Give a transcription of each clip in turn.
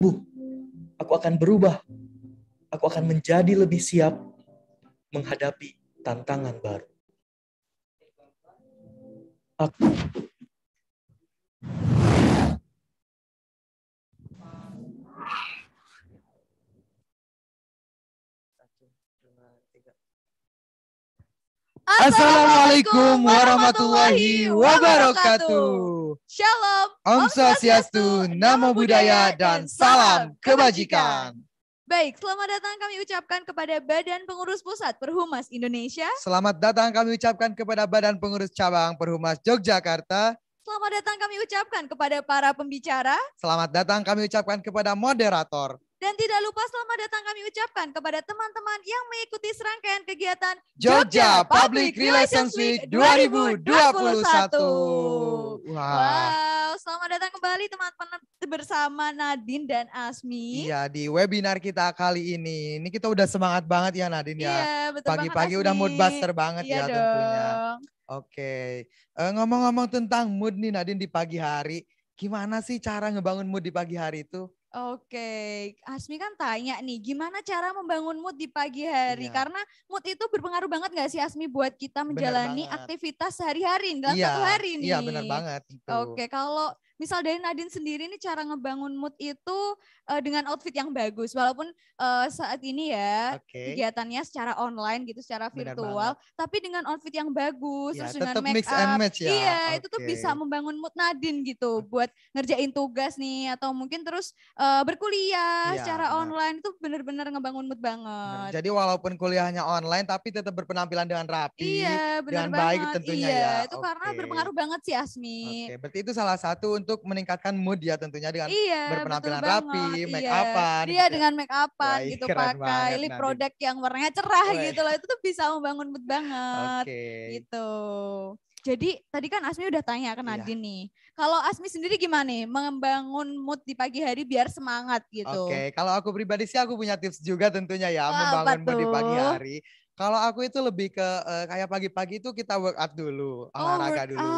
Bu, aku akan berubah. Aku akan menjadi lebih siap menghadapi tantangan baru. Aku Assalamualaikum warahmatullahi wabarakatuh. Shalom. Om Swastiastu, Namo Buddhaya, dan Salam Kebajikan. Baik, selamat datang kami ucapkan kepada Badan Pengurus Pusat Perhumas Indonesia. Selamat datang kami ucapkan kepada Badan Pengurus Cabang Perhumas Yogyakarta. Selamat datang kami ucapkan kepada para pembicara. Selamat datang kami ucapkan kepada moderator. Dan tidak lupa selamat datang kami ucapkan kepada teman-teman yang mengikuti serangkaian kegiatan Jogja, Public Relations Week 2021. 2021. Wow. wow, selamat datang kembali teman-teman bersama Nadine dan Asmi. Iya, di webinar kita kali ini. Ini kita udah semangat banget ya Nadine ya. Iya, Pagi-pagi udah mood buster banget iya ya dong. tentunya. Oke. Okay. Uh, eh, ngomong-ngomong tentang mood nih Nadine di pagi hari, gimana sih cara ngebangun mood di pagi hari itu? Oke, Asmi kan tanya nih, gimana cara membangun mood di pagi hari? Iya. Karena mood itu berpengaruh banget gak sih Asmi buat kita menjalani aktivitas sehari-hari dalam iya, satu hari iya, nih? Iya, benar banget. Oke, gitu. Oke, kalau misal dari Nadine sendiri nih cara ngebangun mood itu uh, dengan outfit yang bagus walaupun uh, saat ini ya okay. kegiatannya secara online gitu secara virtual tapi dengan outfit yang bagus ya, terus dengan make up match ya. iya okay. itu tuh bisa membangun mood Nadine gitu buat ngerjain tugas nih atau mungkin terus uh, berkuliah ya, secara nah. online itu bener-bener ngebangun mood banget nah, jadi walaupun kuliahnya online tapi tetap berpenampilan dengan rapi iya, bener dengan banget. baik tentunya iya, ya itu okay. karena berpengaruh banget sih Asmi oke okay. berarti itu salah satu untuk untuk meningkatkan mood ya tentunya dengan iya, berpenampilan rapi, make iya. upan. Iya, gitu. Ya. dengan make upan gitu pakai lip produk product yang warnanya cerah gitu loh. Itu tuh bisa membangun mood banget. Okay. Gitu. Jadi tadi kan Asmi udah tanya ke iya. Nadine iya. nih. Kalau Asmi sendiri gimana nih membangun mood di pagi hari biar semangat gitu? Oke, okay. kalau aku pribadi sih aku punya tips juga tentunya ya oh, membangun mood di pagi hari. Kalau aku itu lebih ke uh, kayak pagi-pagi itu kita workout dulu, oh, olahraga dulu,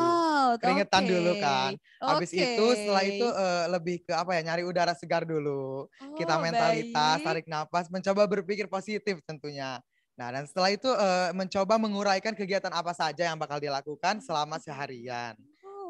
keringetan okay. dulu kan. Habis okay. itu setelah itu uh, lebih ke apa ya nyari udara segar dulu. Oh, kita mentalitas, baik. tarik nafas, mencoba berpikir positif tentunya. Nah, dan setelah itu uh, mencoba menguraikan kegiatan apa saja yang bakal dilakukan selama seharian.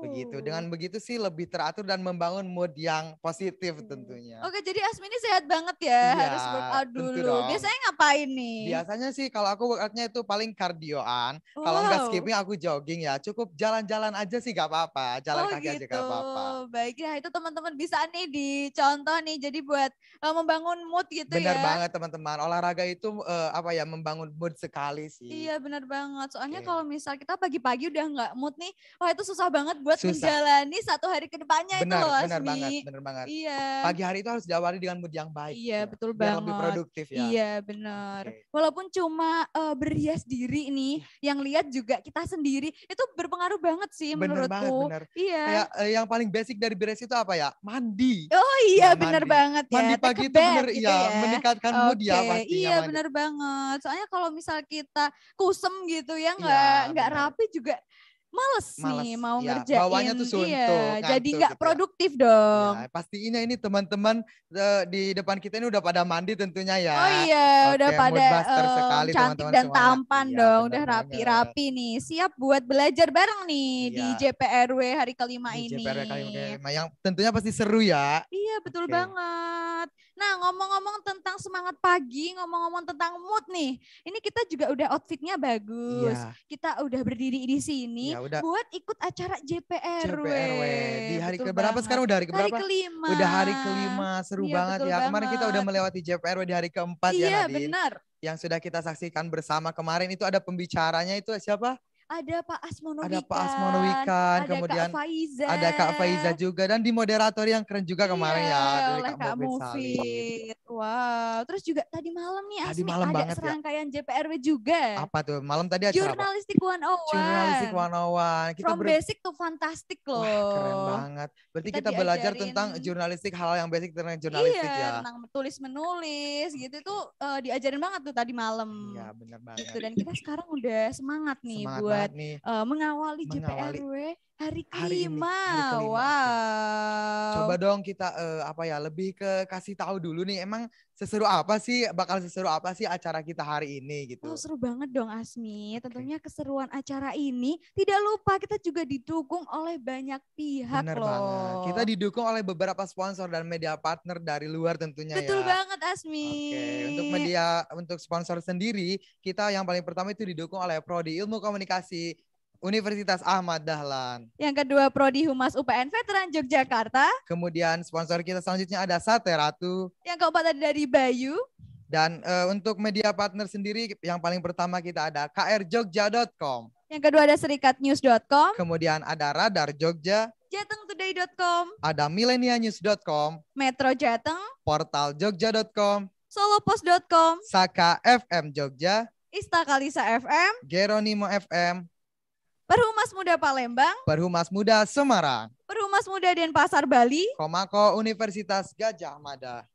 Begitu. Oh. Dengan begitu sih lebih teratur dan membangun mood yang positif hmm. tentunya. Oke, jadi Asmi ini sehat banget ya, ya harus workout dulu. Dong. Biasanya ngapain nih? Biasanya sih kalau aku workoutnya itu paling kardioan. Wow. Kalau nggak skipping aku jogging ya. Cukup jalan-jalan aja sih gak apa-apa. Jalan oh, kaki gitu. aja gak apa-apa. Baik ya, itu teman-teman bisa nih dicontoh nih. Jadi buat uh, membangun mood gitu bener ya. Benar banget teman-teman. Olahraga itu uh, apa ya membangun mood sekali sih. Iya, benar banget. Soalnya okay. kalau misal kita pagi-pagi udah nggak mood nih, wah itu susah banget buat buat Susah. menjalani satu hari kedepannya benar, itu loh Asmi. Benar banget, benar banget. Iya. Pagi hari itu harus diawali dengan mood yang baik. Iya, ya. betul Biar banget. lebih produktif ya. Iya, benar. Okay. Walaupun cuma uh, berhias diri nih, iya. yang lihat juga kita sendiri itu berpengaruh banget sih bener menurutku. Banget, benar. Iya. Kayak uh, yang paling basic dari beres itu apa ya? Mandi. Oh iya, nah, benar banget ya. Mandi pagi itu benar gitu iya, ya. meningkatkan okay. mood ya pasti. Iya, benar banget. Soalnya kalau misal kita kusem gitu ya nggak ya, nggak rapi juga males, males nih mau ya, ngerjain. Bawahnya tuh suntuk. Iya, nah, jadi gitu, nggak gitu ya. produktif iya, ya. dong. Ya, pastinya ini teman-teman uh, di depan kita ini udah pada mandi tentunya ya. Oh iya, Oke, udah pada um, sekali, cantik teman -teman dan semuanya. tampan ya, dong. Udah rapi-rapi nih. Siap buat belajar bareng nih ya. di JPRW hari kelima di ini. JPRW kali kelima yang tentunya pasti seru ya. Iya, betul okay. banget. Nah, ngomong-ngomong tentang semangat pagi, ngomong-ngomong tentang mood nih. Ini kita juga udah outfitnya bagus. Ya. Kita udah berdiri di sini. Ya, udah buat ikut acara JPRW. JPRW di hari ke keberapa sekarang udah hari keberapa? Hari kelima. Udah hari kelima seru iya, banget ya. Banget. Kemarin kita udah melewati JPRW di hari keempat ya, iya, ya Nadine. Iya benar. Yang sudah kita saksikan bersama kemarin itu ada pembicaranya itu siapa? ada Pak Asmono Ada Pak Asmono Wikan, kemudian Kak Faiza. ada Kak Faiza juga dan di moderator yang keren juga kemarin ya. iya, ya dari Kak, Kak Mufid. Wow, terus juga tadi malam nih tadi Asmi malam ada banget ya. serangkaian ya. JPRW juga. Apa tuh? Malam tadi acara Jurnalistik apa? 101. Jurnalistik 101. Kita From ber... basic to fantastic loh. Wah, keren banget. Berarti kita, kita belajar tentang jurnalistik hal yang basic tentang iya, jurnalistik iya, ya. Iya, tentang tulis menulis gitu itu uh, eh, diajarin banget tuh tadi malam. Iya, benar banget. Gitu dan kita sekarang udah semangat nih semangat buat nih. Uh, mengawali, mengawali JPRW hari kelima. Hari ini, hari kelima. Wow. Coba dong kita uh, apa ya lebih ke kasih tahu dulu nih emang sekarang seseru apa sih bakal seseru apa sih acara kita hari ini gitu. Oh, seru banget dong Asmi. Tentunya okay. keseruan acara ini tidak lupa kita juga didukung oleh banyak pihak Bener loh. Banget. Kita didukung oleh beberapa sponsor dan media partner dari luar tentunya Betul ya. Betul banget Asmi. okay. untuk media untuk sponsor sendiri kita yang paling pertama itu didukung oleh Prodi Ilmu Komunikasi Universitas Ahmad Dahlan. Yang kedua Prodi Humas UPN Veteran Yogyakarta. Kemudian sponsor kita selanjutnya ada Sate Ratu. Yang keempat ada dari Bayu. Dan uh, untuk media partner sendiri yang paling pertama kita ada krjogja.com. Yang kedua ada serikatnews.com. Kemudian ada Radar Jogja. Jatengtoday.com. Ada milenianews.com. Metro Jateng. Portal jogja.com. Solopos.com. Saka FM Jogja. Istakalisa FM. Geronimo FM. Perhumas Muda Palembang, Perhumas Muda Semarang, Perhumas Muda Denpasar Bali, Komako Universitas Gajah Mada.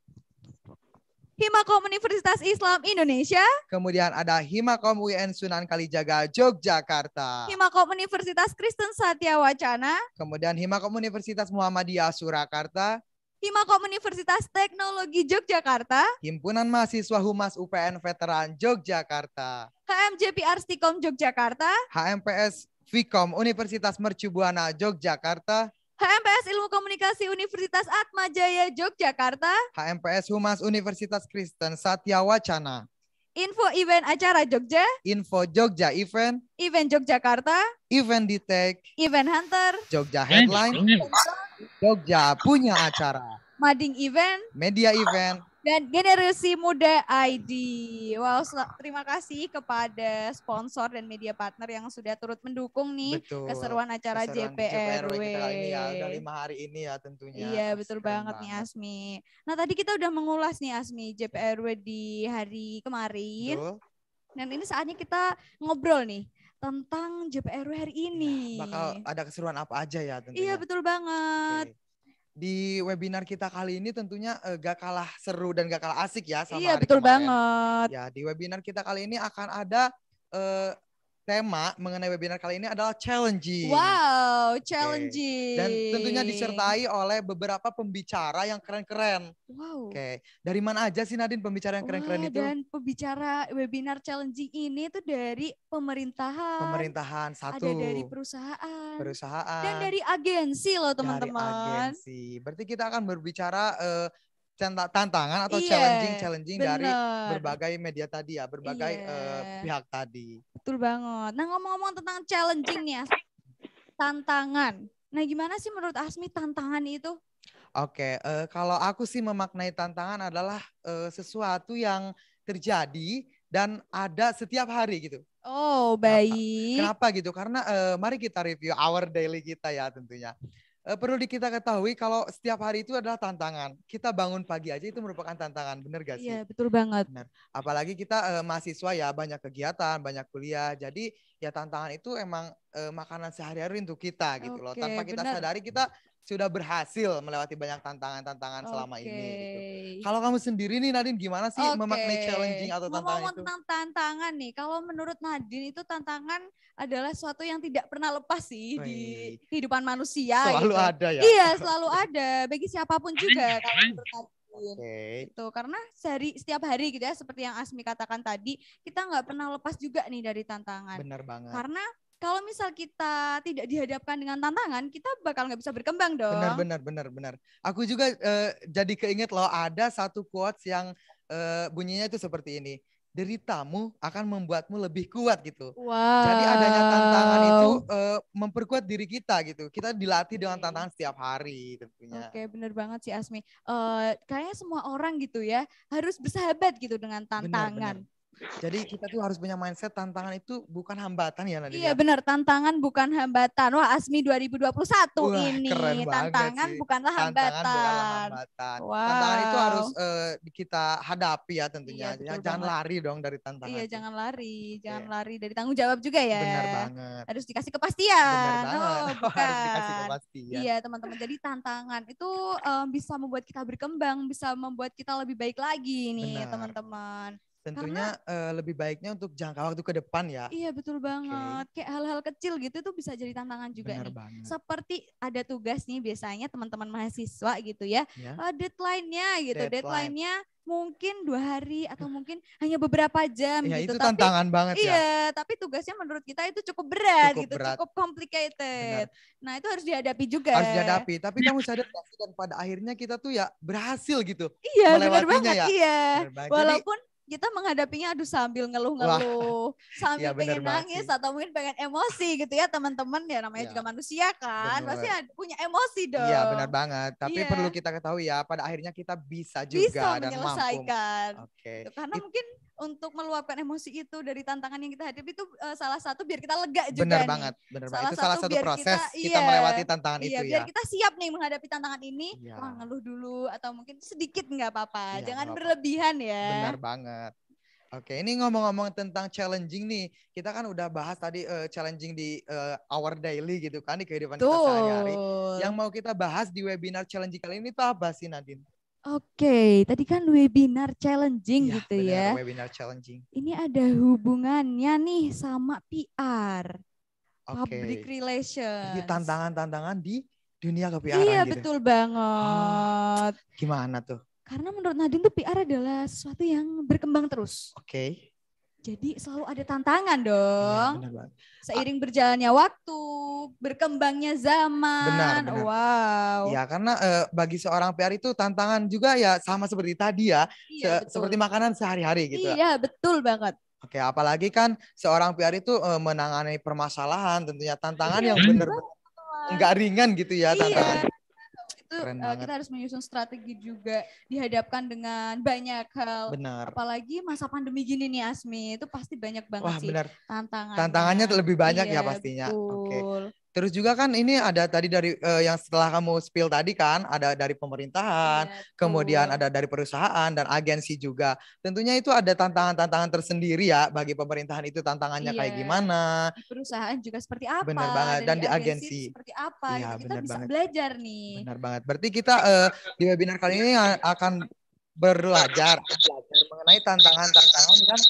Himakom Universitas Islam Indonesia. Kemudian ada Himakom UIN Sunan Kalijaga Yogyakarta. Himakom Universitas Kristen Satya Wacana. Kemudian Himakom Universitas Muhammadiyah Surakarta. Himakom Universitas Teknologi Yogyakarta. Himpunan Mahasiswa Humas UPN Veteran Yogyakarta. HMJPR Stikom Yogyakarta. HMPS Vkom Universitas Mercubuana Yogyakarta, HMPS Ilmu Komunikasi Universitas Atma Jaya Yogyakarta, HMPS Humas Universitas Kristen Satya Wacana. Info event acara Jogja, Info Jogja event, Event Yogyakarta, Event Detect, Event Hunter, Jogja Headline, Jogja punya acara, Mading Event, Media Event, dan generasi muda ID. Wow, terima kasih kepada sponsor dan media partner yang sudah turut mendukung nih betul. keseruan acara JPRW. JPRW kita ya, udah lima hari ini ya tentunya. Iya, betul Keren banget, nih Asmi. Nah, tadi kita udah mengulas nih Asmi JPRW di hari kemarin. Betul. Dan ini saatnya kita ngobrol nih tentang JPRW hari iya, ini. Ya, bakal ada keseruan apa aja ya tentunya. Iya, betul banget. Okay di webinar kita kali ini tentunya uh, gak kalah seru dan gak kalah asik ya sama Iya, betul kemarin. banget. Ya, di webinar kita kali ini akan ada uh, tema mengenai webinar kali ini adalah challenging. Wow, challenging. Okay. Dan tentunya disertai oleh beberapa pembicara yang keren-keren. Wow. Oke, okay. dari mana aja sih Nadine pembicara yang keren-keren itu? Dan pembicara webinar challenging ini tuh dari pemerintahan. Pemerintahan satu. Ada dari perusahaan. Perusahaan. Dan dari agensi loh teman-teman. Dari agensi. Berarti kita akan berbicara uh, tantangan atau yeah, challenging challenging bener. dari berbagai media tadi ya, berbagai yeah. Iya. uh, pihak tadi. Betul banget. Nah, ngomong-ngomong tentang challenging nih, Asmi. tantangan. Nah, gimana sih menurut Asmi tantangan itu? Oke, okay, uh, eh, kalau aku sih memaknai tantangan adalah uh, sesuatu yang terjadi dan ada setiap hari gitu. Oh, baik. Kenapa, gitu? Karena uh, mari kita review our daily kita ya tentunya. Eh, perlu kita ketahui kalau setiap hari itu adalah tantangan. Kita bangun pagi aja itu merupakan tantangan, benar gak iya, sih? Iya, betul banget. Benar. Apalagi kita eh, mahasiswa ya banyak kegiatan, banyak kuliah. Jadi ya tantangan itu emang eh, makanan sehari-hari untuk kita gitu Oke, loh. Tanpa kita bener. sadari kita sudah berhasil melewati banyak tantangan-tantangan okay. selama ini gitu. Kalau kamu sendiri nih Nadine gimana sih okay. memaknai challenging atau tantangan Ngomong itu? tentang tantangan nih, kalau menurut Nadine itu tantangan adalah suatu yang tidak pernah lepas sih Wih. di kehidupan manusia Selalu gitu. ada ya. Iya, selalu ada bagi siapapun juga kalau menurut okay. itu karena sehari setiap hari gitu ya seperti yang Asmi katakan tadi kita nggak pernah lepas juga nih dari tantangan benar banget karena kalau misal kita tidak dihadapkan dengan tantangan, kita bakal nggak bisa berkembang dong. Benar, benar, benar, benar. Aku juga uh, jadi keinget loh ada satu quotes yang uh, bunyinya itu seperti ini. Deritamu akan membuatmu lebih kuat gitu. Wow. Jadi adanya tantangan itu uh, memperkuat diri kita gitu. Kita dilatih okay. dengan tantangan setiap hari tentunya. Gitu, Oke, okay, benar banget sih Asmi. Uh, kayaknya semua orang gitu ya harus bersahabat gitu dengan tantangan. Benar, benar jadi kita tuh harus punya mindset tantangan itu bukan hambatan ya Nadia. Iya ya? benar, tantangan bukan hambatan. Wah, ASMI 2021 Wah, ini keren tantangan sih. bukanlah hambatan. Tantangan bukanlah hambatan. Wow. Tantangan itu harus uh, kita hadapi ya tentunya. Iya, jangan, banget. lari dong dari tantangan. Iya, itu. jangan lari, jangan iya. lari dari tanggung jawab juga ya. Benar banget. Harus dikasih kepastian. Benar banget. Oh, bukan. harus dikasih kepastian. Iya, teman-teman. Jadi tantangan itu um, bisa membuat kita berkembang, bisa membuat kita lebih baik lagi nih, teman-teman. Tentunya Karena, eh, lebih baiknya untuk jangka waktu ke depan ya. Iya betul banget. Okay. Kayak hal-hal kecil gitu tuh bisa jadi tantangan juga Benar nih. Banget. Seperti ada tugas nih biasanya teman-teman mahasiswa gitu ya. Yeah. Ya. Uh, deadline-nya gitu. Deadline-nya deadline mungkin dua hari atau mungkin hanya beberapa jam ya, gitu. Itu tapi, tantangan banget iya, ya. Iya, tapi tugasnya menurut kita itu cukup berat cukup gitu, berat. cukup complicated. Benar. Nah itu harus dihadapi juga. Harus dihadapi. Tapi kamu sadar pasti dan pada akhirnya kita tuh ya berhasil gitu. Iya, benar banget. Ya. Iya. Benar banget. Walaupun Jadi, kita menghadapinya aduh sambil ngeluh-ngeluh, sambil ya, pengen nangis atau mungkin pengen emosi gitu ya teman-teman ya namanya ya. juga manusia kan, pasti punya emosi iya, dong. Iya benar banget. Tapi ya. perlu kita ketahui ya pada akhirnya kita bisa juga bisa dan menyelesaikan. mampu. Oke. Okay. Karena It, mungkin untuk meluapkan emosi itu dari tantangan yang kita hadapi itu uh, eh, salah satu biar kita lega juga bener nih. banget bener salah banget itu salah satu proses kita, kita iya, melewati tantangan iya, itu biar ya biar kita siap nih menghadapi tantangan ini iya. wah ngeluh dulu atau mungkin sedikit nggak apa-apa iya, jangan apa -apa. berlebihan ya Bener banget Oke, ini ngomong-ngomong tentang challenging nih, kita kan udah bahas tadi uh, challenging di uh, our daily gitu kan di kehidupan Tuh. kita sehari-hari. Yang mau kita bahas di webinar challenging kali ini tuh apa sih Nadine? Oke, tadi kan webinar challenging ya, gitu ya. Webinar challenging. Ini ada hubungannya nih sama PR, okay. public relations. Ini iya, tantangan-tantangan di dunia ke PR. Iya gitu. betul banget. Oh, gimana tuh? Karena menurut Nadine tuh PR adalah sesuatu yang berkembang terus. Oke. Okay. Jadi selalu ada tantangan iya, dong. Ya, benar Seiring berjalannya waktu, berkembangnya zaman. Benar, benar. Wow. Ya karena eh, bagi seorang PR itu tantangan juga ya sama seperti tadi ya. Iya, se betul. Seperti makanan sehari-hari gitu. Ya. Iya betul banget. Oke, apalagi kan seorang PR itu eh, menangani permasalahan, tentunya tantangan iya, yang benar-benar nggak ringan gitu ya iya. tantangan itu uh, kita harus menyusun strategi juga dihadapkan dengan banyak hal. Benar. Apalagi masa pandemi gini nih Asmi, itu pasti banyak banget Wah, sih benar. tantangannya. Tantangannya lebih banyak ya iya, ya pastinya. Oke. Okay. Terus juga kan ini ada tadi dari uh, yang setelah kamu spill tadi kan ada dari pemerintahan, ya, kemudian ada dari perusahaan dan agensi juga. Tentunya itu ada tantangan-tantangan tersendiri ya bagi pemerintahan itu tantangannya ya. kayak iya. gimana. perusahaan juga seperti apa? Benar banget dan, dan di agensi seperti apa? Ya, Kita bisa banget. belajar nih. Benar banget. Berarti kita uh, di webinar kali ini akan belajar mengenai tantangan-tantangan yang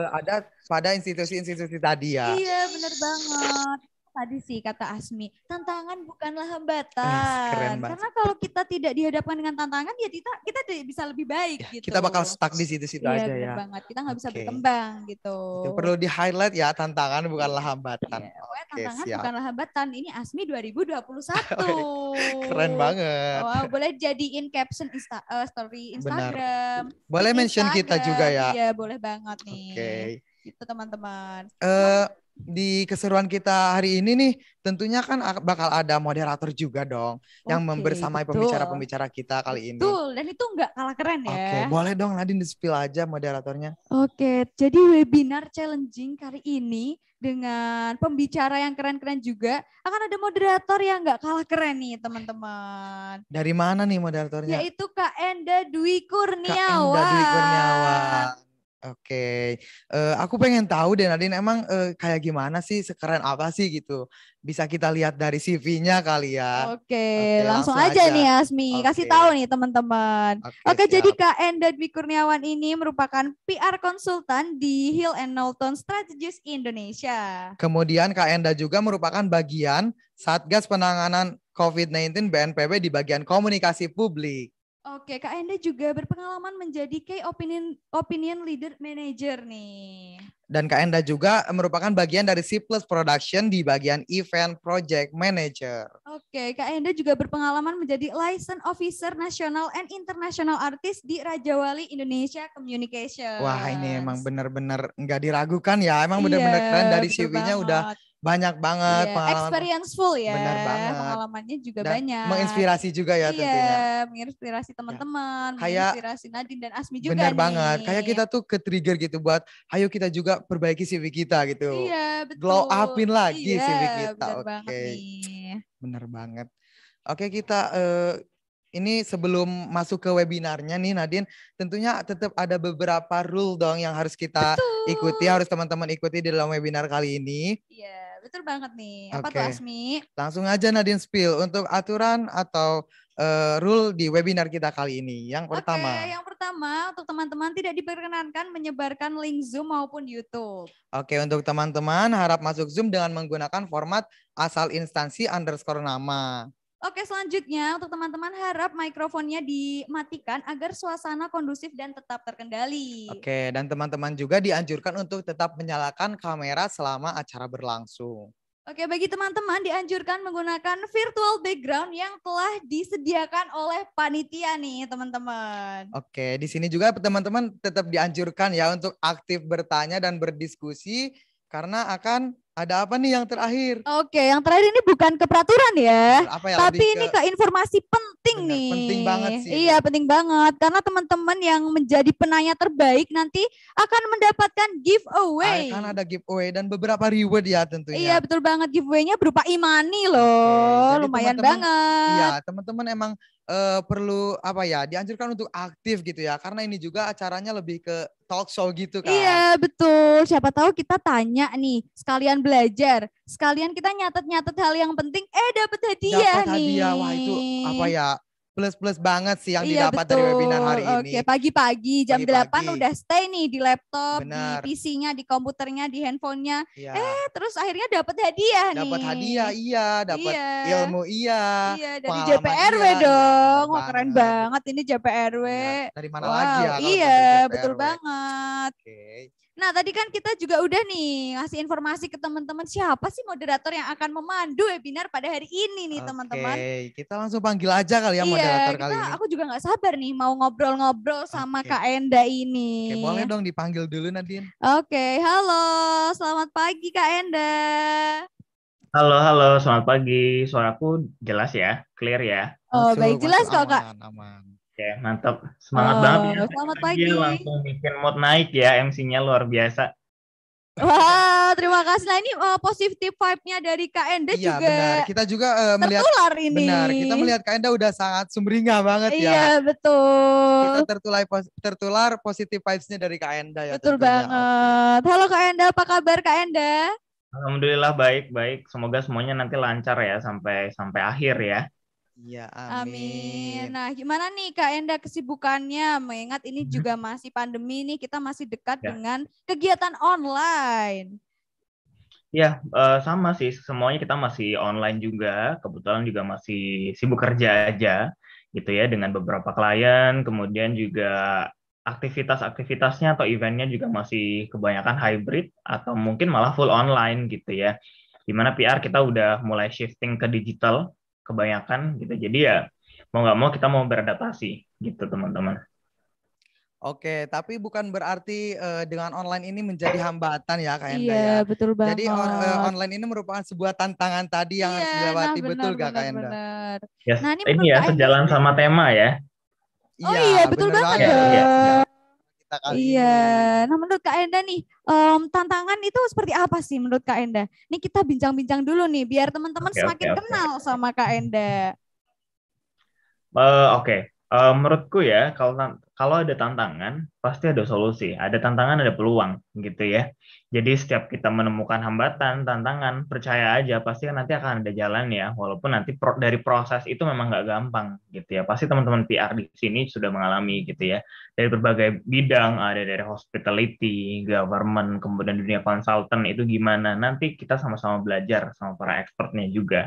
uh, ada pada institusi-institusi tadi ya. Iya, benar banget tadi sih kata Asmi, tantangan bukanlah hambatan. Ah, Karena kalau kita tidak dihadapkan dengan tantangan ya kita kita bisa lebih baik ya, gitu. Kita bakal stuck di situ-situ ya, aja ya. banget. Kita nggak okay. bisa berkembang gitu. Itu perlu di highlight ya tantangan bukanlah iya. hambatan. Iya, okay, tantangan siap. bukanlah hambatan. Ini Asmi 2021. Keren banget. Wow, boleh jadiin caption insta uh, story Instagram. Benar. Boleh Instagram. mention kita juga ya. Iya, boleh banget nih. Oke. Okay. Itu teman-teman. Uh, di keseruan kita hari ini nih tentunya kan bakal ada moderator juga dong yang okay, membersamai pembicara-pembicara kita kali ini. Betul, dan itu enggak kalah keren ya. Oke, boleh dong Nadine di-spill aja moderatornya. Oke, okay, jadi webinar challenging kali ini dengan pembicara yang keren-keren juga akan ada moderator yang enggak kalah keren nih teman-teman. Dari mana nih moderatornya? Yaitu Kak Enda Dwi Kurniawan. Kak Enda Dwi Kurniawan. Oke, uh, aku pengen tahu deh Nadine emang uh, kayak gimana sih, sekeren apa sih gitu? Bisa kita lihat dari CV-nya kali ya. Oke, okay, langsung, langsung aja, aja nih Asmi, okay. kasih tahu nih teman-teman. Oke, okay, okay, jadi Kak Enda Dwi Kurniawan ini merupakan PR konsultan di Hill and Knowlton Strategies Indonesia. Kemudian Kak Enda juga merupakan bagian Satgas Penanganan COVID-19 BNPB di bagian komunikasi publik. Oke, Kak Enda juga berpengalaman menjadi key opinion opinion leader manager nih. Dan Kak Enda juga merupakan bagian dari C Production di bagian event project manager. Oke, Kak Enda juga berpengalaman menjadi license officer nasional and international artist di Raja Wali Indonesia Communication. Wah, ini emang benar-benar nggak diragukan ya. Emang iya, benar-benar iya, keren dari CV-nya udah banyak banget yeah, pengalaman full ya Benar banget. pengalamannya juga dan banyak menginspirasi juga ya iya, tentunya menginspirasi ya. teman-teman ya. menginspirasi Nadine dan Asmi juga benar banget kayak kita tuh ke trigger gitu buat ayo kita juga perbaiki CV kita gitu iya betul glow upin lagi yeah, CV kita oke okay. banget banget oke kita uh, ini sebelum masuk ke webinarnya nih Nadine, tentunya tetap ada beberapa rule dong yang harus kita Betul. ikuti, harus teman-teman ikuti di dalam webinar kali ini. Iya. Yeah betul banget nih. Apa okay. tuh Asmi? Langsung aja Nadine spill untuk aturan atau uh, rule di webinar kita kali ini. Yang pertama. Oke, okay, yang pertama untuk teman-teman tidak diperkenankan menyebarkan link Zoom maupun YouTube. Oke, okay, untuk teman-teman harap masuk Zoom dengan menggunakan format asal instansi underscore nama. Oke, selanjutnya untuk teman-teman harap mikrofonnya dimatikan agar suasana kondusif dan tetap terkendali. Oke, dan teman-teman juga dianjurkan untuk tetap menyalakan kamera selama acara berlangsung. Oke, bagi teman-teman dianjurkan menggunakan virtual background yang telah disediakan oleh panitia nih, teman-teman. Oke, di sini juga teman-teman tetap dianjurkan ya untuk aktif bertanya dan berdiskusi karena akan ada apa nih yang terakhir? Oke, yang terakhir ini bukan keperaturan ya, apa ya tapi ini ke, ke informasi penting benar, nih. Penting banget sih. Iya, penting banget karena teman-teman yang menjadi penanya terbaik nanti akan mendapatkan giveaway. Akan ada giveaway dan beberapa reward ya tentunya. Iya, betul banget giveaway-nya berupa imani loh. Lumayan teman -teman, banget. Iya, teman-teman emang uh, perlu apa ya dianjurkan untuk aktif gitu ya karena ini juga acaranya lebih ke talk show gitu kan iya betul siapa tahu kita tanya nih sekalian belajar sekalian kita nyatet nyatet hal yang penting eh dapat hadiah dapet nih hadiah wah itu apa ya plus-plus banget sih yang iya, didapat betul. dari webinar hari Oke, ini. Oke, pagi-pagi jam pagi 8 udah stay nih di laptop, Bener. di PC-nya, di komputernya, di handphonenya. Iya. Eh, terus akhirnya dapat hadiah dapet nih. Dapat hadiah, iya, dapat iya. ilmu iya. Iya, dari JPRW iya. iya. dong. Wah, keren banget ini JPRW. Nah, iya. dari mana wow, lagi ya? Iya, betul banget. Oke. Okay. Nah, tadi kan kita juga udah nih ngasih informasi ke teman-teman siapa sih moderator yang akan memandu webinar pada hari ini nih, teman-teman. Oke, kita langsung panggil aja kali ya iya, moderator kita, kali ini. aku juga nggak sabar nih mau ngobrol-ngobrol sama Kak Enda ini. Oke, boleh dong dipanggil dulu Nadine. Oke, halo. Selamat pagi Kak Enda. Halo, halo. Selamat pagi. Suaraku jelas ya? Clear ya? Oh, baik jelas kok, Kak. Aman. Oke, mantap. Semangat oh, banget ya. Selamat pagi. Langsung bikin mood naik ya, MC-nya luar biasa. Wah, terima kasih. Nah ini uh, eh, positive vibe-nya dari Kak Enda iya, juga. Benar. Kita juga uh, melihat tertular ini. Benar, kita melihat Kak Enda udah sangat sumringah banget iya, ya. Iya, betul. Kita tertular tertular positive vibes-nya dari Kak Enda ya. Betul tentunya. banget. Halo Kak Enda, apa kabar Kak Enda? Alhamdulillah baik-baik. Semoga semuanya nanti lancar ya sampai sampai akhir ya. Ya amin. amin. Nah, gimana nih Kak Enda kesibukannya? Mengingat ini mhm. juga masih pandemi nih, kita masih dekat ya. dengan kegiatan online. Ya, eh, sama sih. Semuanya kita masih online juga. Kebetulan juga masih sibuk kerja aja, gitu ya, dengan beberapa klien. Kemudian juga aktivitas-aktivitasnya atau eventnya juga masih kebanyakan hybrid atau mungkin malah full online gitu ya. Dimana PR kita udah mulai shifting ke digital kebanyakan gitu. Jadi ya mau nggak mau kita mau beradaptasi gitu teman-teman. Oke, tapi bukan berarti uh, dengan online ini menjadi hambatan ya Kak Enda iya, ya. betul banget. Jadi on, uh, online ini merupakan sebuah tantangan tadi yang iya, harus nah, dilewati nah, betul benar, Kak Enda. Yes, nah, ini, ini ya sejalan sama tema ya. Iya, oh iya, betul banget. Ya, ya, ya kita kali iya. ini. Nah menurut Kak Enda nih um, tantangan itu seperti apa sih menurut Kak Enda? Ini kita bincang-bincang dulu nih biar teman-teman okay, semakin okay, kenal sama Kak Enda. Uh, Oke, okay. Uh, menurutku ya kalau kalau ada tantangan pasti ada solusi, ada tantangan ada peluang gitu ya. Jadi setiap kita menemukan hambatan, tantangan, percaya aja pasti nanti akan ada jalan ya. Walaupun nanti pro, dari proses itu memang nggak gampang gitu ya. Pasti teman-teman PR di sini sudah mengalami gitu ya. Dari berbagai bidang, ada dari hospitality, government, kemudian dunia konsultan itu gimana. Nanti kita sama-sama belajar sama para expertnya juga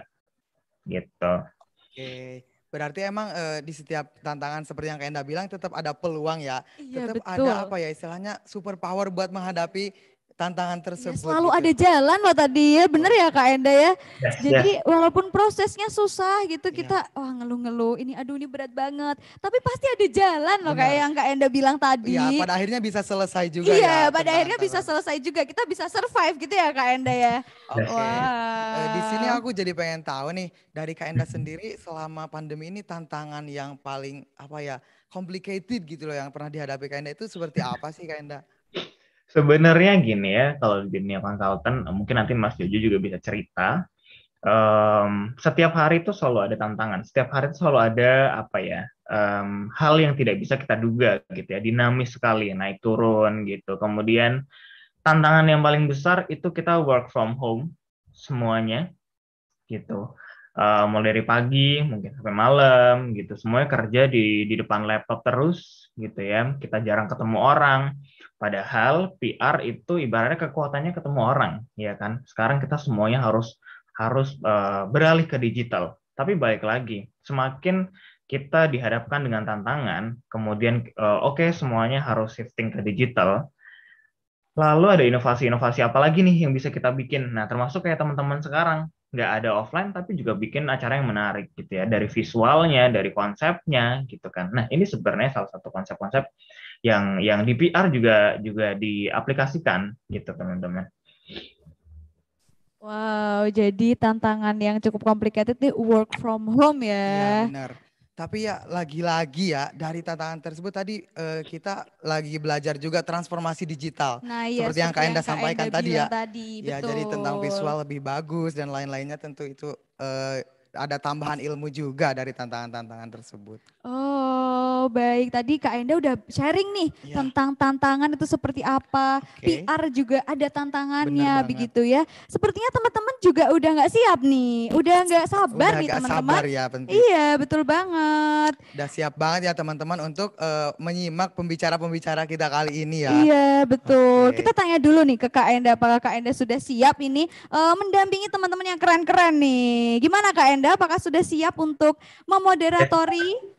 gitu. Oke. Okay. Berarti emang e, di setiap tantangan seperti yang Kak Enda bilang tetap ada peluang ya. Iya, tetap betul. ada apa ya istilahnya super power buat menghadapi tantangan ya, tersebut. Ya, selalu gitu. ada jalan loh tadi ya, bener ya Kak Enda ya. Yes, ya, ya. Jadi yes. walaupun prosesnya susah gitu, kita wah ngeluh-ngeluh, ini aduh ini berat banget. Tapi pasti ada jalan loh bener. kayak yang Kak Enda bilang tadi. Iya, pada akhirnya bisa selesai juga Iya, ya, pada akhirnya bisa selesai juga. Kita bisa survive gitu ya Kak Enda ya. Oke. Okay. Wow. Eh, di sini aku jadi pengen tahu nih dari Kak Enda sendiri selama pandemi ini tantangan yang paling apa ya complicated gitu loh yang pernah dihadapi Kak Enda itu seperti apa sih Kak Enda? Sebenarnya gini ya, kalau di dunia konsultan, eh, mungkin nanti Mas Jojo juga bisa cerita. Um, setiap hari itu selalu ada tantangan. Setiap hari itu selalu ada apa ya um, hal yang tidak bisa kita duga gitu ya, dinamis sekali naik turun gitu. Kemudian tantangan yang paling besar itu kita work from home semuanya gitu. Uh, mulai dari pagi mungkin sampai malam gitu semuanya kerja di di depan laptop terus gitu ya kita jarang ketemu orang Padahal PR itu ibaratnya kekuatannya ketemu orang, ya kan? Sekarang kita semuanya harus harus uh, beralih ke digital. Tapi baik lagi, semakin kita dihadapkan dengan tantangan, kemudian uh, oke okay, semuanya harus shifting ke digital. Lalu ada inovasi-inovasi apa lagi nih yang bisa kita bikin? Nah, termasuk kayak teman-teman sekarang nggak ada offline tapi juga bikin acara yang menarik gitu ya dari visualnya, dari konsepnya gitu kan. Nah, ini sebenarnya salah satu konsep-konsep yang yang di PR juga juga diaplikasikan gitu teman-teman. Wow, jadi tantangan yang cukup complicated nih work from home ya. Iya benar. Tapi ya lagi-lagi ya dari tantangan tersebut tadi uh, kita lagi belajar juga transformasi digital. Nah, iya, seperti, yang Kak Enda sampaikan tadi ya. Tadi, ya, betul. jadi tentang visual lebih bagus dan lain-lainnya tentu itu uh, ada tambahan ilmu juga dari tantangan-tantangan tersebut. Oh, baik. Tadi Kak Enda udah sharing nih ya. tentang tantangan itu seperti apa. Okay. PR juga ada tantangannya begitu ya. Sepertinya teman-teman juga udah nggak siap nih. Udah nggak sabar udah nih teman-teman. ya Iya, betul banget. Udah siap banget ya teman-teman untuk uh, menyimak pembicara-pembicara kita kali ini ya. Iya, betul. Okay. Kita tanya dulu nih ke Kak Enda apakah Kak Enda sudah siap ini uh, mendampingi teman-teman yang keren-keren nih. Gimana Kak Enda apakah sudah siap untuk eh, memoderatori eh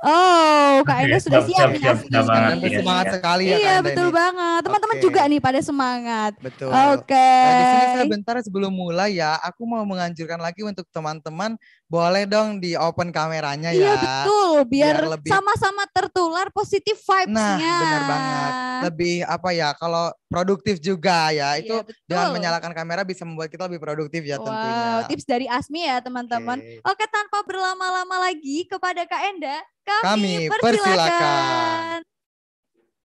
Oh, Kak Enda sudah siap, siap, siap, siap ya? banget. Ya. Semangat sekali ya. Iya, betul ini. banget. Teman-teman okay. juga nih pada semangat. Betul. Oke. Okay. Nah, di saya bentar sebelum mulai ya, aku mau menganjurkan lagi untuk teman-teman boleh dong di open kameranya iya, ya. Iya, betul. Biar, biar sama-sama tertular positif vibes-nya. Nah, benar banget. Lebih apa ya, kalau produktif juga ya. Iya, itu iya, betul. dengan menyalakan kamera bisa membuat kita lebih produktif ya wow, tentunya. tips dari Asmi ya, teman-teman. Okay. Oke, tanpa berlama-lama lagi kepada Kak Enda kami, kami persilakan.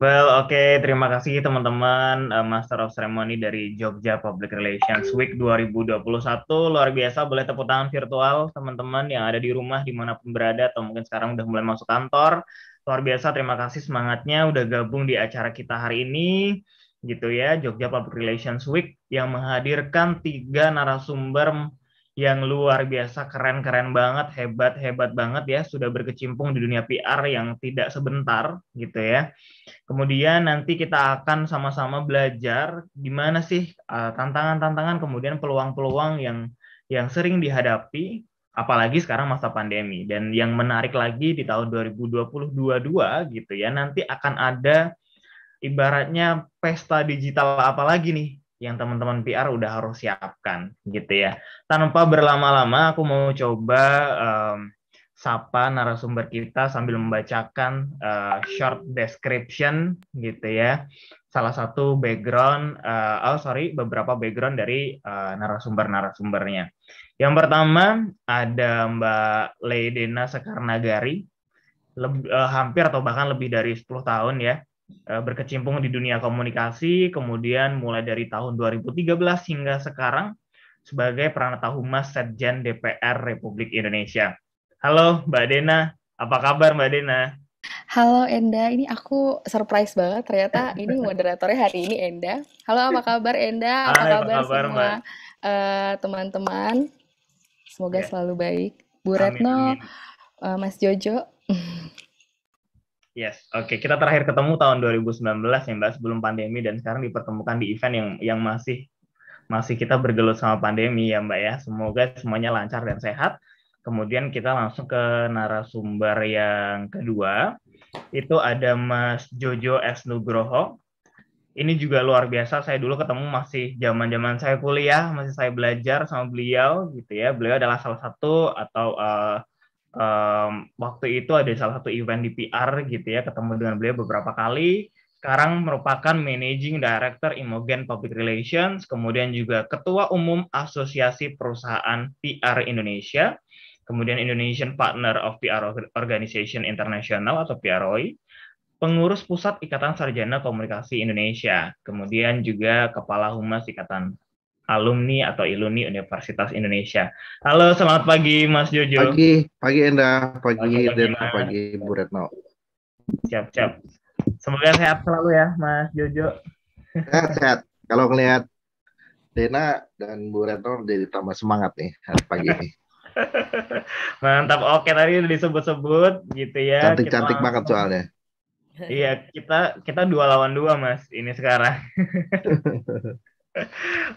Well, oke, okay. terima kasih teman-teman uh, Master of Ceremony dari Jogja Public Relations Week 2021. Luar biasa, boleh tepuk tangan virtual teman-teman yang ada di rumah dimanapun berada atau mungkin sekarang udah mulai masuk kantor. Luar biasa, terima kasih semangatnya udah gabung di acara kita hari ini gitu ya, Jogja Public Relations Week yang menghadirkan tiga narasumber yang luar biasa keren-keren banget, hebat-hebat banget ya, sudah berkecimpung di dunia PR yang tidak sebentar gitu ya. Kemudian nanti kita akan sama-sama belajar gimana sih tantangan eh, tantangan-tantangan kemudian peluang-peluang yang yang sering dihadapi apalagi sekarang masa pandemi dan yang menarik lagi di tahun 2022 gitu ya nanti akan ada ibaratnya pesta digital apalagi nih yang teman-teman PR udah harus siapkan gitu ya. Tanpa berlama-lama aku mau coba um, sapa narasumber kita sambil membacakan uh, short description gitu ya. Salah satu background uh, oh sorry beberapa background dari uh, narasumber-narasumbernya. Yang pertama ada Mbak Leidena Sekarnagari lebih, uh, hampir atau bahkan lebih dari 10 tahun ya Eh, berkecimpung di dunia komunikasi, kemudian mulai dari tahun 2013 hingga sekarang sebagai Pranata Humas Setjen DPR Republik Indonesia. Halo Mbak Dena, apa kabar Mbak Dena? Halo Enda, ini aku surprise banget ternyata ini moderatornya hari ini Enda. Halo apa kabar Enda? Apa Hai, kabar, apa kabar semua teman eh, teman-teman? Semoga yeah. selalu baik. Bu amin, Retno, amin. Uh, Mas Jojo. Yes, oke. Okay. Kita terakhir ketemu tahun 2019 ya Mbak, sebelum pandemi dan sekarang dipertemukan di event yang yang masih masih kita bergelut sama pandemi ya Mbak ya. Semoga semuanya lancar dan sehat. Kemudian kita langsung ke narasumber yang kedua. Itu ada Mas Jojo S. Nugroho. Ini juga luar biasa. Saya dulu ketemu masih zaman-zaman saya kuliah, masih saya belajar sama beliau gitu ya. Beliau adalah salah satu atau uh, um, waktu itu ada salah satu event di PR gitu ya, ketemu dengan beliau beberapa kali. Sekarang merupakan Managing Director Imogen Public Relations, kemudian juga Ketua Umum Asosiasi Perusahaan PR Indonesia, kemudian Indonesian Partner of PR Organization International atau PROI, pengurus pusat Ikatan Sarjana Komunikasi Indonesia, kemudian juga Kepala Humas Ikatan alumni atau iluni Universitas Indonesia. Halo, selamat pagi Mas Jojo. Pagi, pagi Enda, pagi, pagi Dena, pagi Bu Retno. Siap, siap. Semoga sehat selalu ya, Mas Jojo. Sehat, sehat. Kalau ngelihat Dena dan Bu Retno jadi tambah semangat nih hari pagi ini. Mantap. Oke, tadi disebut-sebut gitu ya. Cantik-cantik kita... banget soalnya. Iya, kita kita dua lawan dua, Mas. Ini sekarang.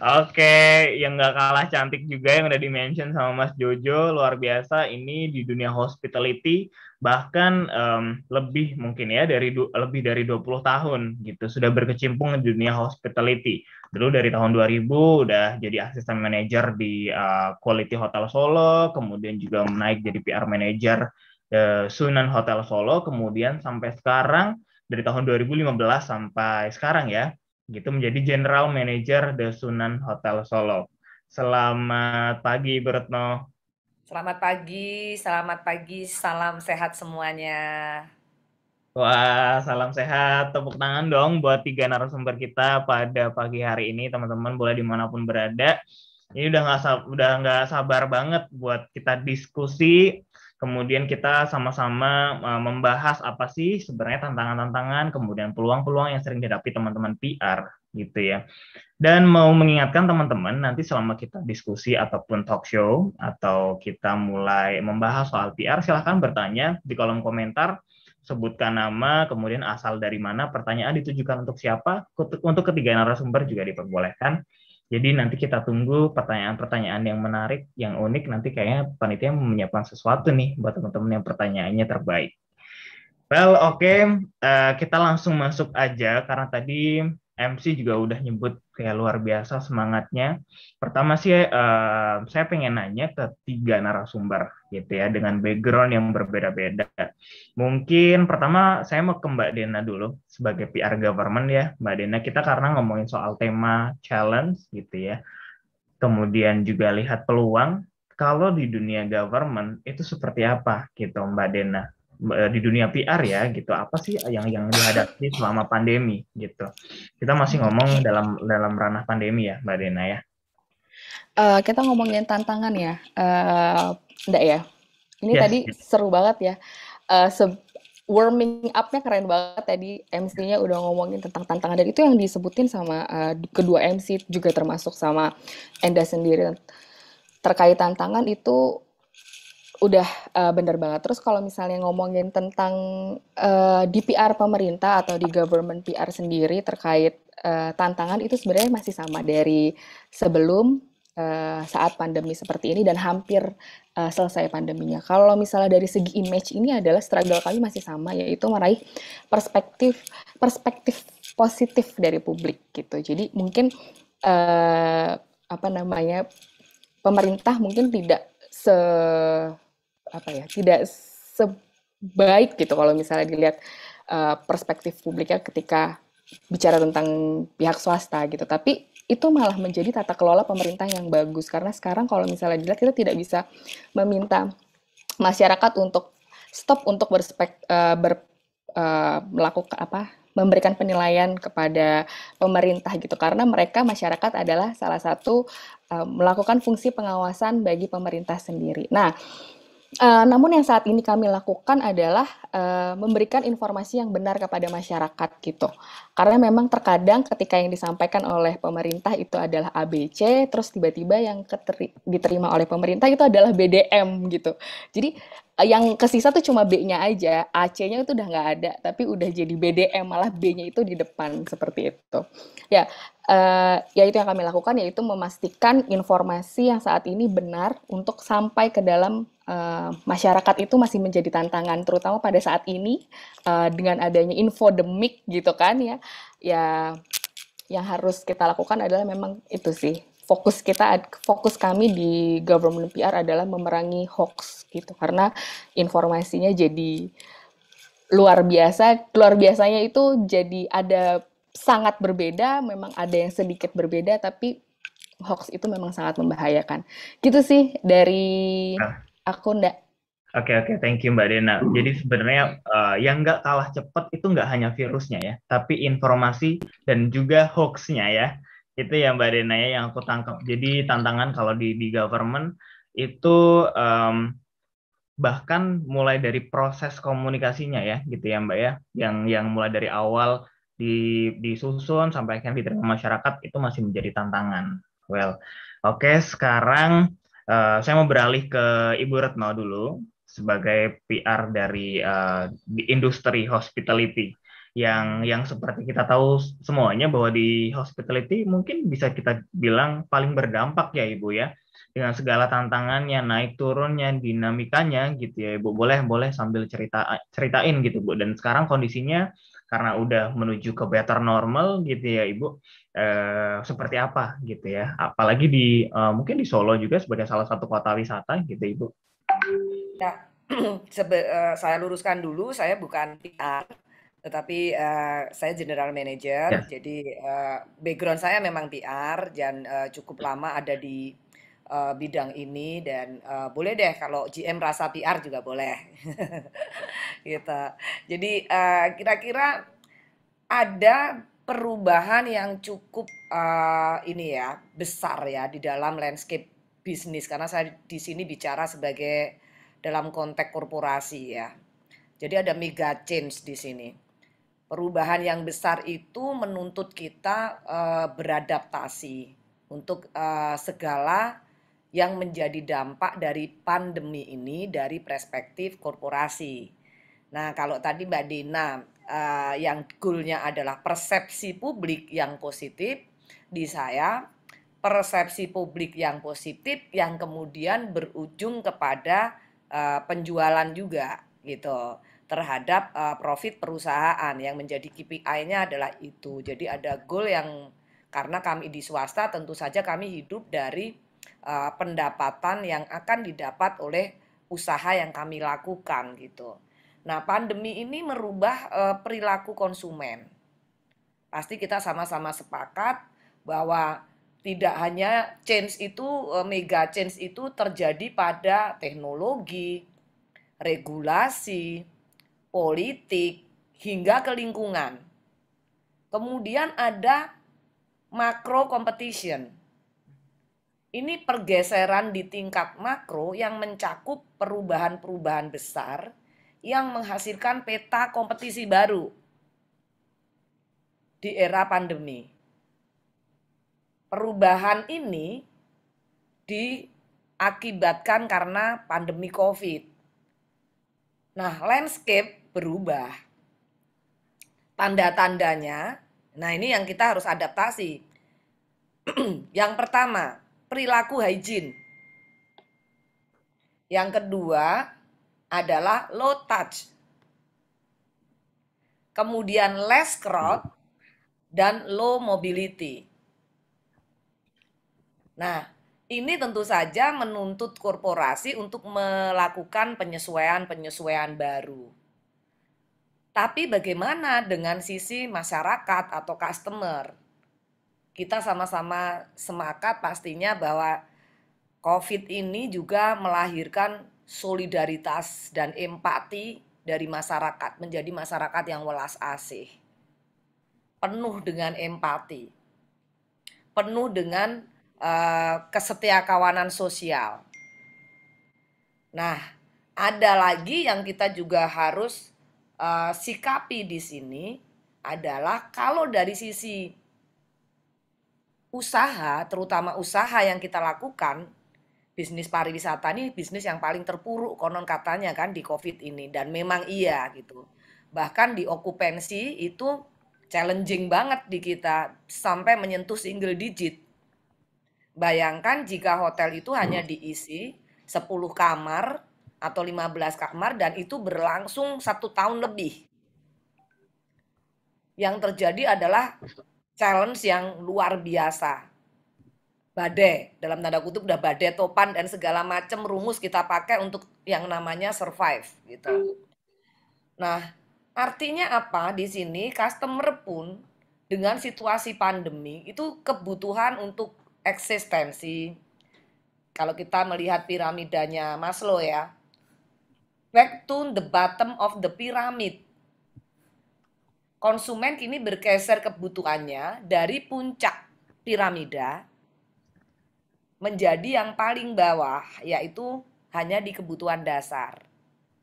Oke, yang gak kalah cantik juga yang udah dimention sama Mas Jojo, luar biasa ini di dunia hospitality bahkan um, lebih mungkin ya dari lebih dari 20 tahun gitu sudah berkecimpung di dunia hospitality. Dulu dari tahun 2000 udah jadi asisten manager di uh, Quality Hotel Solo, kemudian juga naik jadi PR manager uh, Sunan Hotel Solo, kemudian sampai sekarang dari tahun 2015 sampai sekarang ya gitu menjadi General Manager Desunan Hotel Solo. Selamat pagi Bertno. Selamat pagi, selamat pagi, salam sehat semuanya. Wah, salam sehat. Tepuk tangan dong buat tiga narasumber kita pada pagi hari ini, teman-teman. Boleh dimanapun berada. Ini udah nggak udah nggak sabar banget buat kita diskusi kemudian kita sama-sama eh, membahas apa sih sebenarnya tantangan-tantangan, kemudian peluang-peluang yang sering dihadapi teman-teman PR gitu ya. Dan mau mengingatkan teman-teman nanti selama kita diskusi ataupun talk show atau kita mulai membahas soal PR silahkan bertanya di kolom komentar sebutkan nama, kemudian asal dari mana, pertanyaan ditujukan untuk siapa, untuk ketiga narasumber juga diperbolehkan. Jadi nanti kita tunggu pertanyaan-pertanyaan yang menarik, yang unik. Nanti kayaknya panitia menyiapkan sesuatu nih buat teman-teman yang pertanyaannya terbaik. Well, oke, okay. uh, eh, kita langsung masuk aja karena tadi MC juga udah nyebut kayak luar biasa semangatnya. Pertama sih uh, saya pengen nanya ke tiga narasumber gitu ya dengan background yang berbeda-beda. Mungkin pertama saya mau ke Mbak Dena dulu sebagai PR government ya. Mbak Dena kita karena ngomongin soal tema challenge gitu ya. Kemudian juga lihat peluang kalau di dunia government itu seperti apa gitu Mbak Dena. Eh, di dunia PR ya gitu apa sih yang yang dihadapi selama pandemi gitu kita masih hmm. ngomong dalam dalam ranah pandemi ya mbak Dena ya uh, kita ngomongin tantangan ya uh, ya ini yes, tadi seru banget ya uh, se warming upnya keren banget tadi MC-nya udah ngomongin tentang tantangan dan itu yang disebutin sama uh, kedua MC juga termasuk sama Enda sendiri terkait tantangan itu udah uh, bener banget. Terus kalau misalnya ngomongin tentang uh, eh, DPR pemerintah atau di government PR sendiri terkait uh, tantangan itu sebenarnya masih sama dari sebelum uh, saat pandemi seperti ini dan hampir uh, selesai pandeminya. Kalau misalnya dari segi image ini adalah struggle kami masih sama yaitu meraih perspektif perspektif positif dari publik gitu. Jadi mungkin uh, apa namanya pemerintah mungkin tidak se apa ya tidak sebaik gitu kalau misalnya dilihat uh, perspektif publiknya ketika bicara tentang pihak swasta gitu tapi itu malah menjadi tata kelola pemerintah yang bagus karena sekarang kalau misalnya dilihat kita tidak bisa meminta masyarakat untuk stop untuk berspek, uh, ber, uh, melakukan apa memberikan penilaian kepada pemerintah gitu karena mereka masyarakat adalah salah satu uh, melakukan fungsi pengawasan bagi pemerintah sendiri. Nah, Uh, namun yang saat ini kami lakukan adalah uh, memberikan informasi yang benar kepada masyarakat gitu. Karena memang terkadang ketika yang disampaikan oleh pemerintah itu adalah ABC, terus tiba-tiba yang diterima oleh pemerintah itu adalah BDM gitu. Jadi Eh, yang kesisa tuh cuma B-nya aja, AC-nya itu udah nggak ada, tapi udah jadi BDM malah B-nya itu di depan seperti itu. Ya, uh, ya itu yang kami lakukan yaitu memastikan informasi yang saat ini benar untuk sampai ke dalam uh, masyarakat itu masih menjadi tantangan, terutama pada saat ini uh, dengan adanya infodemik gitu kan ya, ya yang harus kita lakukan adalah memang itu sih fokus kita fokus kami di government PR adalah memerangi hoax gitu karena informasinya jadi luar biasa luar biasanya itu jadi ada sangat berbeda memang ada yang sedikit berbeda tapi hoax itu memang sangat membahayakan gitu sih dari ah. aku ndak Oke okay, oke okay, thank you Mbak Dena. Jadi sebenarnya uh, yang nggak kalah cepat itu nggak hanya virusnya ya, tapi informasi dan juga hoaxnya ya itu ya Mbak Dena ya yang aku tangkap. Jadi tantangan kalau di di government itu um, bahkan mulai dari proses komunikasinya ya gitu ya Mbak ya, yang yang mulai dari awal di disusun sampai akhirnya diterima masyarakat itu masih menjadi tantangan. Well, oke okay, sekarang uh, saya mau beralih ke Ibu Retno dulu sebagai PR dari uh, industri hospitality yang yang seperti kita tahu semuanya bahwa di hospitality mungkin bisa kita bilang paling berdampak ya Ibu ya dengan segala tantangannya, naik turunnya, dinamikanya gitu ya Ibu. Boleh boleh sambil cerita ceritain gitu Bu. Dan sekarang kondisinya karena udah menuju ke better normal gitu ya Ibu. Eh, seperti apa gitu ya. Apalagi di eh, mungkin di Solo juga sebagai salah satu kota wisata gitu Ibu. Ya, sebe, uh, saya luruskan dulu, saya bukan PR. Tetapi, uh, saya general manager, Ya. jadi, uh, background saya memang PR dan, uh, cukup ya. lama ada di, uh, bidang ini dan, uh, boleh deh kalau GM rasa PR juga boleh. Gitu. Jadi, kira kira-kira ada perubahan yang cukup, uh, ini ya, besar ya di dalam landscape bisnis, karena saya di sini bicara sebagai dalam konteks korporasi ya. Jadi ada mega change di sini perubahan yang besar itu menuntut kita uh, beradaptasi untuk uh, segala yang menjadi dampak dari pandemi ini dari perspektif korporasi. Nah, kalau tadi Mbak Dina uh, yang goalnya adalah persepsi publik yang positif, di saya persepsi publik yang positif yang kemudian berujung kepada uh, penjualan juga gitu terhadap uh, profit perusahaan yang menjadi KPI-nya adalah itu. Jadi ada goal yang karena kami di swasta tentu saja kami hidup dari uh, pendapatan yang akan didapat oleh usaha yang kami lakukan gitu. Nah, pandemi ini merubah uh, perilaku konsumen. Pasti kita sama-sama sepakat bahwa tidak hanya change itu mega change itu terjadi pada teknologi, regulasi, politik, hingga ke lingkungan. Kemudian ada makro competition. Ini pergeseran di tingkat makro yang mencakup perubahan-perubahan besar yang menghasilkan peta kompetisi baru di era pandemi. Perubahan ini diakibatkan karena pandemi COVID. Nah, landscape berubah. Tanda-tandanya, nah ini yang kita harus adaptasi. yang pertama, perilaku hygiene. Yang kedua adalah low touch. Kemudian less crowd dan low mobility. Nah, ini tentu saja menuntut korporasi untuk melakukan penyesuaian-penyesuaian baru. Tapi bagaimana dengan sisi masyarakat atau customer? Kita sama-sama semangat pastinya bahwa COVID ini juga melahirkan solidaritas dan empati dari masyarakat menjadi masyarakat yang welas asih. Penuh dengan empati. Penuh dengan uh, eh, kawanan sosial. Nah, ada lagi yang kita juga harus uh, sikapi di sini adalah kalau dari sisi usaha, terutama usaha yang kita lakukan, bisnis pariwisata ini bisnis yang paling terpuruk konon katanya kan di Covid ini dan memang iya gitu. Bahkan di okupansi itu challenging banget di kita sampai menyentuh single digit. Bayangkan jika hotel itu hanya diisi 10 kamar atau 15 kamar dan itu berlangsung satu tahun lebih. Yang terjadi adalah challenge yang luar biasa. Badai, dalam tanda kutip udah badai, topan, dan segala macam rumus kita pakai untuk yang namanya survive. gitu. Nah, artinya apa di sini customer pun dengan situasi pandemi itu kebutuhan untuk eksistensi. Kalau kita melihat piramidanya Maslow ya, back to the bottom of the pyramid. Konsumen kini bergeser kebutuhannya dari puncak piramida menjadi yang paling bawah, yaitu hanya di kebutuhan dasar.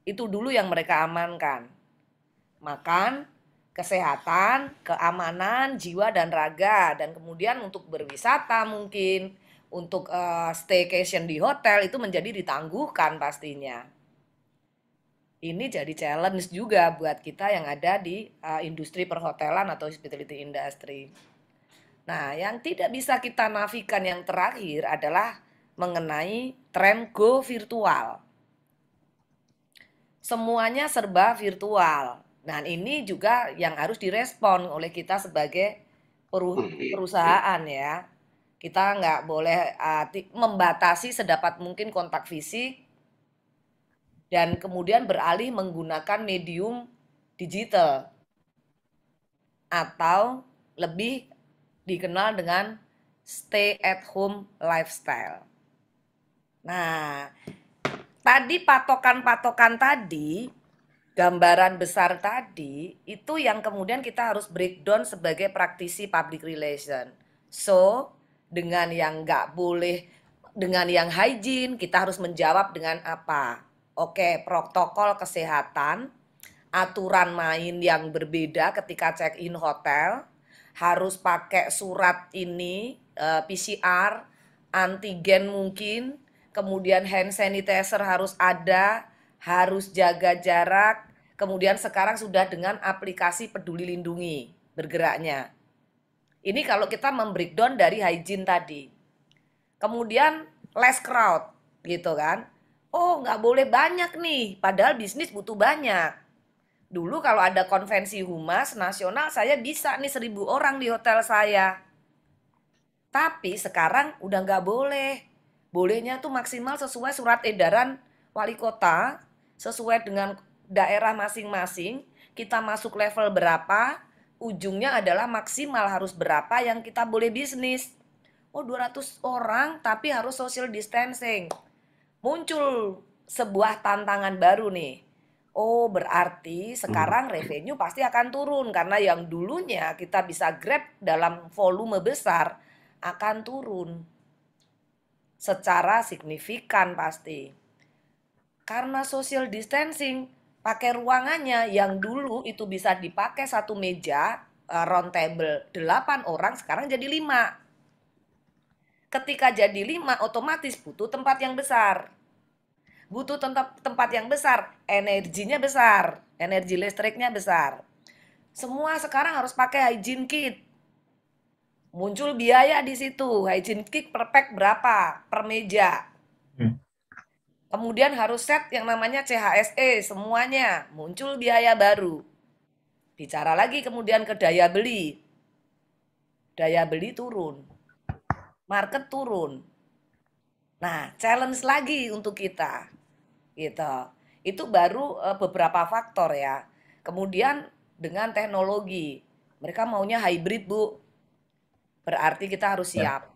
Itu dulu yang mereka amankan. Makan, kesehatan, keamanan, jiwa dan raga dan kemudian untuk berwisata mungkin, untuk uh, staycation di hotel itu menjadi ditangguhkan pastinya ini jadi challenge juga buat kita yang ada di uh, industri perhotelan atau hospitality industry. Nah, yang tidak bisa kita nafikan yang terakhir adalah mengenai tren go virtual. Semuanya serba virtual. Nah, ini juga yang harus direspon oleh kita sebagai hmm, iya, iya. perusahaan ya. Kita nggak boleh uh, membatasi sedapat mungkin kontak fisik, dan kemudian beralih menggunakan medium digital atau lebih dikenal dengan stay at home lifestyle. Nah, tadi patokan-patokan tadi, gambaran besar tadi itu yang kemudian kita harus breakdown sebagai praktisi public relation. So, dengan yang nggak boleh, dengan yang hygiene, kita harus menjawab dengan apa? Oke, protokol kesehatan, aturan main yang berbeda ketika check-in hotel, harus pakai surat ini, eh, PCR, antigen mungkin, kemudian hand sanitizer harus ada, harus jaga jarak, kemudian sekarang sudah dengan aplikasi peduli lindungi bergeraknya. Ini kalau kita membreakdown dari hygiene tadi. Kemudian less crowd gitu kan oh nggak boleh banyak nih, padahal bisnis butuh banyak. Dulu kalau ada konvensi humas nasional saya bisa nih seribu orang di hotel saya. Tapi sekarang udah nggak boleh. Bolehnya tuh maksimal sesuai surat edaran wali kota, sesuai dengan daerah masing-masing. Kita masuk level berapa, ujungnya adalah maksimal harus berapa yang kita boleh bisnis. Oh 200 orang tapi harus social distancing muncul sebuah tantangan baru nih. Oh, berarti sekarang hmm. revenue pasti akan turun karena yang dulunya kita bisa grab dalam volume besar akan turun secara signifikan pasti. Karena social distancing, pakai ruangannya yang dulu itu bisa dipakai satu meja eh, round table 8 orang sekarang jadi 5 ketika jadi lima otomatis butuh tempat yang besar butuh tempat tempat yang besar energinya besar energi listriknya besar semua sekarang harus pakai hygiene kit muncul biaya di situ hygiene kit per pack berapa per meja hmm. kemudian harus set yang namanya CHSE semuanya muncul biaya baru bicara lagi kemudian ke daya beli daya beli turun market turun. Nah, challenge lagi untuk kita. Gitu. Itu baru eh, beberapa faktor ya. Kemudian dengan teknologi, mereka maunya hybrid, Bu. Berarti kita harus ya. siap ya.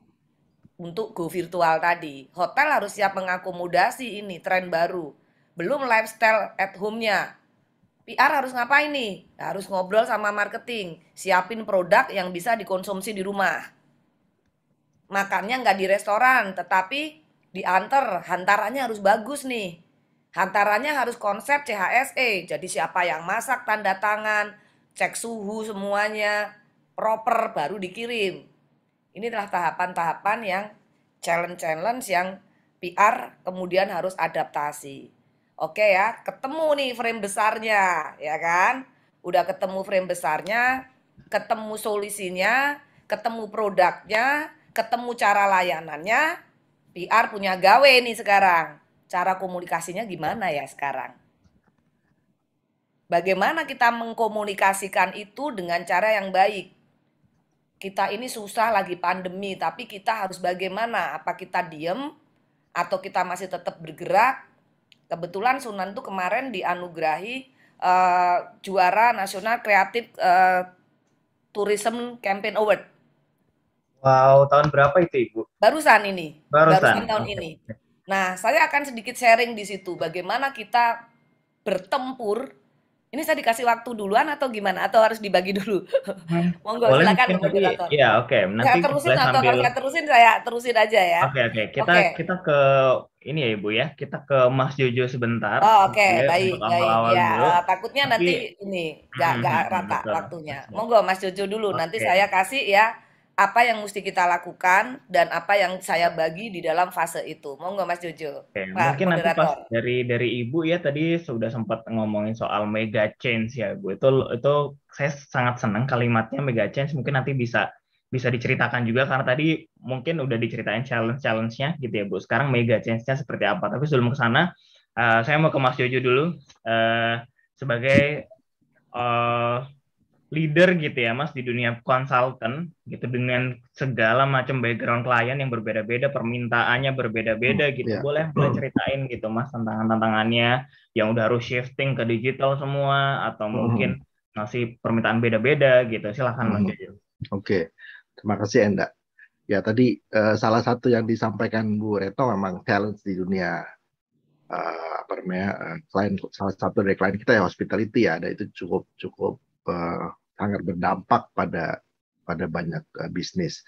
untuk go virtual tadi. Hotel harus siap mengakomodasi ini tren baru. Belum lifestyle at home-nya. PR harus ngapain nih? Harus ngobrol sama marketing, siapin produk yang bisa dikonsumsi di rumah makannya nggak di restoran tetapi diantar hantarannya harus bagus nih hantarannya harus konsep CHSE jadi siapa yang masak tanda tangan cek suhu semuanya proper baru dikirim ini adalah tahapan-tahapan yang challenge-challenge yang PR kemudian harus adaptasi oke ya ketemu nih frame besarnya ya kan udah ketemu frame besarnya ketemu solusinya ketemu produknya ketemu cara layanannya, PR punya gawe nih sekarang. Cara komunikasinya gimana ya sekarang? Bagaimana kita mengkomunikasikan itu dengan cara yang baik? Kita ini susah lagi pandemi, tapi kita harus bagaimana? Apa kita diem atau kita masih tetap bergerak? Kebetulan Sunan tuh kemarin dianugerahi uh, juara nasional kreatif uh, tourism campaign award Wow, tahun berapa itu Ibu? Barusan ini. Barusan, Barusan tahun okay. ini. Nah, saya akan sedikit sharing di situ bagaimana kita bertempur. Ini saya dikasih waktu duluan atau gimana? Atau harus dibagi dulu? Hmm. Monggo Boleh, silakan moderator. Iya, oke. Okay. Nanti saya terusin atau sambil... saya terusin saya terusin aja ya. Oke, okay, oke. Okay. Kita okay. kita ke ini ya Ibu ya. Kita ke Mas Jojo sebentar. Oh, oke. Okay. Ya, baik, baik. Awal ya, dulu. Eh, takutnya Tapi... nanti ini enggak hmm, hmm, hmm, rata betul. waktunya. Monggo Mas Jojo dulu. Okay. Nanti saya kasih ya apa yang mesti kita lakukan dan apa yang saya bagi di dalam fase itu. Mau nggak Mas Jojo? Oke, Pak mungkin moderator. nanti pas dari dari Ibu ya tadi sudah sempat ngomongin soal mega change ya Bu. Itu itu saya sangat senang kalimatnya mega change mungkin nanti bisa bisa diceritakan juga karena tadi mungkin udah diceritain challenge-challenge-nya gitu ya Bu. Sekarang mega change-nya seperti apa? Tapi sebelum ke sana uh, saya mau ke Mas Jojo dulu uh, sebagai uh, leader gitu ya mas di dunia konsultan gitu dengan segala macam background klien yang berbeda-beda permintaannya berbeda-beda hmm, gitu yeah. boleh hmm. boleh ceritain gitu mas tentang tantangannya yang udah harus shifting ke digital semua atau hmm. mungkin masih permintaan beda-beda gitu silahkan hmm. mas Oke okay. terima kasih Enda. Ya tadi uh, salah satu yang disampaikan Bu Reto memang challenge di dunia uh, apa namanya uh, klien salah satu dari klien kita ya hospitality ya ada itu cukup cukup sangat berdampak pada pada banyak uh, bisnis.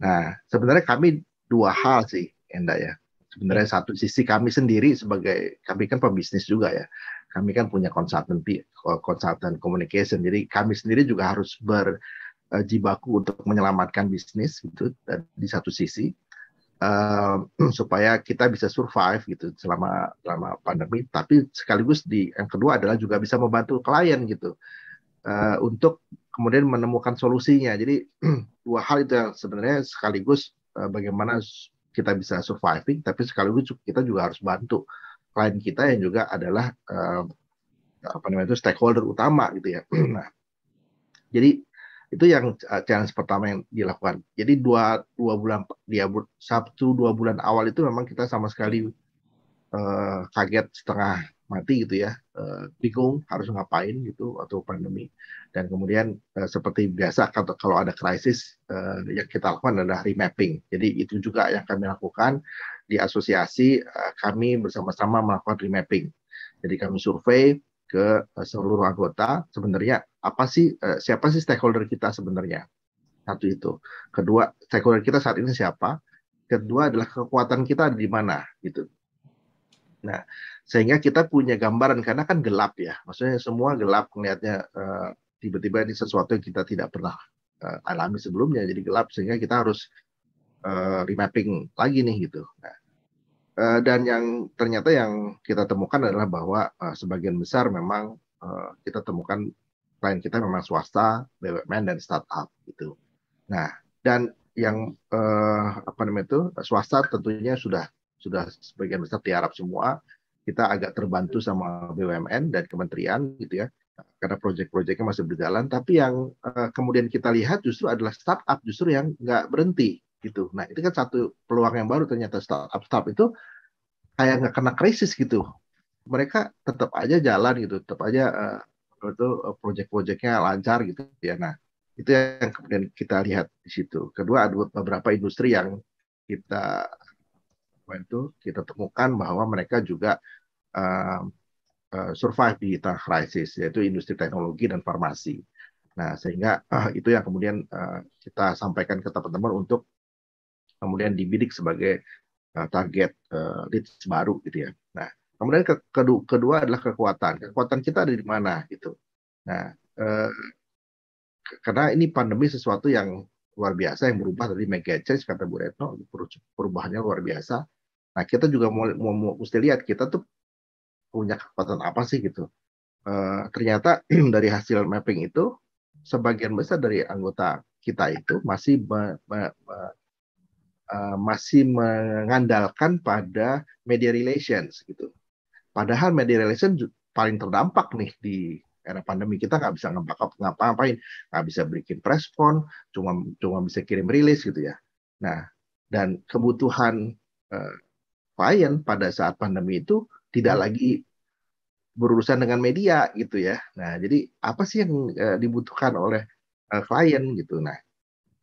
Nah, sebenarnya kami dua hal sih, Enda ya. Sebenarnya ya. satu sisi kami sendiri sebagai kami kan pebisnis juga ya. Kami kan punya konsultan konsultan communication. Jadi kami sendiri juga harus berjibaku eh, untuk menyelamatkan bisnis gitu di satu sisi uh, supaya kita bisa survive gitu selama selama pandemi tapi sekaligus di yang kedua adalah juga bisa membantu klien gitu uh, untuk kemudian menemukan solusinya. Jadi dua hal itu yang sebenarnya sekaligus uh, bagaimana kita bisa surviving, tapi sekaligus kita juga harus bantu klien kita yang juga adalah uh, apa namanya itu stakeholder utama gitu ya. nah, jadi itu yang challenge pertama yang dilakukan. Jadi dua dua bulan dia Sabtu dua bulan awal itu memang kita sama sekali uh, kaget setengah mati gitu ya, uh, bingung harus ngapain gitu atau pandemi. Dan kemudian uh, seperti biasa kalau, ada krisis uh, yang kita lakukan adalah remapping. Jadi itu juga yang kami lakukan di asosiasi uh, kami bersama-sama melakukan remapping. Jadi kami survei ke seluruh anggota sebenarnya apa sih uh, siapa sih stakeholder kita sebenarnya. Satu itu. Kedua, stakeholder kita saat ini siapa? Kedua adalah kekuatan kita di mana gitu. Nah, sehingga kita punya gambaran karena kan gelap ya maksudnya semua gelap melihatnya eh, tiba-tiba ini sesuatu yang kita tidak pernah eh, alami sebelumnya jadi gelap sehingga kita harus uh, remapping lagi nih gitu nah, dan yang ternyata yang kita temukan adalah bahwa sebagian besar memang kita temukan klien kita memang swasta BUMN dan startup gitu nah dan yang uh, apa namanya itu swasta tentunya sudah sudah sebagian besar tiarap semua kita agak terbantu sama BUMN dan kementerian gitu ya karena proyek-proyeknya masih berjalan tapi yang uh, kemudian kita lihat justru adalah startup justru yang nggak berhenti gitu nah itu kan satu peluang yang baru ternyata startup startup itu kayak nggak kena krisis gitu mereka tetap aja jalan gitu tetap aja uh, itu eh, proyek-proyeknya lancar gitu ya nah itu yang kemudian kita lihat di situ kedua ada beberapa industri yang kita Nah, itu kita temukan bahwa mereka juga uh, uh, survive tengah krisis yaitu industri teknologi dan farmasi. Nah sehingga uh, itu yang kemudian uh, kita sampaikan ke teman-teman untuk kemudian dibidik sebagai uh, target uh, leads baru gitu ya. Nah kemudian ke kedua, kedua adalah kekuatan. Kekuatan kita ada di mana gitu. Nah uh, karena ini pandemi sesuatu yang luar biasa yang berubah dari mega change kata Bu Retno perubahannya luar biasa Nah kita juga mau, mau, mau mesti lihat kita tuh punya kekuatan apa sih gitu. E, ternyata dari hasil mapping itu sebagian besar dari anggota kita itu masih be, be, be, uh, eh, masih mengandalkan pada media relations gitu. Padahal media relations paling terdampak nih di era pandemi kita nggak bisa ngapa-ngapain, nggak bisa bikin press cuma cuma bisa kirim rilis gitu ya. Nah dan kebutuhan uh, klien pada saat pandemi itu tidak hmm. lagi berurusan dengan media gitu ya. Nah, jadi apa sih yang uh, dibutuhkan oleh uh, klien gitu. Nah,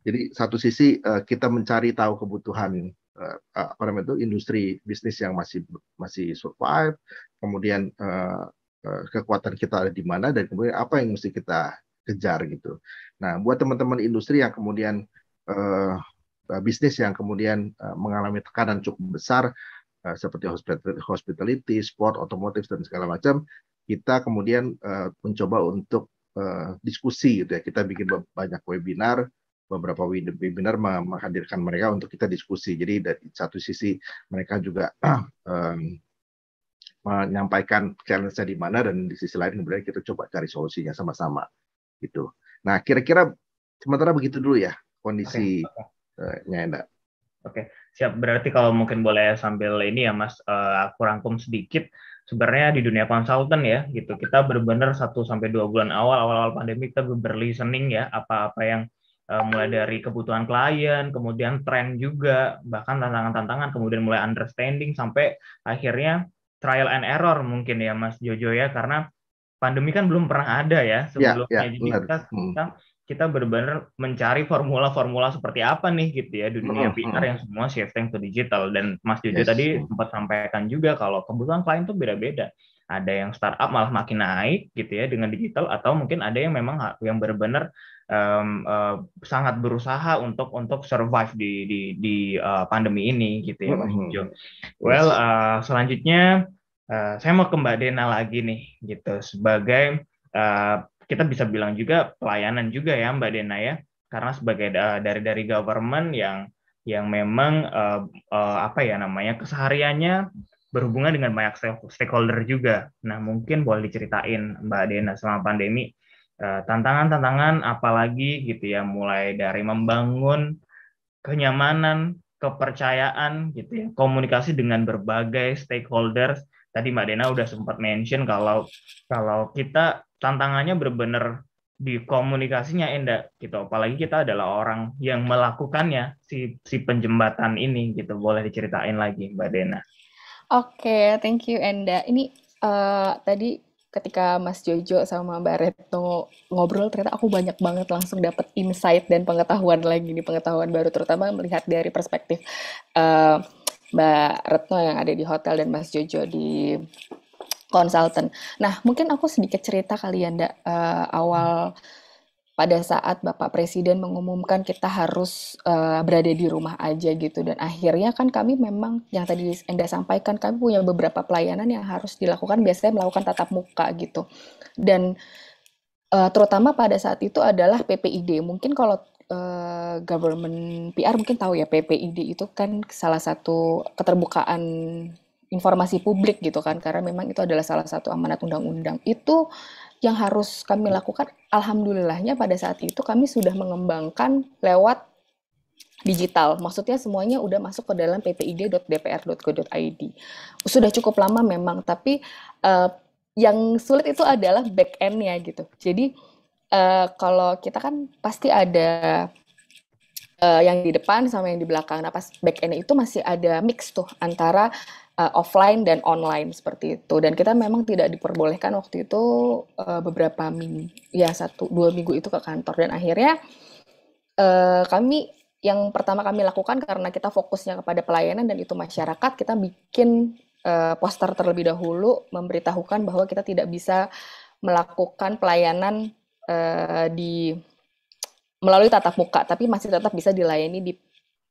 jadi satu sisi uh, kita mencari tahu kebutuhan uh, apa namanya itu industri bisnis yang masih masih survive, kemudian uh, uh, kekuatan kita ada di mana dan kemudian apa yang mesti kita kejar gitu. Nah, buat teman-teman industri yang kemudian uh, bisnis yang kemudian uh, mengalami tekanan cukup besar, Eh, seperti hospitality, sport, otomotif dan segala macam, kita kemudian eh, mencoba untuk eh, diskusi gitu ya. Kita bikin banyak webinar, beberapa webinar menghadirkan mereka untuk kita diskusi. Jadi dari satu sisi mereka juga menyampaikan challenge-nya di mana dan di sisi lain kemudian kita coba cari solusinya sama-sama gitu. Nah, kira-kira sementara begitu dulu ya kondisinya okay. uh, Enda. Oke, siap. Berarti kalau mungkin boleh sambil ini ya, Mas, uh, aku rangkum sedikit. Sebenarnya di dunia konsultan ya, gitu. Kita benar-benar satu sampai dua bulan awal awal-awal pandemi kita berlistening ya, apa-apa yang eh, mulai dari kebutuhan klien, kemudian tren juga, bahkan tantangan-tantangan, kemudian mulai understanding sampai akhirnya trial and error mungkin ya, Mas Jojo ya, karena pandemi kan belum pernah ada ya, ya, ya sebelumnya. Yeah, yeah, Jadi kita, hmm. kita kita benar-benar mencari formula-formula seperti apa nih gitu ya dunia mm-hmm. yang semua shifting ke digital dan Mas Jojo yes. tadi sempat sampaikan juga kalau kebutuhan klien tuh beda-beda ada yang startup malah makin naik gitu ya dengan digital atau mungkin ada yang memang yang benar-benar um, uh, sangat berusaha untuk untuk survive di di di uh, pandemi ini gitu ya Mas mm-hmm. Well uh, selanjutnya uh, saya mau ke Mbak Dena lagi nih gitu sebagai uh, kita bisa bilang juga pelayanan juga ya Mbak Dena ya karena sebagai dari dari government yang yang memang uh, uh, apa ya namanya kesehariannya berhubungan dengan banyak stakeholder juga. Nah mungkin boleh diceritain Mbak Dena selama pandemi eh, tantangan-tantangan uh, apalagi gitu ya mulai dari membangun kenyamanan, kepercayaan gitu ya, komunikasi dengan berbagai stakeholders. Tadi Mbak Dena udah sempat mention kalau kalau kita tantangannya benar-benar di komunikasinya Enda gitu. Apalagi kita adalah orang yang melakukannya si si penjembatan ini gitu. Boleh diceritain lagi Mbak Dena. Oke, okay, thank you Enda. Ini uh, tadi ketika Mas Jojo sama Mbak Retno ngobrol ternyata aku banyak banget langsung dapat insight dan pengetahuan lagi nih pengetahuan baru terutama melihat dari perspektif uh, Mbak Retno yang ada di hotel dan Mas Jojo di konsultan. Nah, mungkin aku sedikit cerita kalian ya, uh, awal pada saat Bapak Presiden mengumumkan kita harus uh, berada di rumah aja gitu dan akhirnya kan kami memang yang tadi Anda sampaikan kami punya beberapa pelayanan yang harus dilakukan biasanya melakukan tatap muka gitu. Dan uh, terutama pada saat itu adalah PPID. Mungkin kalau uh, government PR mungkin tahu ya PPID itu kan salah satu keterbukaan informasi publik gitu kan karena memang itu adalah salah satu amanat undang-undang itu yang harus kami lakukan alhamdulillahnya pada saat itu kami sudah mengembangkan lewat digital maksudnya semuanya udah masuk ke dalam ppid.dpr.go.id sudah cukup lama memang tapi uh, yang sulit itu adalah back endnya gitu jadi uh, kalau kita kan pasti ada uh, yang di depan sama yang di belakang nah pas back end itu masih ada mix tuh antara uh, offline dan online seperti itu. Dan kita memang tidak diperbolehkan waktu itu uh, beberapa minggu, ya satu dua minggu itu ke kantor. Dan akhirnya uh, kami yang pertama kami lakukan karena kita fokusnya kepada pelayanan dan itu masyarakat, kita bikin uh, poster terlebih dahulu memberitahukan bahwa kita tidak bisa melakukan pelayanan uh, di melalui tatap muka, tapi masih tetap bisa dilayani di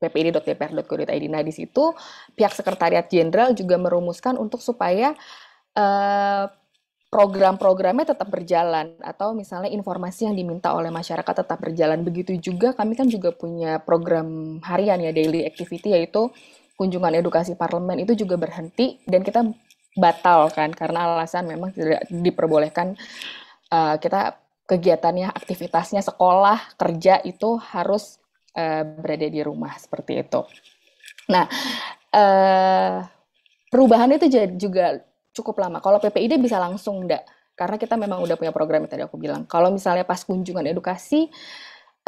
ppid.dpr.go.id. Nah, di situ pihak sekretariat jenderal juga merumuskan untuk supaya uh, program-programnya tetap berjalan atau misalnya informasi yang diminta oleh masyarakat tetap berjalan. Begitu juga kami kan juga punya program harian ya daily activity yaitu kunjungan edukasi parlemen itu juga berhenti dan kita batal kan karena alasan memang tidak diperbolehkan uh, kita kegiatannya, aktivitasnya sekolah, kerja itu harus Eh, berada di rumah seperti itu. Nah, uh, perubahan itu juga cukup lama. Kalau PPID bisa langsung enggak, karena kita memang udah punya program yang tadi aku bilang. Kalau misalnya pas kunjungan edukasi,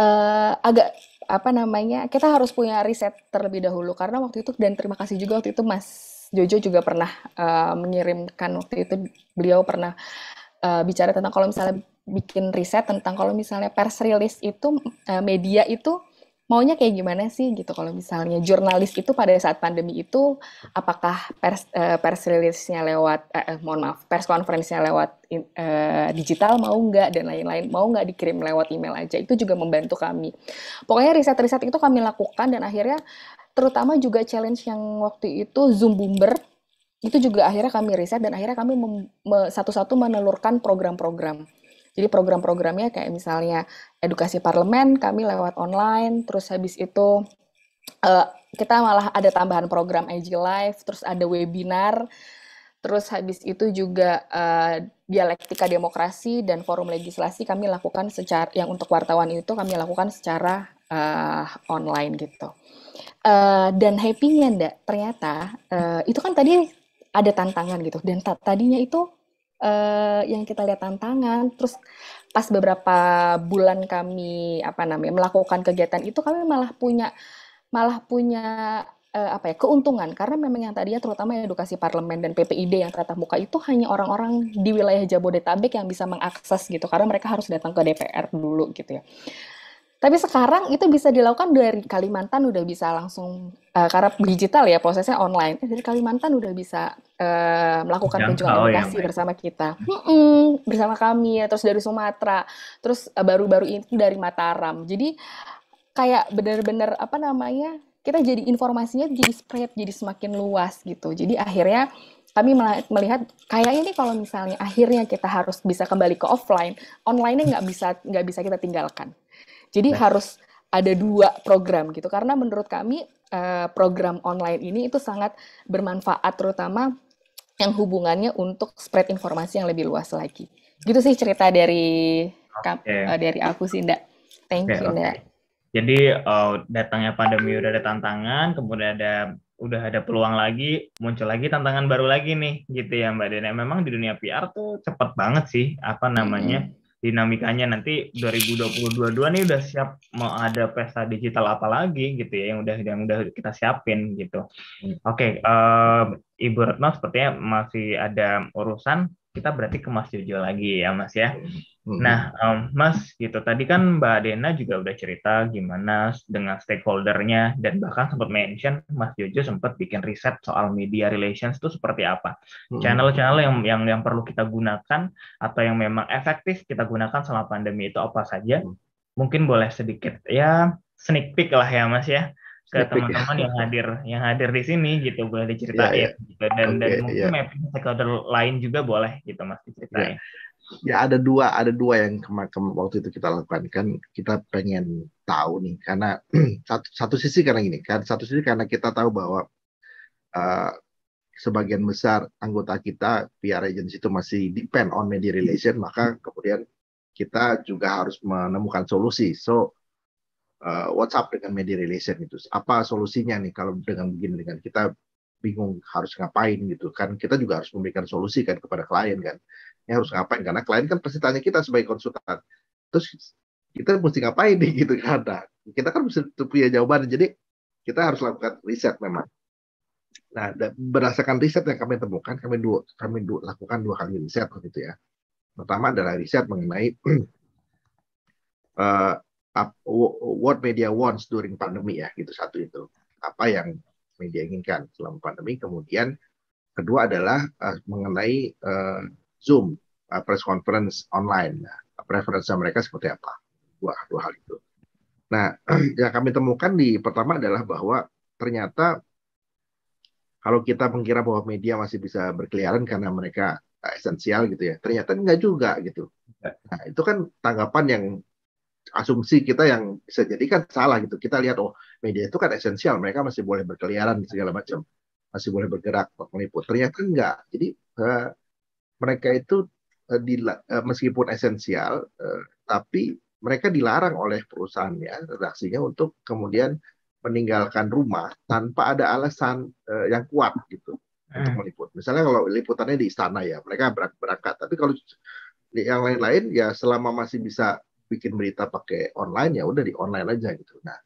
uh, agak apa namanya, kita harus punya riset terlebih dahulu. Karena waktu itu, dan terima kasih juga waktu itu Mas Jojo juga pernah uh, mengirimkan waktu itu beliau pernah uh, bicara tentang kalau misalnya bikin riset tentang kalau misalnya press release itu uh, media itu maunya kayak gimana sih gitu kalau misalnya jurnalis itu pada saat pandemi itu apakah pers uh, pers rilisnya lewat uh, mohon maaf pers konferensinya lewat uh, digital mau nggak dan lain-lain mau nggak dikirim lewat email aja itu juga membantu kami pokoknya riset-riset itu kami lakukan dan akhirnya terutama juga challenge yang waktu itu zoom bumber itu juga akhirnya kami riset dan akhirnya kami satu-satu menelurkan program-program jadi program-programnya kayak misalnya edukasi parlemen kami lewat online, terus habis itu uh, kita malah ada tambahan program IG Live, terus ada webinar, terus habis itu juga uh, dialektika demokrasi dan forum legislasi kami lakukan secara yang untuk wartawan itu kami lakukan secara uh, online gitu. Uh, dan happy-nya ternyata uh, itu kan tadi ada tantangan gitu dan tadinya itu uh, yang kita lihat tantangan. Terus pas beberapa bulan kami apa namanya melakukan kegiatan itu kami malah punya malah punya uh, apa ya keuntungan karena memang yang tadi ya terutama edukasi parlemen dan PPID yang tatap muka itu hanya orang-orang di wilayah Jabodetabek yang bisa mengakses gitu karena mereka harus datang ke DPR dulu gitu ya. Tapi sekarang itu bisa dilakukan dari Kalimantan udah bisa langsung uh, karena digital ya prosesnya online. jadi eh, Kalimantan udah bisa uh, melakukan kunjungan oh, edukasi ya, bersama kita, hmm -mm, bersama kami. ya. Terus dari Sumatera, terus baru-baru ini dari Mataram. Jadi kayak benar-benar apa namanya kita jadi informasinya jadi spread jadi semakin luas gitu. Jadi akhirnya kami melihat kayaknya ini kalau misalnya akhirnya kita harus bisa kembali ke offline, online-nya nggak bisa nggak bisa kita tinggalkan. Jadi nah. harus ada dua program gitu karena menurut kami eh, program online ini itu sangat bermanfaat terutama yang hubungannya untuk spread informasi yang lebih luas lagi. Gitu sih cerita dari okay. Eh, dari aku sih Ndak. Thank okay, you Ndak. Okay. Jadi uh, datangnya pandemi udah ada tantangan, kemudian ada udah ada peluang lagi, muncul lagi tantangan baru lagi nih, gitu ya Mbak Dena. Memang di dunia PR tuh cepet banget sih, apa namanya, -hmm dinamikanya nanti 2022 nih udah siap mau ada pesta digital apa lagi gitu ya yang udah yang udah kita siapin gitu. Hmm. Oke, okay, eh, Ibu Retno sepertinya masih ada urusan, kita berarti ke Mas Jojo lagi ya Mas ya. Hmm. Nah, um, Mas, gitu tadi kan Mbak Dena juga udah cerita gimana dengan stakeholdernya dan bahkan sempat mention Mas Jojo sempat bikin riset soal media relations itu seperti apa, channel-channel yang yang yang perlu kita gunakan atau yang memang efektif kita gunakan selama pandemi itu apa saja? Mungkin boleh sedikit ya sneak peek lah ya Mas ya ke ya. teman-teman ya. yang hadir yang hadir di sini gitu boleh diceritain ya, ya. gitu dan okay, dan mungkin ya. mapping stakeholder lain juga boleh gitu mas diceritain. Ya ya ada dua ada dua yang kemarin waktu itu kita lakukan kan kita pengen tahu nih karena satu, satu sisi karena ini kan satu sisi karena kita tahu bahwa uh, sebagian besar anggota kita PR agency itu masih depend on media relation maka kemudian kita juga harus menemukan solusi so uh, eh, WhatsApp dengan media relation itu apa solusinya nih kalau dengan begini dengan kita bingung harus ngapain gitu kan kita juga harus memberikan solusi kan kepada klien kan ini eh, harus ngapain karena klien kan pasti tanya kita sebagai konsultan terus kita mesti ngapain nih gitu kan nah, kita kan mesti punya jawaban jadi kita harus lakukan riset memang nah berdasarkan riset yang kami temukan kami dua kami dua, lakukan dua kali riset gitu ya pertama adalah riset mengenai uh, what media wants during pandemi ya gitu satu itu apa yang media inginkan selama pandemi kemudian kedua adalah uh, mengenai uh, Zoom, uh, press conference online. Nah, preferensi mereka seperti apa? Wah, dua hal itu. Nah, yang kami temukan di pertama adalah bahwa ternyata kalau kita mengira bahwa media masih bisa berkeliaran karena mereka uh, esensial gitu ya, ternyata enggak juga gitu. Ya. Nah, itu kan tanggapan yang asumsi kita yang bisa jadi kan salah gitu. Kita lihat oh media itu kan esensial, mereka masih boleh berkeliaran segala macam, masih boleh bergerak meliput. Ternyata enggak. Jadi uh, mereka itu eh, di, eh, meskipun esensial eh, tapi mereka dilarang oleh perusahaannya redaksinya untuk kemudian meninggalkan rumah tanpa ada alasan yang kuat gitu eh. untuk hmm. meliput. Misalnya kalau liputannya di istana ya mereka berangkat, tapi kalau yang lain-lain ya selama masih bisa bikin berita pakai online ya udah di online aja gitu. Nah,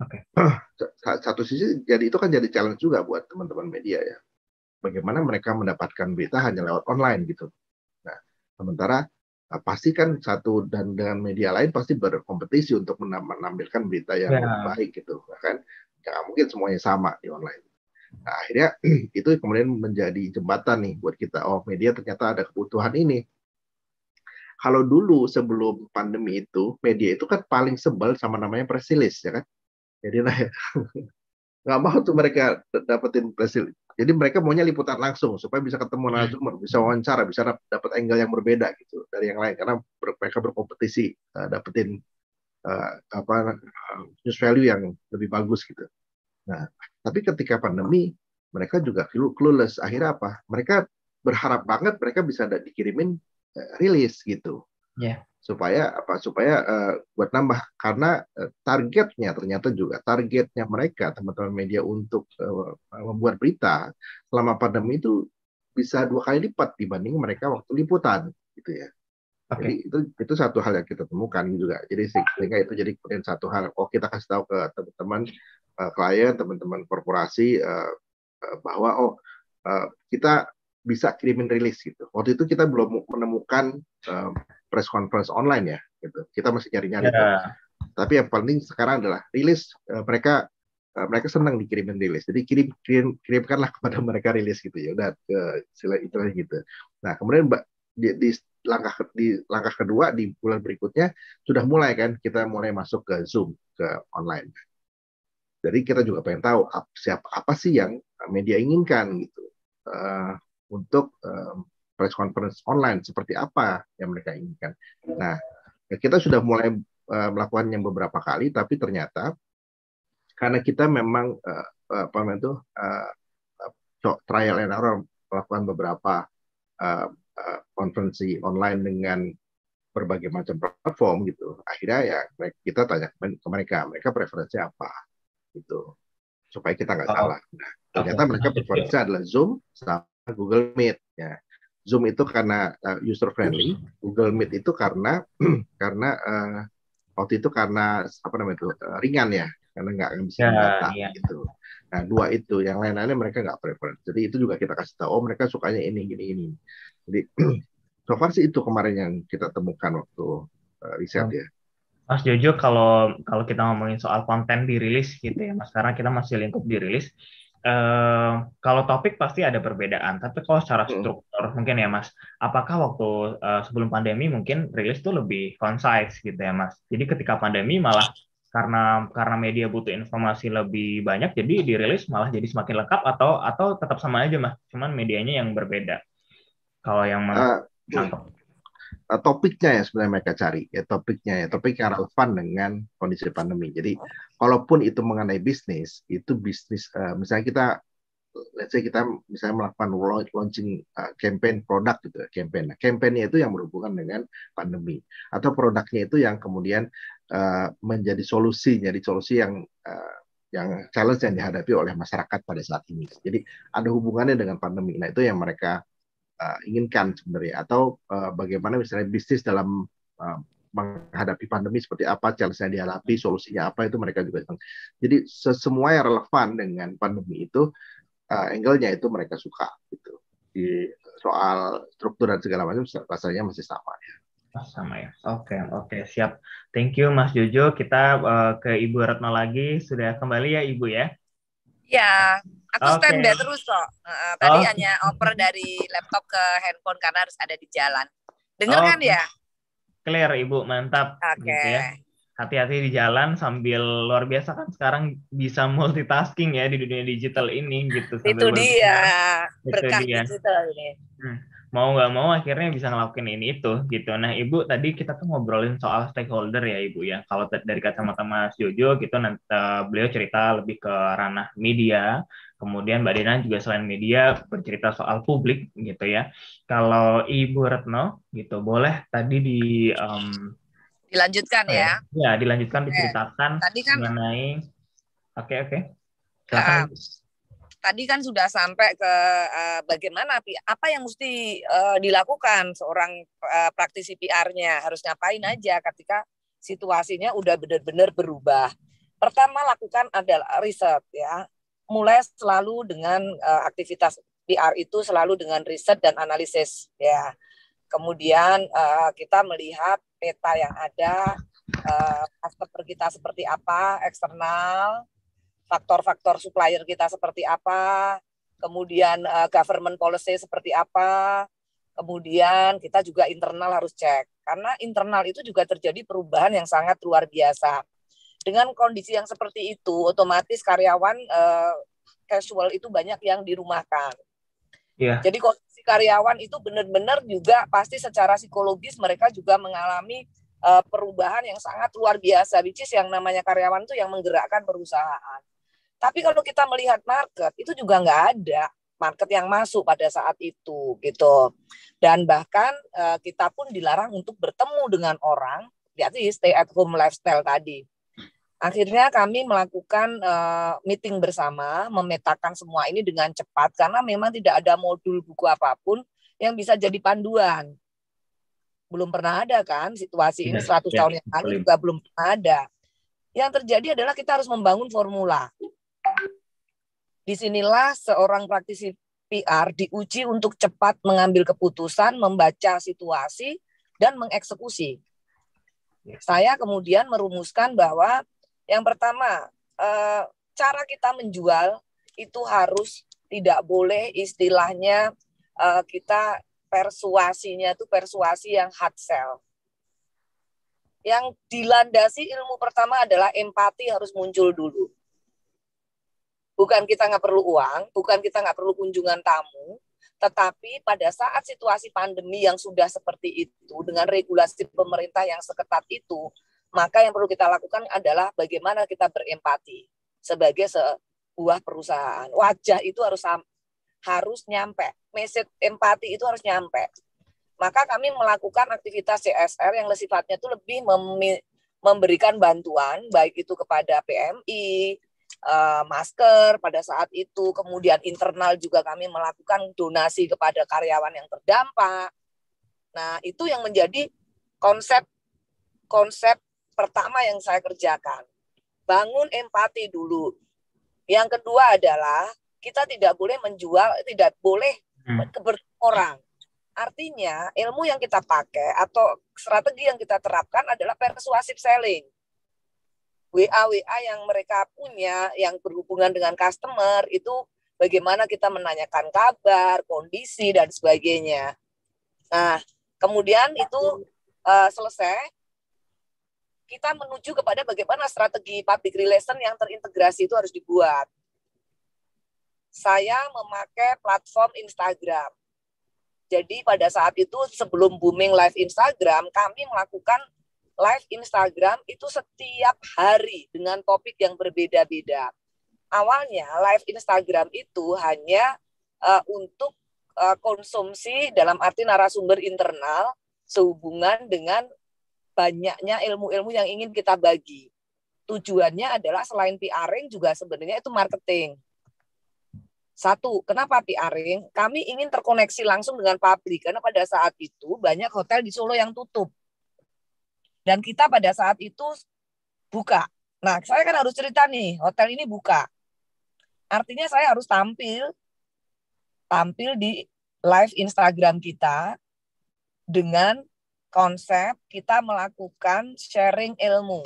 okay. satu sisi jadi itu kan jadi challenge juga buat teman-teman media ya bagaimana mereka mendapatkan berita hanya lewat online gitu. Nah, sementara eh, pasti kan satu dan dengan media lain pasti berkompetisi untuk menampilkan berita yang ya. baik gitu nah, kan ya nggak mungkin semuanya sama di online nah akhirnya itu kemudian menjadi jembatan nih buat kita oh media ternyata ada kebutuhan ini kalau dulu sebelum pandemi itu media itu kan paling sebel sama namanya press ya kan jadi nah nggak mau tuh mereka dapetin hasil jadi mereka maunya liputan langsung supaya bisa ketemu hmm. narasumber bisa wawancara bisa dapat angle yang berbeda gitu dari yang lain karena mereka berkompetisi uh, dapetin uh, apa uh, news value yang lebih bagus gitu nah tapi ketika pandemi mereka juga clueless akhirnya apa mereka berharap banget mereka bisa dikirimin uh, rilis gitu Yeah. Supaya apa? Supaya uh, buat nambah karena uh, targetnya ternyata juga targetnya mereka teman-teman media untuk uh, membuat berita selama pandemi itu bisa dua kali lipat dibanding mereka waktu liputan, gitu ya. Okay. Jadi itu itu satu hal yang kita temukan juga. Jadi sehingga itu jadi kemudian satu hal. Oh kita kasih tahu ke teman-teman uh, klien, teman-teman korporasi uh, bahwa oh uh, kita bisa kirimin rilis gitu. Waktu itu kita belum menemukan uh, press conference online ya, gitu. Kita masih nyari-nyari. Yeah. Tapi yang penting sekarang adalah rilis uh, mereka uh, mereka senang dikirimin rilis. Jadi kirim, kirim kirimkanlah kepada mereka rilis gitu ya. Udah ke sila itu gitu. Nah kemudian mbak di, di langkah di langkah kedua di bulan berikutnya sudah mulai kan kita mulai masuk ke zoom ke online. Jadi kita juga pengen tahu siapa apa sih yang media inginkan gitu. Uh, untuk uh, press conference online seperti apa yang mereka inginkan. Nah, kita sudah mulai uh, melakukannya beberapa kali, tapi ternyata karena kita memang uh, apa namanya itu uh, trial and error melakukan beberapa uh, uh, konferensi online dengan berbagai macam platform gitu. Akhirnya ya kita tanya ke mereka, mereka preferensi apa gitu supaya kita nggak oh, oh. salah. Nah, ternyata mereka preferensi adalah Zoom sama Google Meet ya. Zoom itu karena uh, eh, user friendly, Google Meet itu karena karena uh, waktu itu karena apa namanya itu uh, ringan ya, karena nggak bisa data ya. Iya. gitu. Nah dua itu, yang lain-lainnya mereka nggak prefer. Jadi itu juga kita kasih tahu, oh mereka sukanya ini gini ini. Jadi so far sih itu kemarin yang kita temukan waktu uh, riset ya. Mas Jojo, kalau kalau kita ngomongin soal konten dirilis gitu ya, Mas, karena kita masih lingkup dirilis, Eh, kalau topik pasti ada perbedaan, tapi kalau secara struktur hmm. mungkin ya Mas, apakah waktu uh, sebelum pandemi mungkin rilis tuh lebih concise gitu ya Mas? Jadi ketika pandemi malah karena karena media butuh informasi lebih banyak, jadi dirilis malah jadi semakin lengkap atau atau tetap sama aja Mas, cuman medianya yang berbeda. Kalau yang Mas, uh, uh, topiknya ya sebenarnya mereka cari ya topiknya ya topik yang relevan dengan kondisi pandemi. Jadi kalaupun itu mengenai bisnis, itu bisnis uh, misalnya kita let's say kita misalnya melakukan launching uh, campaign produk gitu ya, campaign. Nah, campaignnya itu yang berhubungan dengan pandemi atau produknya itu yang kemudian uh, menjadi solusi, jadi solusi yang uh, yang challenge yang dihadapi oleh masyarakat pada saat ini. Jadi ada hubungannya dengan pandemi. Nah, itu yang mereka uh, inginkan sebenarnya atau uh, bagaimana misalnya bisnis dalam uh, menghadapi pandemi seperti apa challenge yang dihadapi solusinya apa itu mereka juga senang. jadi semua yang relevan dengan pandemi itu uh, angle-nya itu mereka suka gitu di soal struktur dan segala macam rasanya masih sama ya Oh, sama ya. Oke, okay, oke, okay, siap. Thank you Mas Jojo. Kita uh, ke Ibu Retno lagi. Sudah kembali ya Ibu ya? Iya, aku okay. stand by terus kok. Uh, tadi oh. hanya oper dari laptop ke handphone karena harus ada di jalan. Dengar kan ya? Clear Ibu, mantap. Oke. Okay. Gitu ya. Hati-hati di jalan sambil luar biasa kan sekarang bisa multitasking ya di dunia digital ini gitu. Itu dia berkah Itu digital ini. Hmm mau nggak mau akhirnya bisa ngelakuin ini itu gitu. Nah ibu tadi kita tuh ngobrolin soal stakeholder ya ibu ya. Kalau dari kacamata Mas Jojo gitu nanti uh, eh, beliau cerita lebih ke ranah media. Kemudian Mbak Dina juga selain media bercerita soal publik gitu ya. Kalau Ibu Retno gitu boleh tadi di um, dilanjutkan ya. Ya dilanjutkan diceritakan eh, tadi kan, mengenai oke okay, oke. Okay. Eh, uh, tadi kan sudah sampai ke uh, bagaimana apa yang mesti uh, dilakukan seorang uh, praktisi PR-nya harus ngapain aja ketika situasinya udah benar-benar berubah. Pertama lakukan adalah riset ya. Mulai selalu dengan uh, aktivitas PR itu selalu dengan riset dan analisis ya. Kemudian uh, kita melihat peta yang ada, uh, customer kita seperti apa, eksternal, faktor-faktor supplier kita seperti apa, kemudian uh, government policy seperti apa, kemudian kita juga internal harus cek karena internal itu juga terjadi perubahan yang sangat luar biasa. Dengan kondisi yang seperti itu, otomatis karyawan uh, casual itu banyak yang dirumahkan. Yeah. Jadi kondisi karyawan itu benar-benar juga pasti secara psikologis mereka juga mengalami uh, perubahan yang sangat luar biasa, which is yang namanya karyawan itu yang menggerakkan perusahaan. Tapi kalau kita melihat market itu juga nggak ada market yang masuk pada saat itu gitu. Dan bahkan uh, kita pun dilarang untuk bertemu dengan orang, yaitu stay at home lifestyle tadi. Akhirnya kami melakukan uh, meeting bersama, memetakan semua ini dengan cepat karena memang tidak ada modul buku apapun yang bisa jadi panduan. Belum pernah ada kan situasi ini 100 iya, iya, tahun yang lalu juga belum pernah ada. Yang terjadi adalah kita harus membangun formula. Disinilah seorang praktisi PR diuji untuk cepat mengambil keputusan, membaca situasi, dan mengeksekusi. Saya kemudian merumuskan bahwa yang pertama, eh, cara kita menjual itu harus tidak boleh istilahnya eh, kita persuasinya itu persuasi yang hard sell. Yang dilandasi ilmu pertama adalah empati harus muncul dulu. Bukan kita nggak perlu uang, bukan kita nggak perlu kunjungan tamu, tetapi pada saat situasi pandemi yang sudah seperti itu, dengan regulasi pemerintah yang seketat itu, maka yang perlu kita lakukan adalah bagaimana kita berempati sebagai sebuah perusahaan. Wajah itu harus harus nyampe. Message empati itu harus nyampe. Maka kami melakukan aktivitas CSR yang sifatnya itu lebih memberikan bantuan, baik itu kepada PMI, Eh, masker pada saat itu. Kemudian internal juga kami melakukan donasi kepada karyawan yang terdampak. Nah, itu yang menjadi konsep konsep pertama yang saya kerjakan. Bangun empati dulu. Yang kedua adalah kita tidak boleh menjual, tidak boleh hmm. bertemu orang. Artinya, ilmu yang kita pakai atau strategi yang kita terapkan adalah persuasif selling. WA WA yang mereka punya yang berhubungan dengan customer itu bagaimana kita menanyakan kabar, kondisi dan sebagainya. Nah, kemudian itu uh, selesai kita menuju kepada bagaimana strategi public relation yang terintegrasi itu harus dibuat. Saya memakai platform Instagram. Jadi pada saat itu sebelum booming live Instagram, kami melakukan live Instagram itu setiap hari dengan topik yang berbeda-beda. Awalnya live Instagram itu hanya uh, untuk uh, konsumsi dalam arti narasumber internal sehubungan dengan banyaknya ilmu-ilmu yang ingin kita bagi. Tujuannya adalah selain PRing juga sebenarnya itu marketing. Satu, kenapa PRing? Kami ingin terkoneksi langsung dengan publik karena pada saat itu banyak hotel di Solo yang tutup dan kita pada saat itu buka. Nah, saya kan harus cerita nih, hotel ini buka. Artinya saya harus tampil tampil di live Instagram kita dengan konsep kita melakukan sharing ilmu.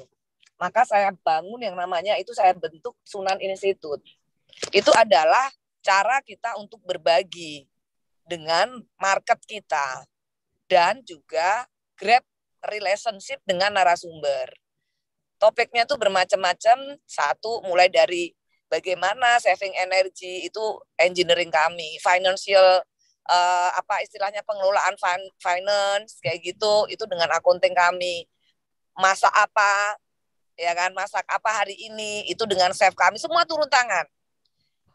Maka saya bangun yang namanya itu saya bentuk Sunan Institute. Itu adalah cara kita untuk berbagi dengan market kita dan juga grab relationship dengan narasumber. Topiknya tuh bermacam-macam. Satu mulai dari bagaimana saving energi itu engineering kami, financial uh, apa istilahnya pengelolaan fin finance kayak gitu itu dengan akunting kami. masak apa ya kan masak apa hari ini itu dengan chef kami semua turun tangan.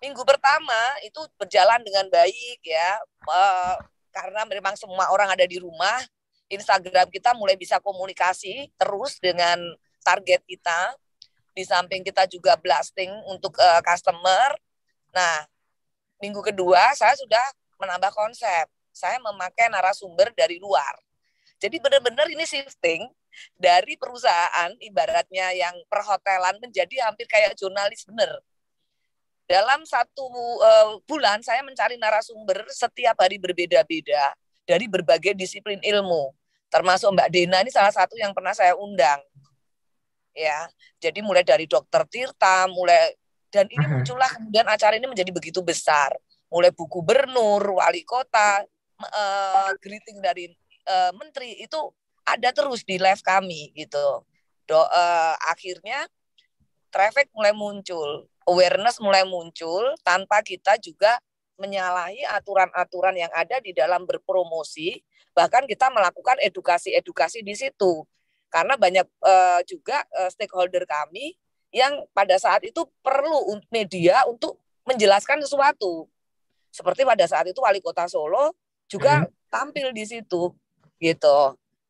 Minggu pertama itu berjalan dengan baik ya. Uh, karena memang semua orang ada di rumah, Instagram kita mulai bisa komunikasi terus dengan target kita. Di samping kita juga blasting untuk uh, customer. Nah, minggu kedua saya sudah menambah konsep. Saya memakai narasumber dari luar. Jadi benar-benar ini shifting dari perusahaan ibaratnya yang perhotelan menjadi hampir kayak jurnalis benar. Dalam satu uh, bulan saya mencari narasumber setiap hari berbeda-beda dari berbagai disiplin ilmu. Termasuk Mbak Dena ini salah satu yang pernah saya undang. Ya, jadi mulai dari Dokter Tirta, mulai dan ini muncullah kemudian acara ini menjadi begitu besar. Mulai buku Gubernur, Wali Kota, uh, greeting dari uh, Menteri itu ada terus di live kami gitu. Do, uh, akhirnya traffic mulai muncul, awareness mulai muncul tanpa kita juga menyalahi aturan-aturan yang ada di dalam berpromosi, bahkan kita melakukan edukasi-edukasi di situ. Karena banyak uh, juga uh, stakeholder kami yang pada saat itu perlu media untuk menjelaskan sesuatu. Seperti pada saat itu wali kota Solo juga hmm. tampil di situ gitu.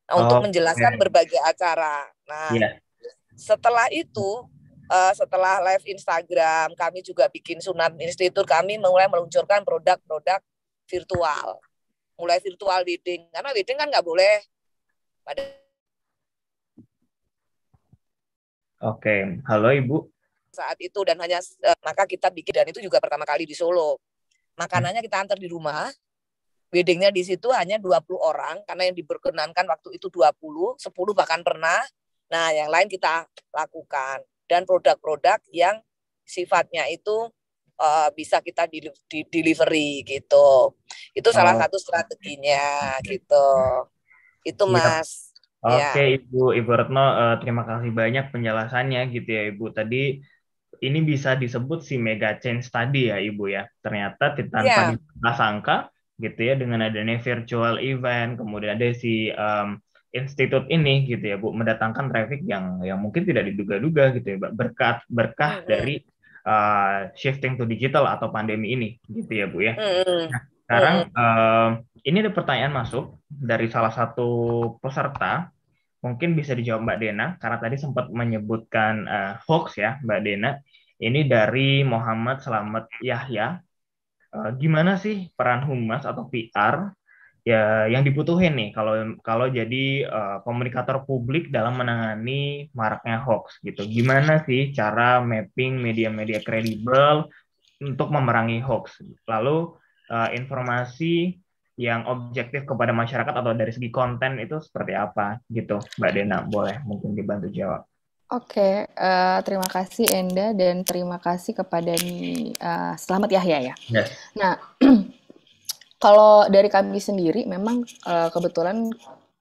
Nah, oh, untuk menjelaskan okay. berbagai acara. Nah, yeah. setelah itu Eh, setelah live Instagram kami juga bikin Sunat Institute kami mulai meluncurkan produk-produk virtual mulai virtual wedding karena wedding kan nggak boleh pada oke halo ibu saat itu dan hanya eh, maka kita bikin dan itu juga pertama kali di Solo makanannya kita antar di rumah weddingnya di situ hanya 20 orang karena yang diperkenankan waktu itu 20 10 bahkan pernah nah yang lain kita lakukan dan produk-produk yang sifatnya itu uh, bisa kita di, di delivery gitu. Itu salah oh. satu strateginya gitu. Itu ya. Mas. Oke okay, ya. Ibu Ibu Retno uh, terima kasih banyak penjelasannya gitu ya Ibu. Tadi ini bisa disebut si mega change tadi ya Ibu ya. Ternyata tanpa ya. disangka gitu ya dengan adanya virtual event, kemudian ada si um, institut ini gitu ya Bu mendatangkan traffic yang yang mungkin tidak diduga-duga gitu ya berkat berkah mm dari uh, shifting to digital atau pandemi ini gitu ya Bu ya. Mm Nah, sekarang mm uh, ini ada pertanyaan masuk dari salah satu peserta mungkin bisa dijawab Mbak Dena karena tadi sempat menyebutkan uh, hoax ya Mbak Dena. Ini dari Muhammad Selamat Yahya. Uh, gimana sih peran humas atau PR ya yang dibutuhin nih kalau kalau jadi uh, komunikator publik dalam menangani maraknya hoax gitu. Gimana sih cara mapping media-media kredibel untuk memerangi hoax? Lalu uh, informasi yang objektif kepada masyarakat atau dari segi konten itu seperti apa gitu, Mbak Dena? Boleh mungkin dibantu jawab. Oke, okay, uh, eh, terima kasih Enda dan terima kasih kepada uh, Selamat Yahya ya. Yes. Nah, Kalau dari kami sendiri memang uh, kebetulan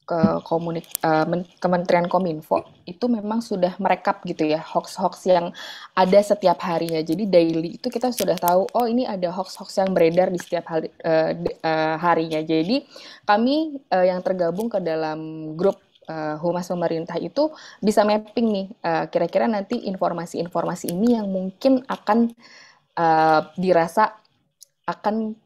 ke eh, komunik uh, men Kementerian Kominfo itu memang sudah merekap gitu ya hoax-hoax yang ada setiap harinya. Jadi daily itu kita sudah tahu oh ini ada hoax-hoax yang beredar di setiap hari uh, uh, harinya. Jadi kami uh, yang tergabung ke dalam grup uh, humas pemerintah itu bisa mapping nih kira-kira uh, nanti informasi-informasi ini yang mungkin akan uh, dirasa akan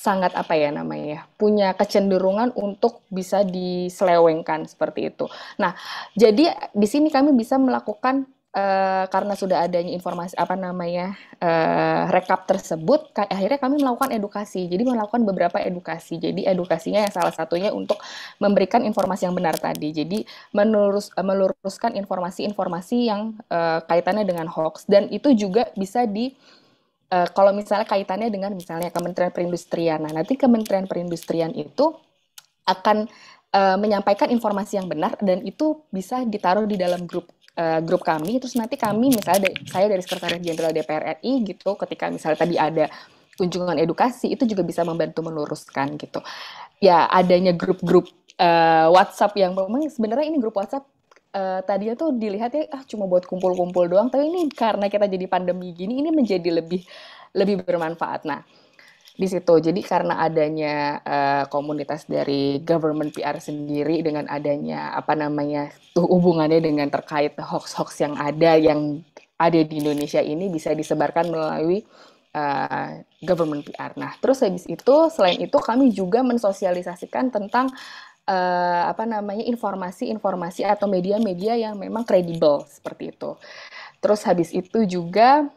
sangat apa ya namanya ya, punya kecenderungan untuk bisa diselewengkan seperti itu. Nah, jadi di sini kami bisa melakukan Uh, karena sudah adanya informasi apa namanya uh, rekap tersebut, akhirnya kami melakukan edukasi. Jadi melakukan beberapa edukasi. Jadi edukasinya yang salah satunya untuk memberikan informasi yang benar tadi. Jadi menurus uh, meluruskan informasi-informasi yang kaitannya dengan hoax dan itu juga bisa di uh, kalau misalnya kaitannya dengan misalnya Kementerian Perindustrian. Nah, nanti Kementerian Perindustrian itu akan uh, menyampaikan informasi yang benar dan itu bisa ditaruh di dalam grup uh, grup kami. Terus nanti kami misalnya saya dari Sekretariat Jenderal DPR RI gitu, ketika misalnya tadi ada kunjungan edukasi itu juga bisa membantu meluruskan gitu. Ya adanya grup-grup uh, WhatsApp yang memang sebenarnya ini grup WhatsApp uh, tadinya tuh dilihatnya ah cuma buat kumpul-kumpul doang, tapi ini karena kita jadi pandemi gini ini menjadi lebih lebih bermanfaat. Nah, di situ. Jadi karena adanya uh, komunitas dari government PR sendiri dengan adanya apa namanya tuh hubungannya dengan terkait hoax-hoax yang ada yang ada di Indonesia ini bisa disebarkan melalui uh, government PR. Nah, terus habis itu selain itu kami juga mensosialisasikan tentang uh, apa namanya informasi-informasi atau media-media yang memang kredibel seperti itu. Terus habis itu juga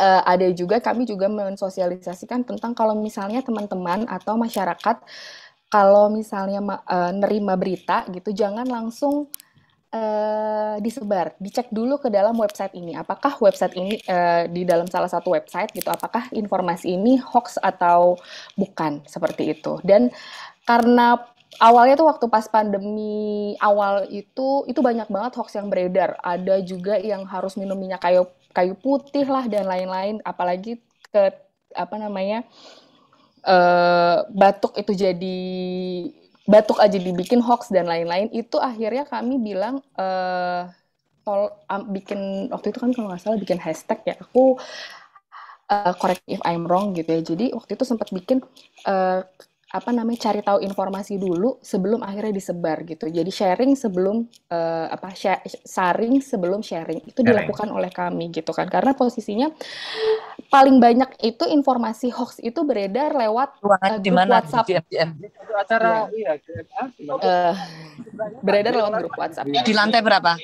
uh, ada juga kami juga mensosialisasikan tentang kalau misalnya teman-teman atau masyarakat kalau misalnya uh, nerima berita gitu jangan langsung uh, disebar, dicek dulu ke dalam website ini. Apakah website ini uh, di dalam salah satu website gitu, apakah informasi ini hoax atau bukan seperti itu. Dan karena awalnya tuh waktu pas pandemi awal itu itu banyak banget hoax yang beredar. Ada juga yang harus minum minyak kayu kayu putih lah dan lain-lain. Apalagi ke apa namanya uh, batuk itu jadi batuk aja dibikin hoax dan lain-lain. Itu akhirnya kami bilang uh, tol, um, bikin waktu itu kan kalau nggak salah bikin hashtag ya aku uh, correct if I'm wrong gitu ya. Jadi waktu itu sempat bikin uh, apa namanya cari tahu informasi dulu sebelum akhirnya disebar gitu. Jadi sharing sebelum uh, apa share, saring sebelum sharing itu dilakukan oleh kami gitu kan. Karena posisinya paling banyak itu informasi hoax itu beredar lewat uh, di mana WhatsApp. Di acara ya. uh, beredar lewat grup WhatsApp. Di lantai berapa?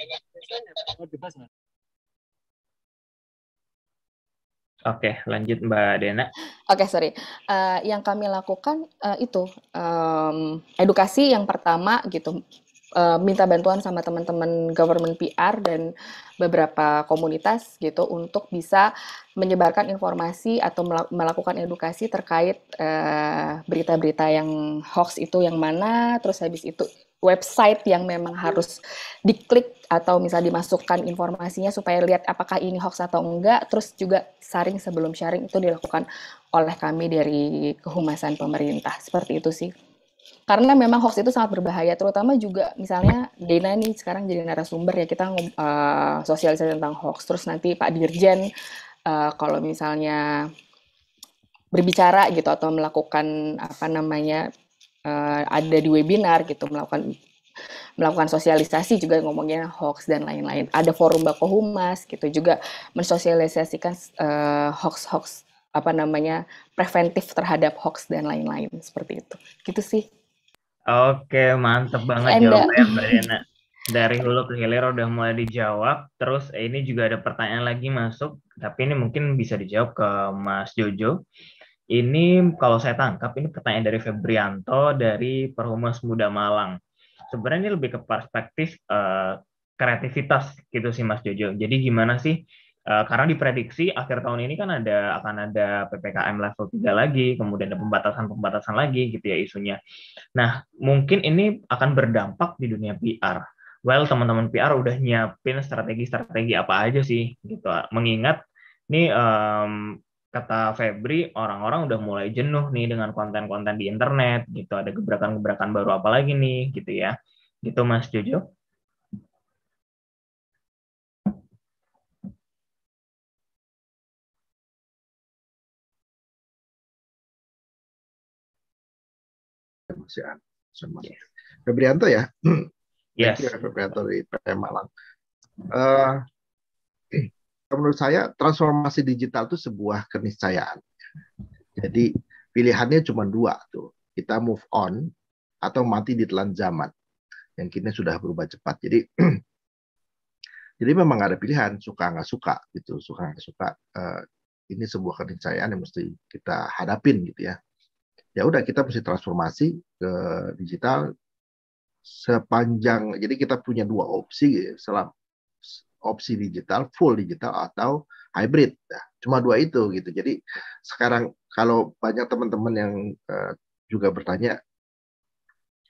Oke, lanjut Mbak Dena. Oke, okay, sorry. Uh, yang kami lakukan uh, itu um, edukasi yang pertama gitu, uh, minta bantuan sama teman-teman government PR dan beberapa komunitas gitu untuk bisa menyebarkan informasi atau melakukan edukasi terkait berita-berita uh, berita -berita yang hoax itu yang mana, terus habis itu website yang memang harus diklik atau misal dimasukkan informasinya supaya lihat apakah ini hoax atau enggak. Terus juga saring sebelum sharing itu dilakukan oleh kami dari kehumasan pemerintah. Seperti itu sih. Karena memang hoax itu sangat berbahaya, terutama juga misalnya Dina nih sekarang jadi narasumber ya kita uh, sosialisasi tentang hoax. Terus nanti Pak Dirjen uh, kalau misalnya berbicara gitu atau melakukan apa namanya uh, ada di webinar gitu melakukan melakukan sosialisasi juga ngomongnya hoax dan lain-lain. Ada forum humas gitu juga mensosialisasikan uh, hoax-hoax apa namanya preventif terhadap hoax dan lain-lain seperti itu. Gitu sih. Oke, mantep banget And jawabannya Mbak Rena. Dari hulu ke hilir udah mulai dijawab. Terus ini juga ada pertanyaan lagi masuk, tapi ini mungkin bisa dijawab ke Mas Jojo. Ini kalau saya tangkap ini pertanyaan dari Febrianto dari Perhumas Muda Malang. Sebenarnya ini lebih ke perspektif uh, kreativitas gitu sih Mas Jojo. Jadi gimana sih Uh, karena diprediksi akhir tahun ini kan ada akan ada PPKM level 3 lagi, kemudian ada pembatasan-pembatasan lagi gitu ya isunya. Nah, mungkin ini akan berdampak di dunia PR. Well, teman-teman PR udah nyiapin strategi-strategi apa aja sih gitu. Mengingat ini. um, kata Febri orang-orang udah mulai jenuh nih dengan konten-konten di internet gitu ada gebrakan-gebrakan baru apa lagi nih gitu ya gitu Mas Jojo Febrianto ya Yes. Ya, Febrianto di PM Malang. Uh, eh, menurut saya transformasi digital itu sebuah keniscayaan. Jadi pilihannya cuma dua tuh, kita move on atau mati di telan zaman yang kini sudah berubah cepat. Jadi jadi memang ada pilihan suka nggak suka gitu, suka nggak suka. Uh, ini sebuah keniscayaan yang mesti kita hadapin gitu ya. Ya udah kita mesti transformasi ke digital sepanjang. Jadi kita punya dua opsi gitu, selama opsi digital, full digital atau hybrid. Nah, cuma dua itu gitu. Jadi sekarang kalau banyak teman-teman yang uh, juga bertanya,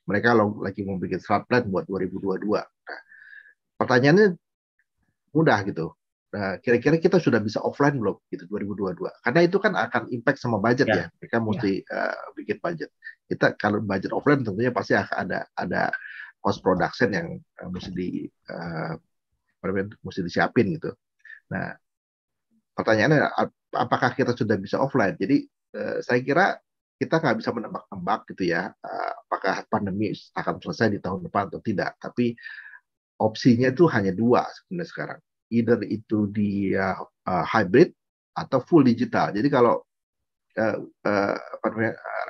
mereka lagi mau bikin strat plan buat 2022. Nah, pertanyaannya mudah gitu. Nah, kira-kira kita sudah bisa offline belum gitu 2022? Karena itu kan akan impact sama budget ya. ya. Mereka mesti ya. uh, bikin budget. Kita kalau budget offline tentunya pasti ada ada cost production yang uh, mesti di uh, mesti disiapin gitu. Nah, pertanyaannya apakah kita sudah bisa offline? Jadi eh, saya kira kita nggak bisa menebak-nebak gitu ya eh, apakah pandemi akan selesai di tahun depan atau tidak. Tapi opsinya itu hanya dua sebenarnya sekarang. Either itu di uh, eh, hybrid atau full digital. Jadi kalau uh, uh,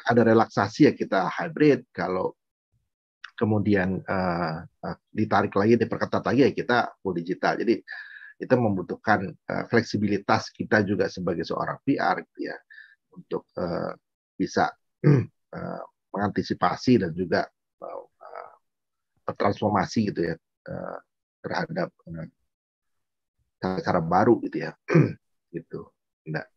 ada relaksasi ya kita hybrid, kalau kemudian uh, ditarik lagi, diperketat lagi ya kita full digital. Jadi itu membutuhkan uh, fleksibilitas kita juga sebagai seorang PR gitu ya untuk uh, bisa uh, mengantisipasi dan juga uh, transformasi gitu ya uh, terhadap uh, cara baru gitu ya gitu. Enggak.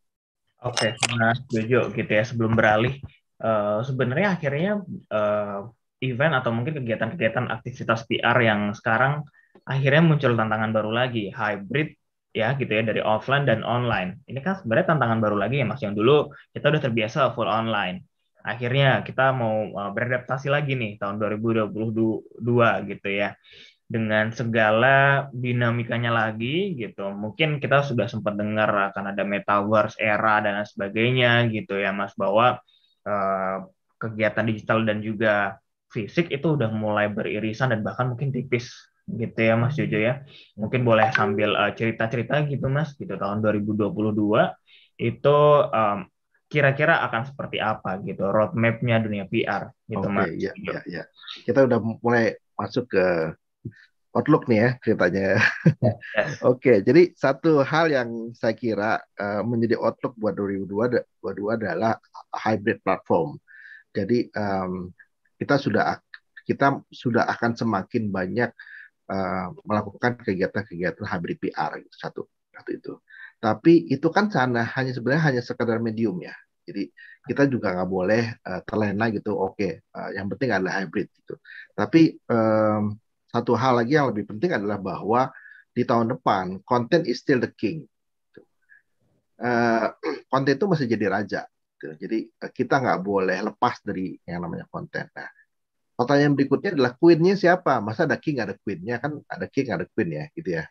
Oke, okay, Mas Jojo gitu ya sebelum beralih uh, sebenarnya akhirnya uh, event atau mungkin kegiatan-kegiatan aktivitas PR yang sekarang akhirnya muncul tantangan baru lagi hybrid ya gitu ya dari offline dan online. Ini kan sebenarnya tantangan baru lagi ya Mas yang dulu kita udah terbiasa full online. Akhirnya kita mau eh, beradaptasi lagi nih tahun 2022 gitu ya. Dengan segala dinamikanya lagi gitu. Mungkin kita sudah sempat dengar akan ada metaverse era dan sebagainya gitu ya Mas bahwa eh, kegiatan digital dan juga fisik itu udah mulai beririsan dan bahkan mungkin tipis gitu ya Mas Jojo ya. Mungkin boleh sambil eh, cerita-cerita uh, gitu Mas gitu tahun 2022 itu um, kira-kira akan seperti apa gitu roadmapnya dunia PR gitu okay, mas. Iya, iya, iya. Kita udah mulai masuk ke outlook nih ya ceritanya. Yes. Oke, okay, jadi satu hal yang saya kira uh, menjadi outlook buat 2022, 2022 adalah hybrid platform. Jadi um, kita sudah kita sudah akan semakin banyak uh, melakukan kegiatan-kegiatan hybrid PR gitu, satu satu itu. Tapi itu kan sana hanya sebenarnya hanya sekedar medium ya. Jadi kita juga nggak boleh uh, terlena gitu. Oke, okay, uh, eh, yang penting adalah hybrid gitu. Tapi um, satu hal lagi yang lebih penting adalah bahwa di tahun depan konten is still the king. Konten Uh, konten itu masih jadi raja Gitu. Jadi eh, kita nggak boleh lepas dari yang namanya konten. Nah, pertanyaan berikutnya adalah queennya siapa? Masa ada king ada queennya kan ada king ada queen ya gitu ya.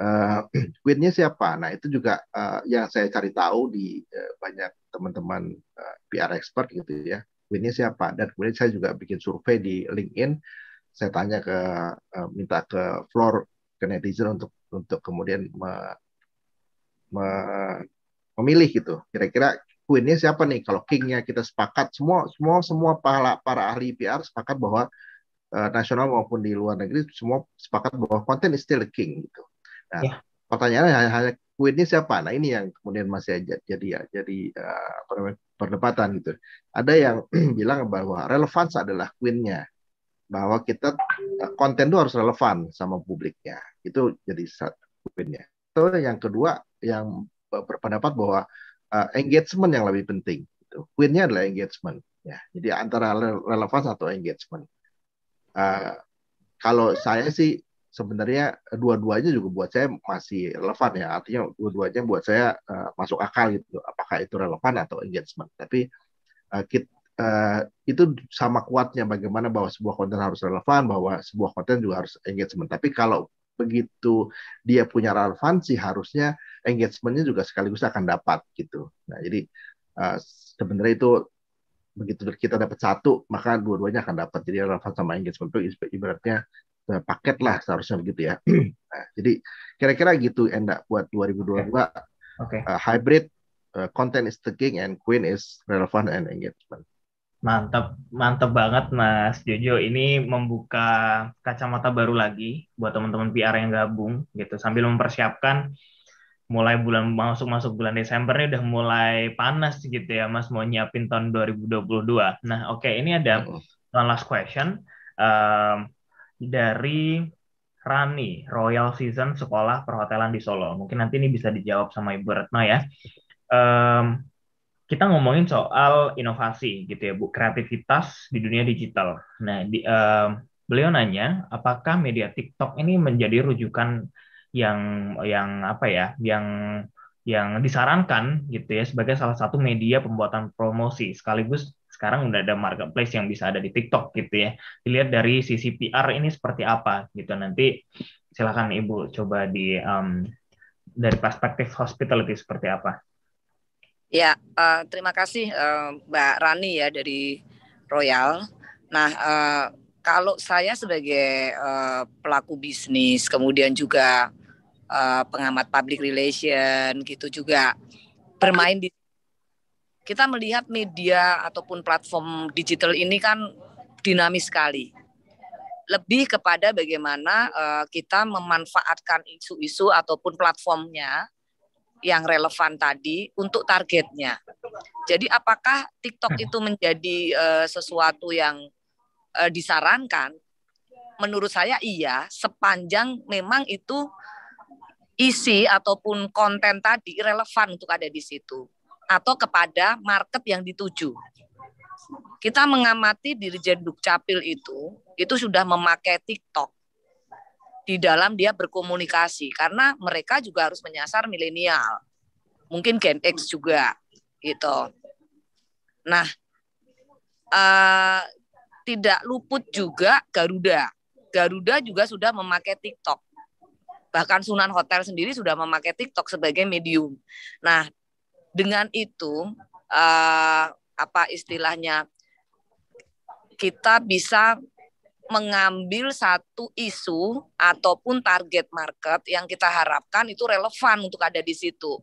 Uh, queennya siapa? Nah itu juga uh, yang saya cari tahu di uh, banyak teman-teman uh, PR expert gitu ya. Queennya siapa? Dan kemudian saya juga bikin survei di LinkedIn. Saya tanya ke uh, minta ke floor ke netizen untuk untuk kemudian me, me, memilih gitu. Kira-kira queennya siapa nih kalau kingnya kita sepakat semua semua semua para para ahli PR sepakat bahwa uh, nasional maupun di luar negeri semua sepakat bahwa konten is still king gitu nah yeah. pertanyaannya hanya, hanya queennya siapa nah ini yang kemudian masih aja jadi ya jadi uh, perdebatan gitu ada yang bilang bahwa relevans adalah queennya bahwa kita eh, konten itu harus relevan sama publiknya itu jadi satu poinnya. Terus yang kedua yang berpendapat bahwa uh, engagement yang lebih penting. Gitu. queen nya adalah engagement. Ya, jadi antara relevan atau engagement. Uh, kalau saya sih sebenarnya dua-duanya juga buat saya masih relevan ya. Artinya dua-duanya buat saya uh, masuk akal gitu. Apakah itu relevan atau engagement? Tapi uh, kita, uh, itu sama kuatnya bagaimana bahwa sebuah konten harus relevan, bahwa sebuah konten juga harus engagement. Tapi kalau begitu dia punya relevansi harusnya engagementnya juga sekaligus akan dapat gitu. Nah jadi uh, sebenarnya itu begitu kita dapat satu maka dua-duanya akan dapat jadi relevan sama engagement itu ibaratnya eh, paket lah seharusnya begitu ya. Nah, jadi kira-kira gitu enak buat 2022 okay. Okay. Uh, hybrid uh, content is the king and queen is relevant and engagement. Mantap, mantap banget Mas Jojo. Ini membuka kacamata baru lagi buat teman-teman PR yang gabung gitu sambil mempersiapkan mulai bulan masuk masuk bulan Desember ini udah mulai panas gitu ya Mas mau nyiapin tahun 2022. Nah, oke okay, ini ada one last question um, dari Rani Royal Season Sekolah Perhotelan di Solo. Mungkin nanti ini bisa dijawab sama Ibu Retno ya. Um, kita ngomongin soal inovasi gitu ya Bu, kreativitas di dunia digital. Nah, di, um, beliau nanya apakah media TikTok ini menjadi rujukan yang yang apa ya yang yang disarankan gitu ya sebagai salah satu media pembuatan promosi sekaligus sekarang udah ada marketplace yang bisa ada di TikTok gitu ya dilihat dari sisi PR ini seperti apa gitu nanti silakan ibu coba di um, dari perspektif hospitality seperti apa ya uh, terima kasih uh, Mbak Rani ya dari Royal nah uh, kalau saya sebagai uh, pelaku bisnis kemudian juga Eh, pengamat public relation gitu juga bermain di kita melihat media ataupun platform digital ini kan dinamis sekali lebih kepada bagaimana uh, kita memanfaatkan isu-isu ataupun platformnya yang relevan tadi untuk targetnya. Jadi apakah TikTok itu menjadi uh, sesuatu yang uh, disarankan? Menurut saya iya, sepanjang memang itu isi ataupun konten tadi relevan untuk ada di situ atau kepada market yang dituju. Kita mengamati Dirjen Dukcapil itu, itu sudah memakai TikTok di dalam dia berkomunikasi karena mereka juga harus menyasar milenial. Mungkin Gen X juga gitu. Nah, uh, tidak luput juga Garuda. Garuda juga sudah memakai TikTok Bahkan Sunan Hotel sendiri sudah memakai TikTok sebagai medium. Nah, dengan itu uh, apa istilahnya kita bisa mengambil satu isu ataupun target market yang kita harapkan itu relevan untuk ada di situ.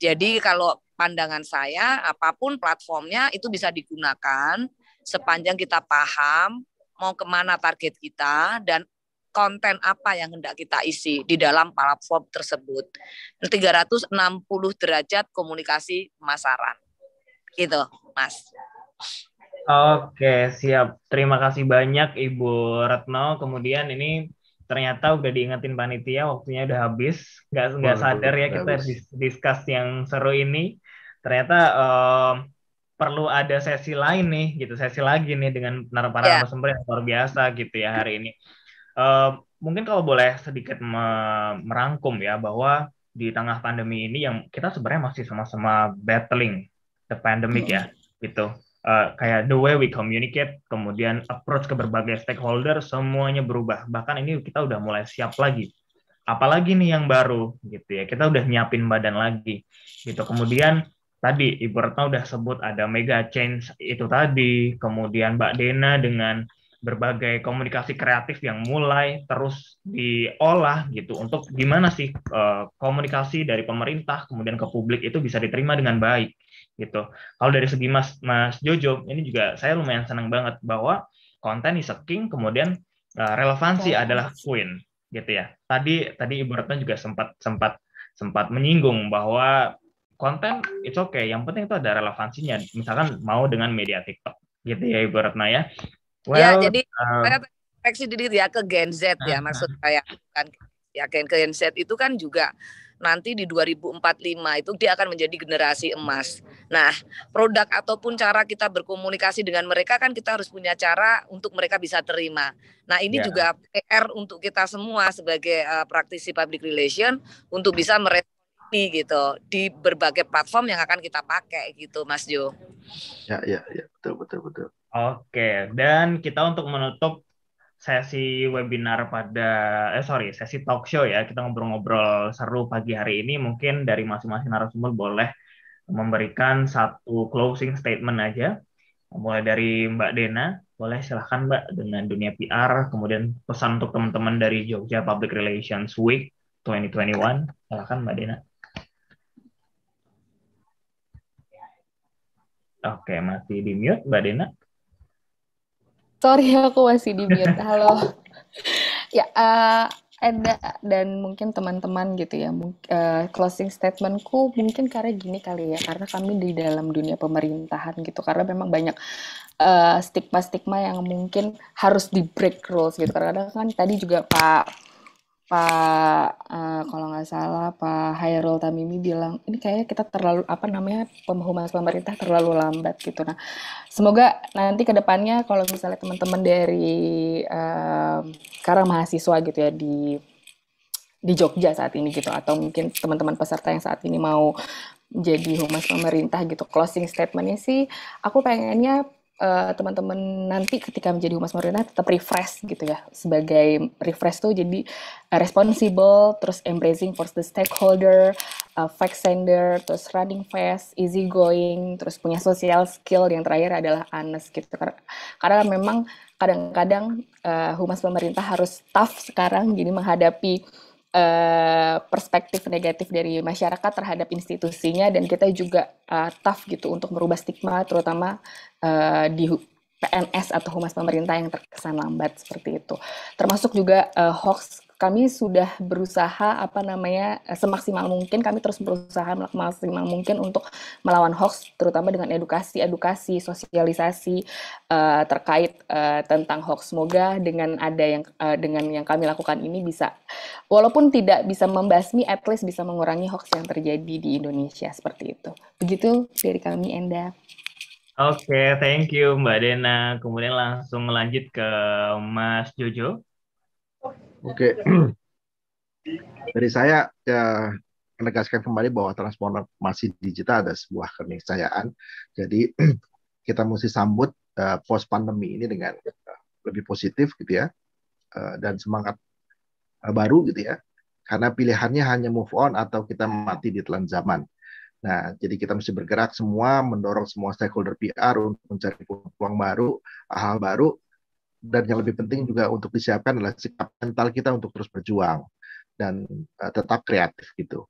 Jadi kalau pandangan saya apapun platformnya itu bisa digunakan sepanjang kita paham mau kemana target kita dan konten apa yang hendak kita isi di dalam platform tersebut. 360 derajat komunikasi pemasaran. Gitu, Mas. Oke, siap. Terima kasih banyak Ibu Retno. Kemudian ini ternyata udah diingetin panitia waktunya udah habis nggak nggak sadar ya kita habis. diskus yang seru ini ternyata um, perlu ada sesi lain nih gitu sesi lagi nih dengan para yeah. sumber yang luar biasa gitu ya hari ini mungkin kalau boleh sedikit me- merangkum ya bahwa di tengah pandemi ini yang kita sebenarnya masih sama-sama battling the pandemic ya gitu. Uh, kayak the way we communicate, kemudian approach ke berbagai stakeholder semuanya berubah. Bahkan ini kita udah mulai siap lagi. Apalagi nih yang baru gitu ya. Kita udah nyiapin badan lagi gitu. Kemudian tadi Ibu Retno udah sebut ada mega change itu tadi, kemudian Mbak Dena dengan berbagai komunikasi kreatif yang mulai terus diolah gitu untuk gimana sih uh, komunikasi dari pemerintah kemudian ke publik itu bisa diterima dengan baik gitu. Kalau dari segi Mas Mas Jojo ini juga saya lumayan senang banget bahwa konten is a king kemudian uh, relevansi oh. adalah queen gitu ya. Tadi tadi ibaratnya juga sempat sempat sempat menyinggung bahwa konten itu okay yang penting itu ada relevansinya misalkan mau dengan media TikTok gitu ya ibaratnya ya Ya, well, ya, jadi uh, saya koreksi diri ya ke Gen Z ya uh, maksud saya kan ya Gen Gen Z itu kan juga nanti di 2045 itu dia akan menjadi generasi emas. Nah, produk ataupun cara kita berkomunikasi dengan mereka kan kita harus punya cara untuk mereka bisa terima. Nah, ini yeah. juga PR untuk kita semua sebagai uh, praktisi public relation untuk bisa merespon gitu di berbagai platform yang akan kita pakai gitu, Mas Jo. Ya, ya, ya, betul, betul, betul. Oke, dan kita untuk menutup sesi webinar pada eh sorry sesi talk show ya kita ngobrol-ngobrol seru pagi hari ini mungkin dari masing-masing narasumber boleh memberikan satu closing statement aja mulai dari Mbak Dena boleh silahkan Mbak dengan dunia PR kemudian pesan untuk teman-teman dari Jogja Public Relations Week 2021 silahkan Mbak Dena Oke, masih di mute Mbak Dena? Sorry, aku masih di mute. Halo. ya, uh, eh, ada dan mungkin teman-teman gitu ya uh, closing statementku mungkin karena gini kali ya karena kami di dalam dunia pemerintahan gitu karena memang banyak eh, stigma-stigma uh, yang mungkin harus di break rules gitu karena kan tadi juga Pak Pak uh, kalau nggak salah Pak Hairul Tamimi bilang ini kayaknya kita terlalu apa namanya pemahaman pemerintah terlalu lambat gitu. Nah, semoga nanti ke depannya kalau misalnya teman-teman dari uh, sekarang mahasiswa gitu ya di di Jogja saat ini gitu atau mungkin teman-teman peserta yang saat ini mau jadi humas pemerintah gitu closing statementnya sih aku pengennya Eh, teman-teman uh, nanti ketika menjadi humas pemerintah tetap refresh gitu ya sebagai refresh tuh jadi uh, responsible terus embracing for the stakeholder uh, fact sender terus running fast easy going terus punya social skill yang terakhir adalah honest gitu karena, memang kadang-kadang uh, humas pemerintah harus tough sekarang jadi menghadapi Eh, perspektif negatif dari masyarakat terhadap institusinya dan kita juga uh, tough gitu untuk merubah stigma terutama uh, di PNS atau humas pemerintah yang terkesan lambat seperti itu. Termasuk juga uh, hoax kami sudah berusaha apa namanya eh, semaksimal mungkin kami terus berusaha semaksimal mungkin untuk melawan hoax terutama dengan edukasi edukasi sosialisasi uh, terkait uh, tentang hoax semoga dengan ada yang uh, dengan yang kami lakukan ini bisa walaupun tidak bisa membasmi at least bisa mengurangi hoax yang terjadi di Indonesia seperti itu begitu dari kami Enda Oke, okay, thank you Mbak Dena. Kemudian langsung lanjut ke Mas Jojo. Oke. Dari saya ya, menegaskan kembali bahwa transformasi digital ada sebuah keniscayaan. Jadi kita mesti sambut uh, post pandemi ini dengan eh, lebih positif gitu ya uh, dan semangat uh, baru gitu ya. Karena pilihannya hanya move on atau kita mati di telan zaman. Nah, jadi kita mesti bergerak semua, mendorong semua stakeholder PR untuk mencari peluang baru, hal baru, dan yang lebih penting juga untuk disiapkan adalah sikap mental kita untuk terus berjuang dan uh, tetap kreatif gitu.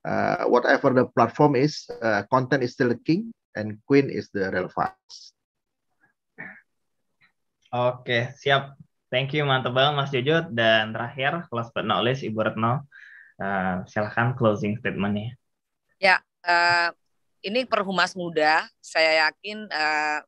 Uh, whatever the platform is, uh, content is still the king and queen is the relevance. Oke, okay, siap. Thank you, mantap banget Mas Jojo. Dan terakhir, last but not least, Ibu Retno, uh, silahkan closing statementnya. Ya, uh, ini perhumas muda. Saya yakin uh,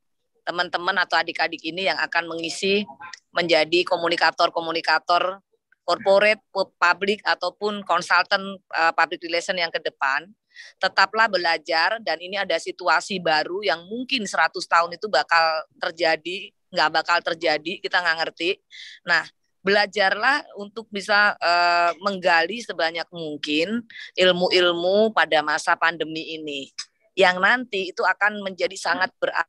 teman-teman atau adik-adik ini yang akan mengisi menjadi komunikator-komunikator corporate, public ataupun konsultan uh, eh, public relation yang ke depan. Tetaplah belajar dan ini ada situasi baru yang mungkin 100 tahun itu bakal terjadi, nggak bakal terjadi, kita nggak ngerti. Nah, belajarlah untuk bisa uh, menggali sebanyak mungkin ilmu-ilmu pada masa pandemi ini yang nanti itu akan menjadi sangat berat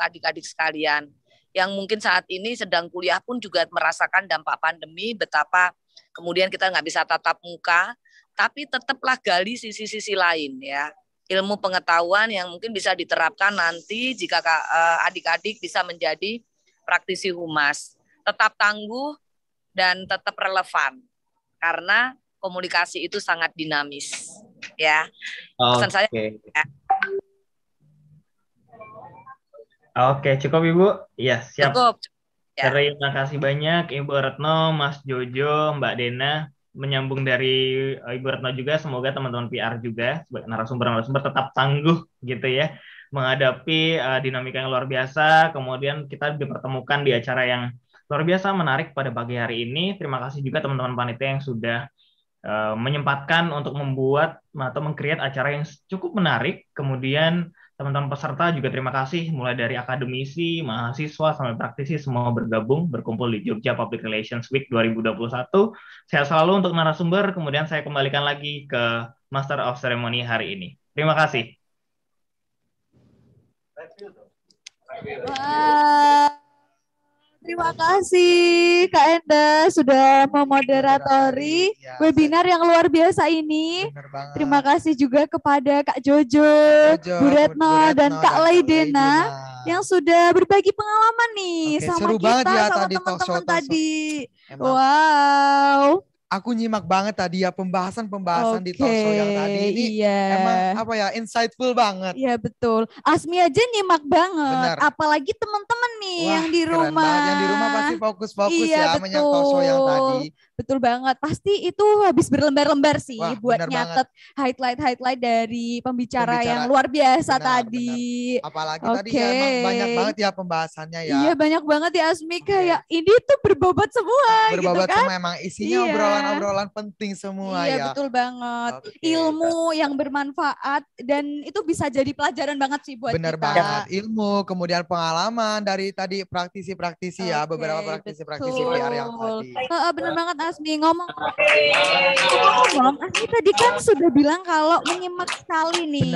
adik-adik sekalian yang mungkin saat ini sedang kuliah pun juga merasakan dampak pandemi betapa kemudian kita nggak bisa tatap muka tapi tetaplah gali sisi-sisi lain ya ilmu pengetahuan yang mungkin bisa diterapkan nanti jika eh, adik-adik bisa menjadi praktisi humas. Tetap tangguh dan tetap relevan karena komunikasi itu sangat dinamis ya. Pesan okay. saya ya. Oke, cukup Ibu. Iya, siap. Cukup. Ya. Terima kasih banyak Ibu Retno, Mas Jojo, Mbak Dena. Menyambung dari eh, Ibu Retno juga, semoga teman-teman PR juga, sebagai narasumber-narasumber tetap tangguh gitu ya, menghadapi uh, dinamika yang luar biasa. Kemudian kita dipertemukan di acara yang luar biasa menarik pada pagi hari ini. Terima kasih juga teman-teman panitia yang sudah uh, menyempatkan untuk membuat atau meng-create acara yang cukup menarik. Kemudian teman-teman peserta juga terima kasih mulai dari akademisi, mahasiswa sampai praktisi semua bergabung berkumpul di Jogja Public Relations Week 2021. Saya selalu untuk narasumber, kemudian saya kembalikan lagi ke Master of Ceremony hari ini. Terima kasih. you. Terima kasih Kak Enda sudah memoderatori ya, webinar yang luar biasa ini. Terima kasih juga kepada Kak Jojo, Jojo Bu, Retno, Bu Retno dan Kak Laidena yang sudah berbagi pengalaman nih Oke, sama kita ya, sama teman-teman tadi. Wow aku nyimak banget tadi ya pembahasan-pembahasan okay, di talkshow yang tadi ini iya. emang apa ya insightful banget. Iya betul. Asmi aja nyimak banget. Bener. Apalagi teman-teman nih Wah, yang di rumah. Yang di rumah pasti fokus-fokus yeah, ya betul. talk show yang tadi. Betul banget. Pasti itu habis berlembar-lembar sih Wah, buat nyatet highlight-highlight dari pembicara, pembicara yang luar biasa benar, tadi. Benar. Apalagi okay. tadi ya banyak banget ya pembahasannya ya. Iya, banyak banget ya Asmi okay. kayak ini tuh berbobot semua gitu berbobot gitu kan. Semua, emang isinya iya. obrolan-obrolan iya. penting semua iya, ya. Iya, betul banget. Okay. Ilmu yang bermanfaat dan itu bisa jadi pelajaran banget sih buat benar kita. Benar banget. Ilmu, kemudian pengalaman dari tadi praktisi-praktisi okay, ya, beberapa praktisi-praktisi PR yang tadi. Uh, benar banget Asmi ngomong. Ngomong Asmi tadi kan sudah bilang kalau menyimak sekali nih.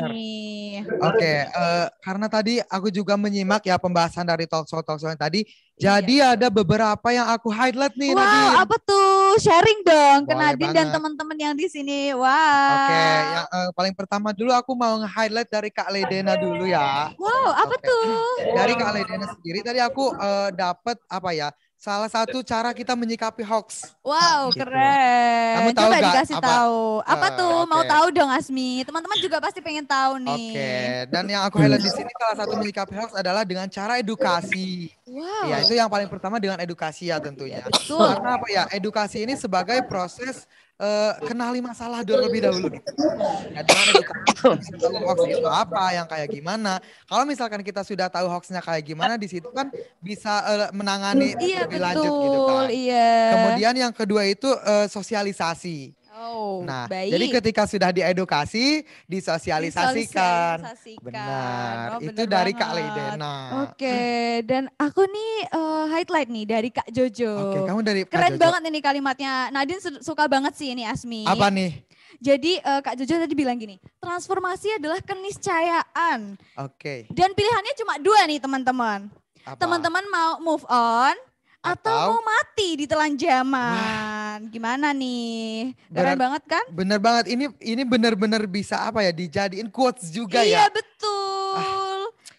Oke, okay, uh, eh, karena tadi aku juga menyimak ya pembahasan dari talk show talk yang tadi. Iya. Jadi iya. ada beberapa yang aku highlight nih wow, Nadine. apa tuh? Sharing dong ke Nadine dan teman-teman yang di sini. Wah. Wow. Oke, okay, yang uh, eh, paling pertama dulu aku mau nge-highlight dari Kak Ledena dulu ya. Wow, apa okay. tuh? Dari Kak Ledena sendiri tadi aku uh, eh, dapat apa ya? Salah satu cara kita menyikapi hoax. Wow, gitu. keren. Kamu tahu Coba gak dikasih apa? tahu. Eh, apa uh, tuh? Okay. Mau tahu dong Asmi. Teman-teman juga pasti pengen tahu nih. Oke. Okay. Dan yang aku highlight di sini salah satu menyikapi hoax adalah dengan cara edukasi. Wow. Ya, itu yang paling pertama dengan edukasi ya tentunya. Iya, betul. Karena apa ya? Edukasi ini sebagai proses uh, kenali masalah lebih dahulu. Gitu. Nah, tahu hoax itu apa, yang kayak gimana. Kalau misalkan kita sudah tahu hoaxnya kayak gimana, di situ kan bisa uh, menangani iya, lebih betul, lanjut gitu kan. Iya. Kemudian yang kedua itu uh, sosialisasi. Oh, nah, baik. jadi ketika sudah diedukasi, disosialisasikan. disosialisasikan. Benar. Oh, benar. Itu dari banget. Kak Leidena. Nah. Oke, okay. dan aku nih uh, highlight nih dari Kak Jojo. Oke, okay, kamu dari Keren Kak Jojo. banget ini kalimatnya. Nadine suka banget sih ini Asmi. Apa nih? Jadi uh, Kak Jojo tadi bilang gini, transformasi adalah keniscayaan. Oke. Okay. Dan pilihannya cuma dua nih teman-teman. Teman-teman mau move on atau, atau mau mati di telan zaman. Wah, Gimana nih? Keren bener, banget kan? Bener banget. Ini ini bener-bener bisa apa ya dijadiin quotes juga iya, ya. Iya betul. Ah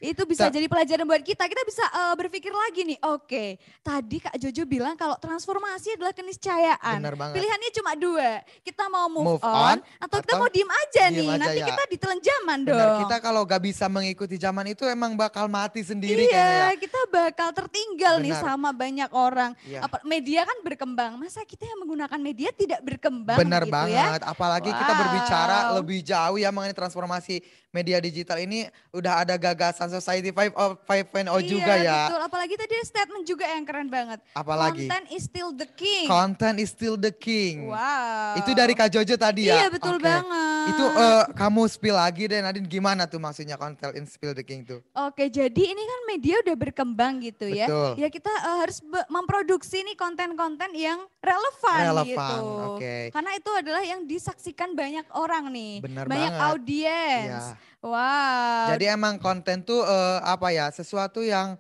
itu bisa Ta jadi pelajaran buat kita. Kita bisa uh, berpikir lagi nih. Oke, okay, tadi Kak Jojo bilang kalau transformasi adalah keniscayaan. Benar banget. Pilihannya cuma dua. Kita mau move, move on, on atau, atau kita mau diem aja diem nih. Aja, Nanti ya. kita ditelan zaman dong. kita kalau gak bisa mengikuti zaman itu emang bakal mati sendiri iya, kayaknya. Iya, kita bakal tertinggal Benar. nih sama banyak orang. Iya. Media kan berkembang. Masa kita yang menggunakan media tidak berkembang Benar gitu ya? banget. Ya? Apalagi wow. kita berbicara lebih jauh ya mengenai transformasi media digital ini udah ada gagasan Society 5.0 oh, iya, juga ya. betul. Apalagi tadi statement juga yang keren banget. Apalagi? Content is still the king. Content is still the king. Wow. Itu dari Kak Jojo tadi ya? Iya, betul okay. banget. Itu uh, kamu spill lagi deh Nadine gimana tuh maksudnya content is still the king tuh? Oke, jadi ini kan media udah berkembang gitu ya. betul. ya. kita uh, harus memproduksi nih konten-konten yang relevan, relevan gitu. Oke. Okay. Karena itu adalah yang disaksikan banyak orang nih. Benar banyak banget. audiens. Iya. Wow. Jadi emang konten tuh uh, apa ya sesuatu yang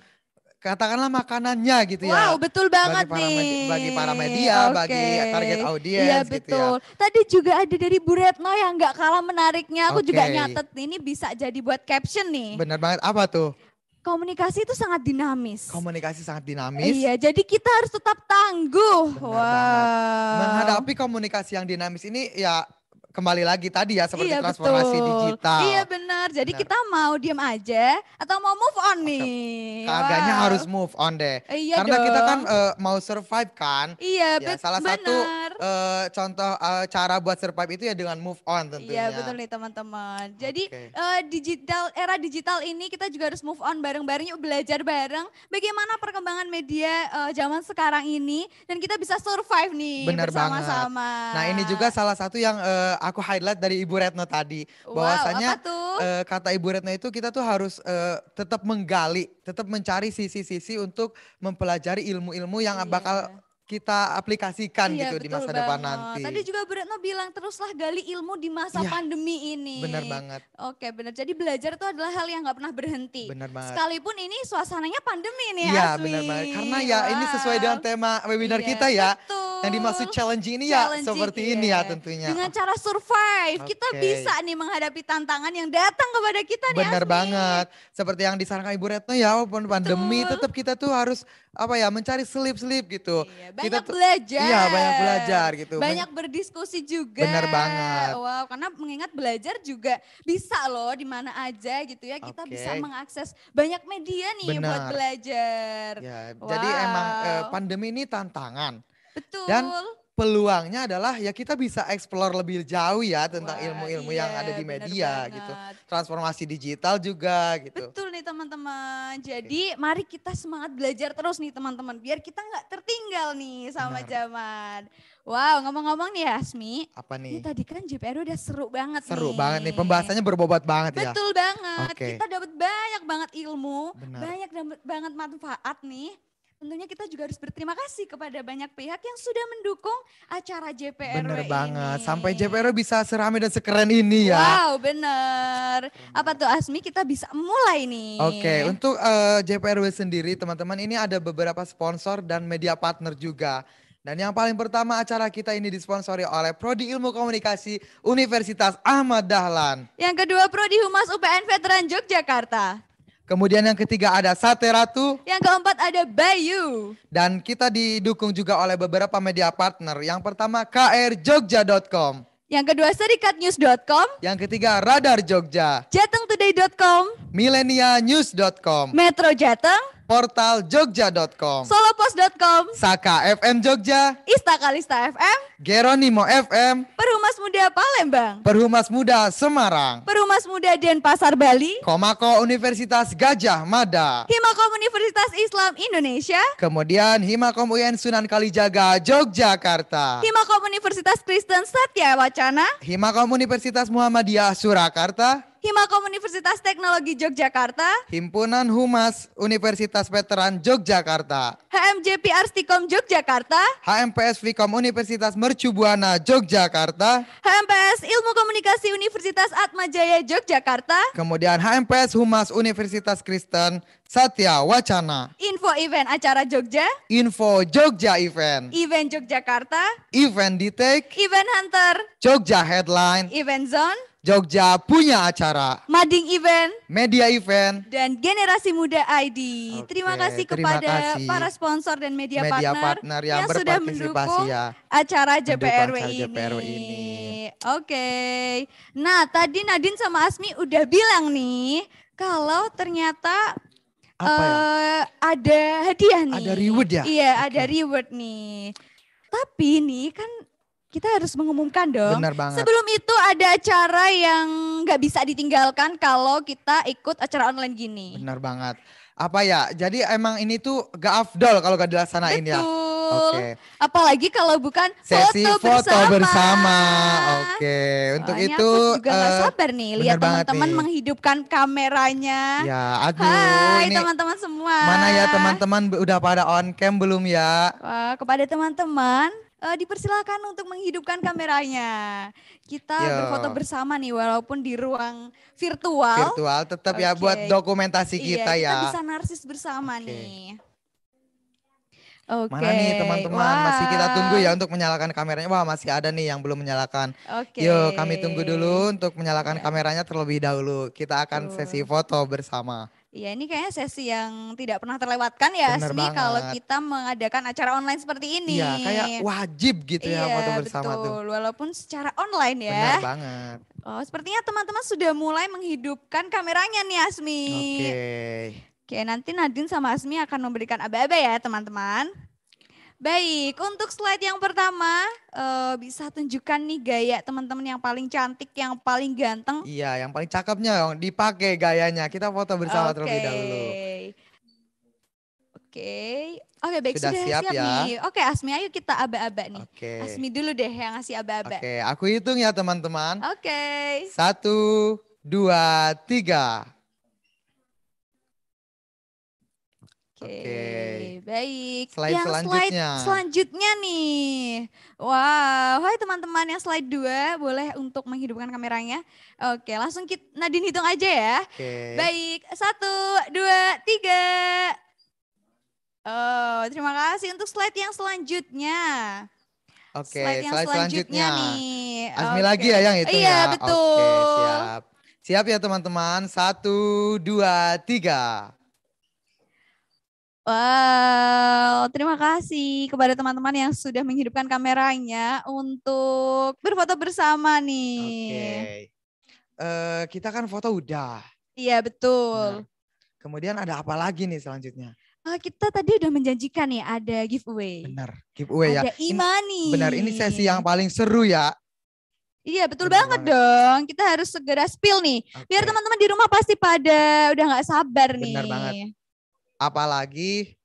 katakanlah makanannya gitu ya. Wow, betul banget bagi nih. bagi para media, okay. bagi target iya, audiens gitu ya, gitu betul. ya. Tadi juga ada dari Bu Retno yang nggak kalah menariknya. Aku okay. juga nyatet ini bisa jadi buat caption nih. Bener banget. Apa tuh? komunikasi itu sangat dinamis. Komunikasi sangat dinamis. Iya, jadi kita harus tetap tangguh. Benar wow. Banget. Menghadapi komunikasi yang dinamis ini ya kembali lagi tadi ya seperti iya, transformasi betul. digital. Iya benar. Jadi benar. kita mau diam aja atau mau move on nih? Kagaknya wow. harus move on deh. Iya Karena dong. kita kan uh, mau survive kan. Iya ya, Salah bener. satu uh, contoh uh, cara buat survive itu ya dengan move on tentunya. Iya betul nih teman-teman. Jadi okay. uh, digital era digital ini kita juga harus move on bareng-bareng yuk belajar bareng bagaimana perkembangan media uh, zaman sekarang ini dan kita bisa survive nih benar bersama-sama. Banget. Nah ini juga salah satu yang uh, aku highlight dari Ibu Retno tadi wow, uh, kata Ibu Retno itu kita tuh harus uh, tetap menggali, tetap mencari sisi-sisi untuk mempelajari ilmu-ilmu yang yeah. bakal kita aplikasikan iya, gitu di masa banget. depan nanti. Tadi juga Bu Retno bilang teruslah gali ilmu di masa ya, pandemi ini. Benar banget. Oke, benar. Jadi belajar itu adalah hal yang nggak pernah berhenti. Benar banget. Sekalipun ini suasananya pandemi nih ya. Iya, benar banget. Karena ya wow. ini sesuai dengan tema webinar iya, kita ya. Betul. Yang dimaksud challenge ini ya seperti iya. ini ya tentunya. Dengan cara survive, okay. kita bisa nih menghadapi tantangan yang datang kepada kita nih. Benar banget. Seperti yang disarankan Ibu Retno ya, walaupun pandemi tetap kita tuh harus apa ya mencari selip-selip gitu. Iya, banyak kita belajar. Iya, banyak belajar gitu. Banyak berdiskusi juga. Benar banget. Wow, karena mengingat belajar juga bisa loh di mana aja gitu ya. Kita okay. bisa mengakses banyak media nih Bener. buat belajar. Ya, wow. jadi emang eh, pandemi ini tantangan. Betul. Dan peluangnya adalah ya kita bisa explore lebih jauh ya tentang ilmu-ilmu iya, yang ada di media gitu. Transformasi digital juga gitu. Betul nih teman-teman. Jadi okay. mari kita semangat belajar terus nih teman-teman biar kita nggak tertinggal nih sama Benar. zaman. Wow, ngomong-ngomong nih Asmi. Apa nih? Ini tadi kan JPR udah seru banget seru nih. Seru banget nih, pembahasannya berbobot banget Betul ya. Betul banget. Okay. Kita dapat banyak banget ilmu, Benar. banyak banget manfaat nih tentunya kita juga harus berterima kasih kepada banyak pihak yang sudah mendukung acara JPRW bener banget. Sampai JPRW bisa seramai dan sekeren ini ya. Wow, bener. Apa tuh Asmi kita bisa mulai nih. Oke, okay, untuk uh, eh, JPRW sendiri teman-teman ini ada beberapa sponsor dan media partner juga. Dan yang paling pertama acara kita ini disponsori oleh Prodi Ilmu Komunikasi Universitas Ahmad Dahlan. Yang kedua Prodi Humas UPN Veteran Yogyakarta. Kemudian yang ketiga ada Sate Ratu. Yang keempat ada Bayu. Dan kita didukung juga oleh beberapa media partner. Yang pertama krjogja.com. Yang kedua serikatnews.com. Yang ketiga Radar Jogja. Jatengtoday.com. Milenianews.com. Metro Jateng portal jogja.com, solopos.com, Saka FM Jogja, Istakalista FM, Geronimo FM, Perhumas Muda Palembang, Perhumas Muda Semarang, Perhumas Muda Denpasar Bali, Komako Universitas Gajah Mada, Himakom Universitas Islam Indonesia, kemudian Himakom UIN Sunan Kalijaga Jogjakarta, Himakom Universitas Kristen Satya Wacana, Himakom Universitas Muhammadiyah Surakarta, Himakom Universitas Teknologi Yogyakarta, Himpunan Humas Universitas Veteran Yogyakarta, HMJP Arstikom Yogyakarta, HMPS Vikom Universitas Mercubuana Yogyakarta, HMPS Ilmu Komunikasi Universitas Atmajaya Yogyakarta, kemudian HMPS Humas Universitas Kristen Satya Wacana, Info Event Acara Jogja, Info Jogja Event, Event Yogyakarta, Event Detect, Event Hunter, Jogja Headline, Event Zone, Jogja punya acara Mading Event, Media Event, dan Generasi Muda ID. Oke, terima kasih terima kepada kasih. para sponsor dan media, media partner, partner yang, yang sudah mendukung ya, acara JPRW ini. ini. Oke. Okay. Nah, tadi Nadine sama Asmi udah bilang nih kalau ternyata Apa ya? Eh, ada hadiah nih. Ada reward ya? Iya, okay. ada reward nih. Tapi nih kan kita harus mengumumkan dong. Benar banget. Sebelum itu ada acara yang nggak bisa ditinggalkan kalau kita ikut acara online gini. Benar banget. Apa ya? Jadi emang ini tuh gak afdol kalau gak dilaksanain ya? Betul. ya. Oke. Okay. Apalagi kalau bukan Sesi foto, foto bersama. bersama. Oke. Okay. Untuk Soalnya itu aku juga uh, gak eh, sabar nih lihat teman-teman menghidupkan kameranya. Ya, aduh. Hai teman-teman semua. Mana ya teman-teman udah pada on cam belum ya? Wah, kepada teman-teman uh, dipersilakan untuk menghidupkan kameranya. Kita Yo. berfoto bersama nih walaupun di ruang virtual. Virtual tetap okay. ya buat dokumentasi iya, kita ya. Kita bisa narsis bersama okay. nih. Okay. Mana nih teman-teman wow. masih kita tunggu ya untuk menyalakan kameranya. Wah masih ada nih yang belum menyalakan. Okay. Yuk kami tunggu dulu untuk menyalakan iya. kameranya terlebih dahulu. Kita akan sesi foto bersama. Iya, ini kayaknya sesi yang tidak pernah terlewatkan ya, Asmi, kalau kita mengadakan acara online seperti ini. Iya, kayak wajib gitu ya foto iya, bersama betul. tuh. Walaupun secara online ya. Benar banget. Oh, sepertinya teman-teman sudah mulai menghidupkan kameranya nih, Asmi. Ya, Oke. Okay. Oke, nanti Nadine sama Asmi akan memberikan aba-aba ya, teman-teman. Baik, untuk slide yang pertama uh, bisa tunjukkan nih gaya teman-teman yang paling cantik, yang paling ganteng. Iya, yang paling cakepnya yang dipakai gayanya. Kita foto bersama okay. terlebih dahulu. Oke. Okay. Oke, okay, baik sudah, sudah siap, siap ya? nih. Oke, Asmi ayo kita aba-aba nih. Okay. Asmi dulu deh yang ngasih aba-aba. Oke, okay, aku hitung ya teman-teman. Oke. Okay. Satu, dua, tiga. Oke, okay. baik. Slide yang selanjutnya. slide selanjutnya nih. Wow, hai teman-teman yang slide 2 boleh untuk menghidupkan kameranya. Oke, langsung kita Nadine hitung aja ya. Okay. Baik, satu, dua, tiga. Oh, terima kasih untuk slide yang selanjutnya. Oke, okay, slide yang slide selanjutnya, selanjutnya nih. Asmi okay. lagi ya yang itu iya, ya. betul. Okay, siap. Siap ya teman-teman. Satu, dua, tiga. Wow, terima kasih kepada teman-teman yang sudah menghidupkan kameranya untuk berfoto bersama nih. Oke. Okay. Uh, eh, kita kan foto udah. Iya, betul. Nah, kemudian ada apa lagi nih selanjutnya? Uh, kita tadi udah menjanjikan nih ada giveaway. Benar, giveaway ada ya. Ada imani. Ini, benar, ini sesi yang paling seru ya. Iya betul Benar banget, banget dong. Kita harus segera spill nih, okay. biar teman-teman di rumah pasti pada udah nggak sabar Benar nih. Benar banget. Apalagi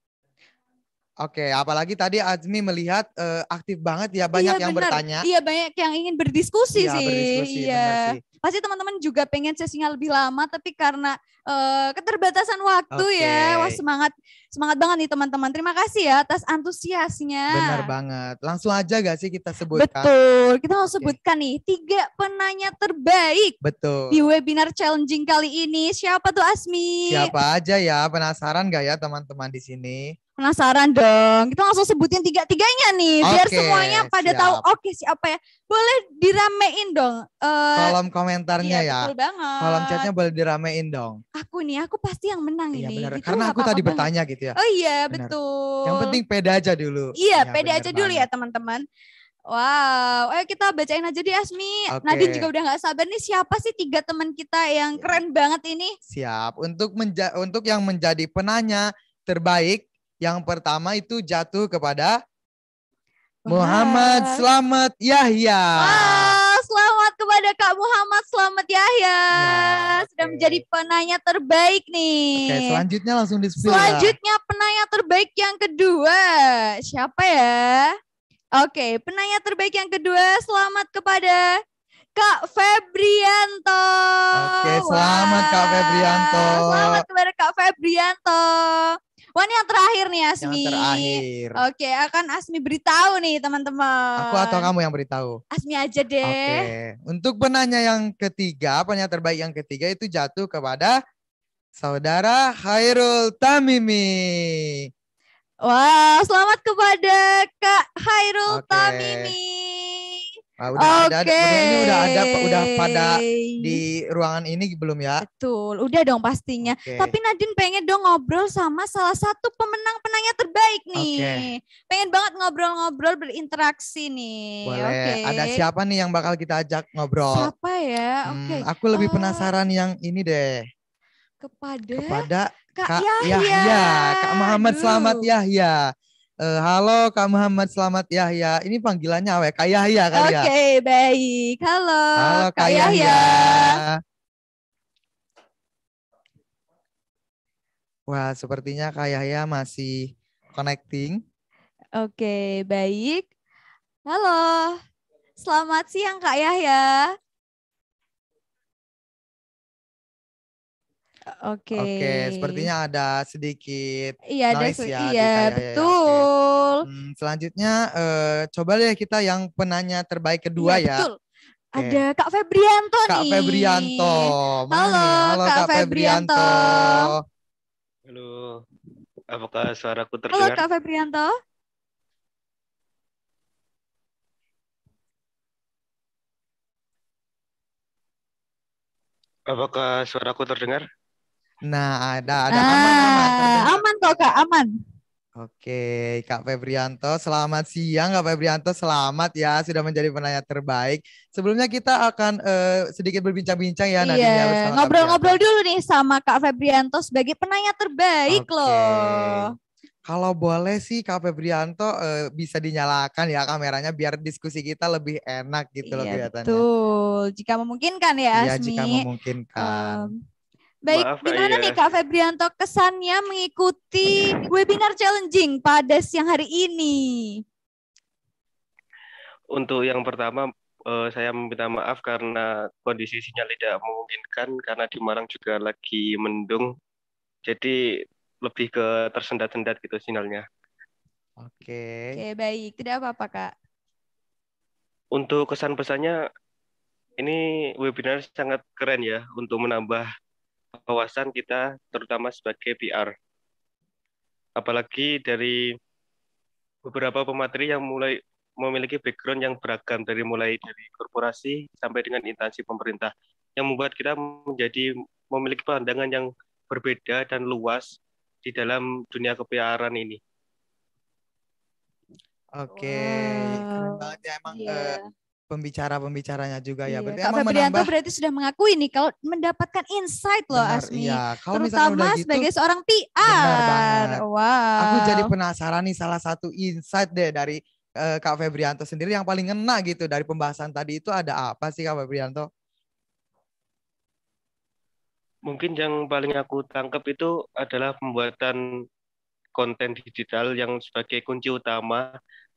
Oke, okay, apalagi tadi Azmi melihat uh, aktif banget ya banyak iya, yang bener. bertanya. Iya, banyak yang ingin berdiskusi iya, sih. Berdiskusi, iya, sih. Pasti teman-teman juga pengen sesinya lebih lama tapi karena uh, keterbatasan waktu okay. ya. Wah, semangat semangat banget nih teman-teman. Terima kasih ya atas antusiasnya. Benar banget. Langsung aja gak sih kita sebutkan? Betul. Kita mau okay. sebutkan nih tiga penanya terbaik. Betul. Di webinar challenging kali ini. Siapa tuh Asmi? Siapa aja ya? Penasaran gak ya teman-teman di sini? penasaran dong. Kita langsung sebutin tiga-tiganya nih okay, biar semuanya pada siap. tahu oke okay, siapa ya. Boleh diramein dong. Uh, kolom komentarnya iya, ya. Betul banget. Kolom chatnya boleh diramein dong. Aku nih, aku pasti yang menang iya, ini. Bener. Gitu, Karena aku tadi bertanya gitu ya. Oh iya, bener. betul. Yang penting pede aja dulu. Iya, ya, pede aja banget. dulu ya teman-teman. Wow, ayo kita bacain aja di Asmi. Okay. Nadine juga udah nggak sabar nih siapa sih tiga teman kita yang iya. keren banget ini? Siap. Untuk menja untuk yang menjadi penanya terbaik yang pertama itu jatuh kepada Muhammad Selamat Yahya. Wah, selamat kepada Kak Muhammad Selamat Yahya. Ya, Sudah menjadi penanya terbaik nih. Oke, okay, selanjutnya langsung di ya. Selanjutnya ya. penanya terbaik yang kedua. Siapa ya? Oke, okay, penanya terbaik yang kedua selamat kepada Kak Febrianto. Oke, selamat Wah. Kak Febrianto. Selamat kepada Kak Febrianto. Wah yang terakhir nih Asmi. Yang terakhir. Oke, akan Asmi beritahu nih teman-teman. Aku atau kamu yang beritahu? Asmi aja deh. Oke. Untuk penanya yang ketiga, penanya terbaik yang ketiga itu jatuh kepada saudara Hairul Tamimi. Wah, wow, selamat kepada Kak Hairul Oke. Tamimi. Nah, udah okay. ada, udah, ini udah ada, udah pada di ruangan ini belum ya? Betul, udah dong pastinya. Okay. Tapi Nadine pengen dong ngobrol sama salah satu pemenang penanya terbaik nih. Okay. Pengen banget ngobrol-ngobrol berinteraksi nih. Boleh. Okay. Ada siapa nih yang bakal kita ajak ngobrol? Siapa ya? Hmm, Oke. Okay. Hmm, aku lebih eh, penasaran yang ini deh. Kepada. Kepada Kak, Kak Yahya. Yahya. Kak Muhammad Aduh. Selamat Yahya. Uh, halo Kak Muhammad Selamat Yahya. Ini panggilannya apa Kak Yahya kali okay, ya? Oke, baik. Halo, halo Kak, Kak Yahya. Yahya. Wah, sepertinya Kak Yahya masih connecting. Oke, baik. Halo. Selamat siang Kak Yahya. Oke. Okay. Oke, okay, sepertinya ada sedikit iya, noise ada, ya. Iya, kita, ya, ya, ya. betul. Ya, Hmm, selanjutnya uh, coba deh kita yang penanya terbaik kedua iya, ya. Betul. Okay. Ada Kak Febrianto Kak nih. Kak Febrianto. Halo, Halo Kak, Kak Febrianto. Febrianto. Halo. Apakah suaraku terdengar? Halo Kak Febrianto. Apakah suaraku terdengar? Nah, ada ada ah, aman, aman, aman. aman kok Kak, aman. Oke, Kak Febrianto, selamat siang Kak Febrianto, selamat ya sudah menjadi penanya terbaik. Sebelumnya kita akan uh, sedikit berbincang-bincang ya iya. nantinya. Ngobrol-ngobrol dulu nih sama Kak Febrianto sebagai penanya terbaik Oke. loh. Kalau boleh sih Kak Febrianto uh, bisa dinyalakan ya kameranya biar diskusi kita lebih enak gitu iya, loh kelihatannya. Betul, jika memungkinkan ya Iya, jika memungkinkan. Um, Baik, Maaf, gimana iya. nih Kak Febrianto kesannya mengikuti webinar challenging pada siang hari ini? Untuk yang pertama, eh, saya meminta maaf karena kondisi sinyal tidak memungkinkan karena di Malang juga lagi mendung. Jadi lebih ke tersendat-sendat gitu sinyalnya. Oke. Oke, baik. Tidak apa-apa, Kak. Untuk kesan pesannya ini webinar sangat keren ya untuk menambah wawasan kita terutama sebagai PR. Apalagi dari beberapa pemateri yang mulai memiliki background yang beragam dari mulai dari korporasi sampai dengan instansi pemerintah yang membuat kita menjadi memiliki pandangan yang berbeda dan luas di dalam dunia kepiaran ini. Oke, wow. Ya, emang yeah. Iya. uh, pembicara-pembicaranya juga ya. iya, ya. Berarti Kak Febrianto menambah... berarti sudah mengakui nih kalau mendapatkan insight loh Benar, Asmi. Iya. Kalau Terutama gitu, sebagai seorang PR. Wow. Aku jadi penasaran nih salah satu insight deh dari uh, Kak Febrianto sendiri yang paling ngena gitu dari pembahasan tadi itu ada apa sih Kak Febrianto? Mungkin yang paling aku tangkap itu adalah pembuatan konten digital yang sebagai kunci utama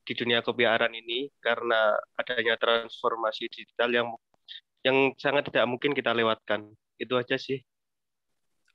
di dunia kebiaran ini karena adanya transformasi digital yang yang sangat tidak mungkin kita lewatkan. Itu aja sih.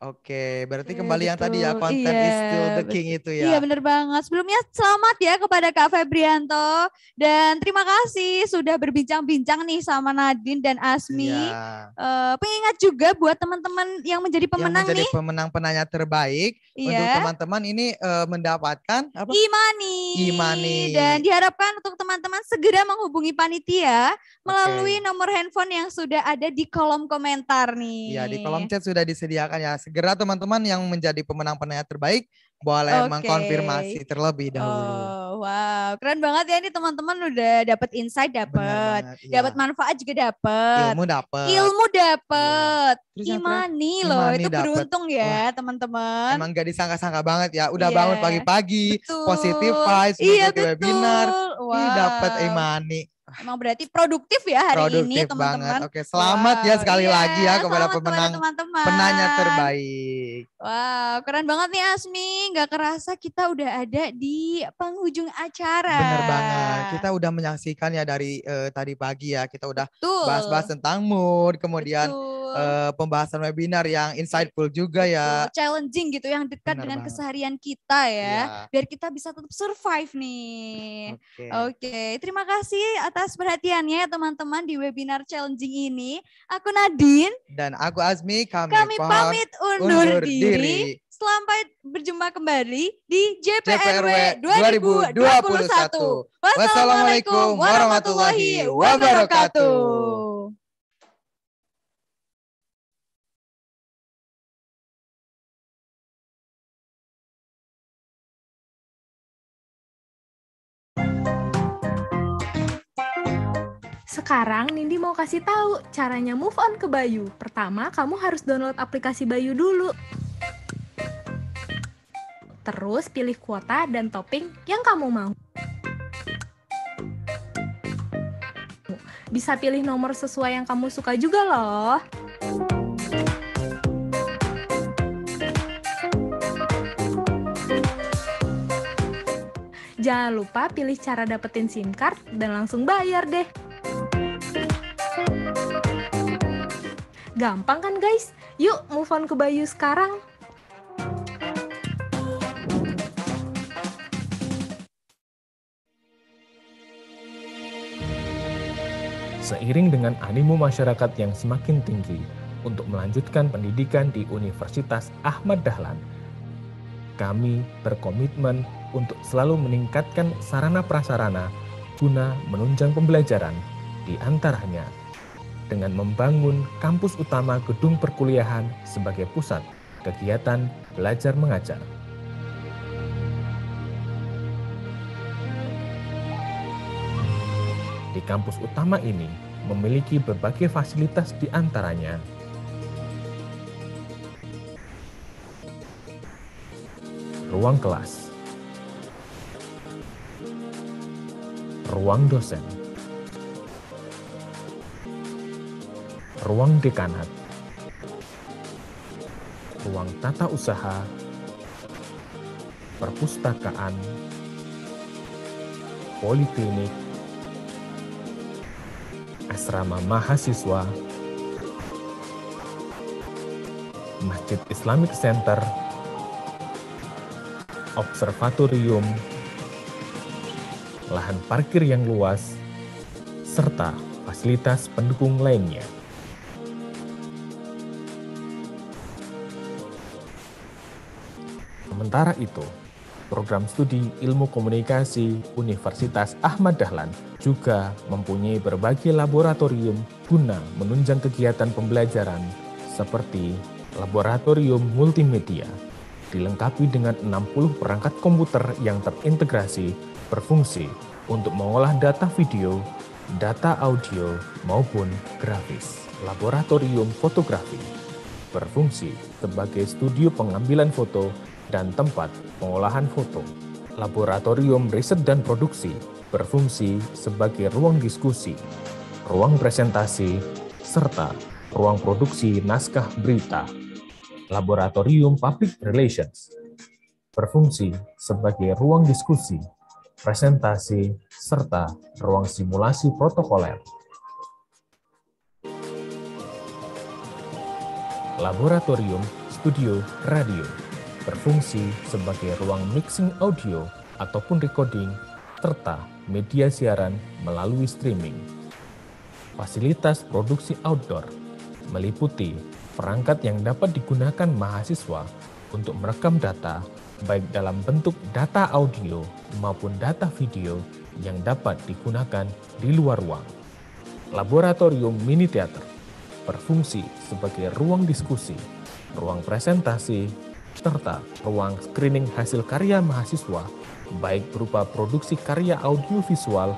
Oke, berarti Oke, kembali betul. yang gitu. tadi ya konten iya, is still the king itu ya. Iya benar banget. Sebelumnya selamat ya kepada Kak Febrianto dan terima kasih sudah berbincang-bincang nih sama Nadine dan Asmi. Iya. Uh, pengingat juga buat teman-teman yang menjadi pemenang yang menjadi nih. pemenang penanya terbaik iya. untuk teman-teman ini uh, mendapatkan apa? Imani. Imani. Dan diharapkan untuk teman-teman segera menghubungi panitia melalui okay. nomor handphone yang sudah ada di kolom komentar nih. Iya, di kolom chat sudah disediakan ya segera teman-teman yang menjadi pemenang penanya terbaik boleh okay. mengkonfirmasi terlebih dahulu. Oh, wow, keren banget ya ini teman-teman udah dapat insight dapat, ya. manfaat juga dapat. Ilmu dapat. Ilmu dapat. Iya. Ya. Imani loh, Imani itu dapet. beruntung ya, teman-teman. Emang gak disangka-sangka banget ya, udah yeah. bangun pagi-pagi, positif vibes, iya, webinar, wow. dapat Imani. Emang berarti produktif ya hari produktif ini teman-teman. Banget. Oke, selamat ya wow, ya sekali iya, lagi ya kepada pemenang teman -teman. penanya terbaik. Wow, keren banget nih Asmi. Gak kerasa kita udah ada di penghujung acara. Bener banget. Kita udah menyaksikan ya dari uh, tadi pagi ya. Kita udah bahas-bahas tentang mood, kemudian uh, pembahasan webinar yang insightful juga ya. Betul, challenging gitu yang dekat Benar dengan banget. keseharian kita ya, ya. Biar kita bisa tetap survive nih. Oke. Okay. Okay. Terima kasih atas perhatiannya ya, teman-teman di webinar challenging ini. Aku Nadine dan aku Azmi kami, kami pamit undur, undur diri. diri. Sampai berjumpa kembali di JPRW, JPRW 2021. 2021. Wassalamualaikum warahmatullahi wabarakatuh. Sekarang Nindi mau kasih tahu caranya move on ke Bayu. Pertama, kamu harus download aplikasi Bayu dulu. Terus pilih kuota dan topping yang kamu mau. Bisa pilih nomor sesuai yang kamu suka juga loh. Jangan lupa pilih cara dapetin SIM card dan langsung bayar deh. Gampang kan guys? Yuk move on ke Bayu sekarang. Seiring dengan animu masyarakat yang semakin tinggi untuk melanjutkan pendidikan di Universitas Ahmad Dahlan, kami berkomitmen untuk selalu meningkatkan sarana prasarana guna menunjang pembelajaran, di antaranya dengan membangun kampus utama gedung perkuliahan sebagai pusat kegiatan belajar mengajar. Di kampus utama ini memiliki berbagai fasilitas di antaranya ruang kelas, ruang dosen, ruang dekanat, ruang tata usaha, perpustakaan, poliklinik, asrama mahasiswa, Masjid Islamic Center, observatorium, lahan parkir yang luas, serta fasilitas pendukung lainnya. Sementara itu, program studi Ilmu Komunikasi Universitas Ahmad Dahlan juga mempunyai berbagai laboratorium guna menunjang kegiatan pembelajaran seperti laboratorium multimedia dilengkapi dengan 60 perangkat komputer yang terintegrasi berfungsi untuk mengolah data video, data audio maupun grafis. Laboratorium fotografi berfungsi sebagai studio pengambilan foto dan tempat pengolahan foto. Laboratorium riset dan produksi berfungsi sebagai ruang diskusi, ruang presentasi, serta ruang produksi naskah berita. Laboratorium Public Relations berfungsi sebagai ruang diskusi, presentasi, serta ruang simulasi protokoler. Laboratorium Studio Radio berfungsi sebagai ruang mixing audio ataupun recording, serta media siaran melalui streaming. Fasilitas produksi outdoor meliputi perangkat yang dapat digunakan mahasiswa untuk merekam data baik dalam bentuk data audio maupun data video yang dapat digunakan di luar ruang. Laboratorium mini teater berfungsi sebagai ruang diskusi, ruang presentasi, serta ruang screening hasil karya mahasiswa, baik berupa produksi karya audiovisual,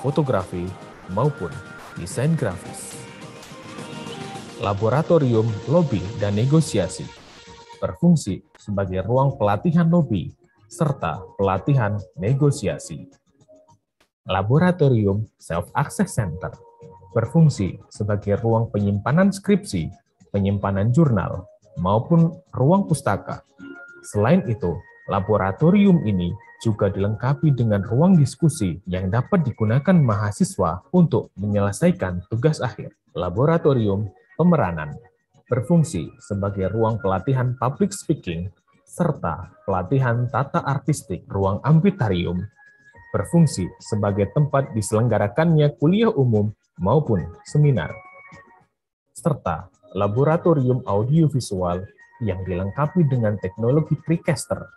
fotografi, maupun desain grafis. Laboratorium Lobby dan Negosiasi berfungsi sebagai ruang pelatihan lobby serta pelatihan negosiasi. Laboratorium Self-Access Center berfungsi sebagai ruang penyimpanan skripsi, penyimpanan jurnal, maupun ruang pustaka. Selain itu, laboratorium ini juga dilengkapi dengan ruang diskusi yang dapat digunakan mahasiswa untuk menyelesaikan tugas akhir. Laboratorium pemeranan berfungsi sebagai ruang pelatihan public speaking serta pelatihan tata artistik. Ruang amfitorium berfungsi sebagai tempat diselenggarakannya kuliah umum maupun seminar serta laboratorium audiovisual yang dilengkapi dengan teknologi precaster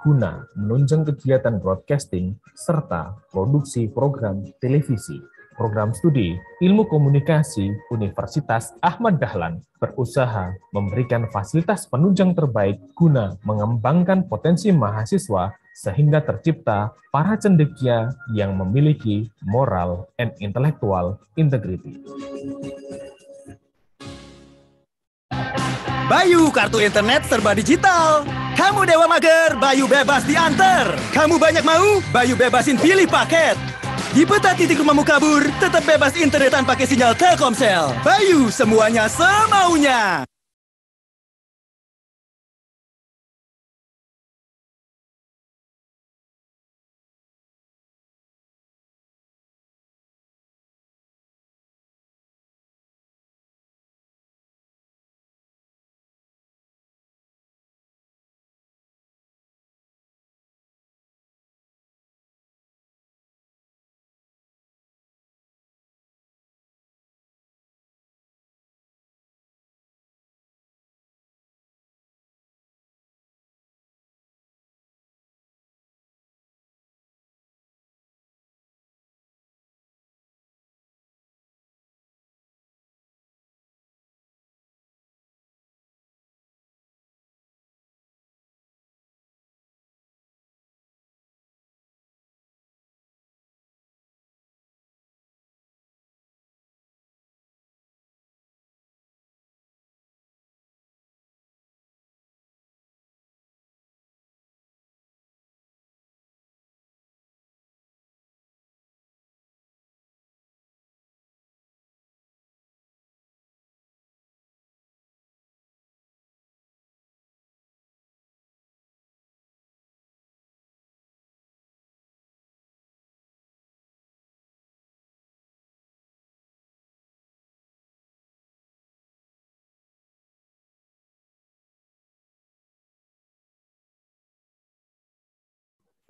guna menunjang kegiatan broadcasting serta produksi program televisi. Program studi Ilmu Komunikasi Universitas Ahmad Dahlan berusaha memberikan fasilitas penunjang terbaik guna mengembangkan potensi mahasiswa sehingga tercipta para cendekia yang memiliki moral and intellectual integrity. Bayu kartu internet serba digital. Kamu dewa mager, Bayu bebas diantar. Kamu banyak mau, Bayu bebasin pilih paket. Di peta titik rumahmu kabur, tetap bebas internetan pakai sinyal Telkomsel. Bayu, semuanya semaunya.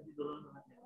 tapi turun banget ya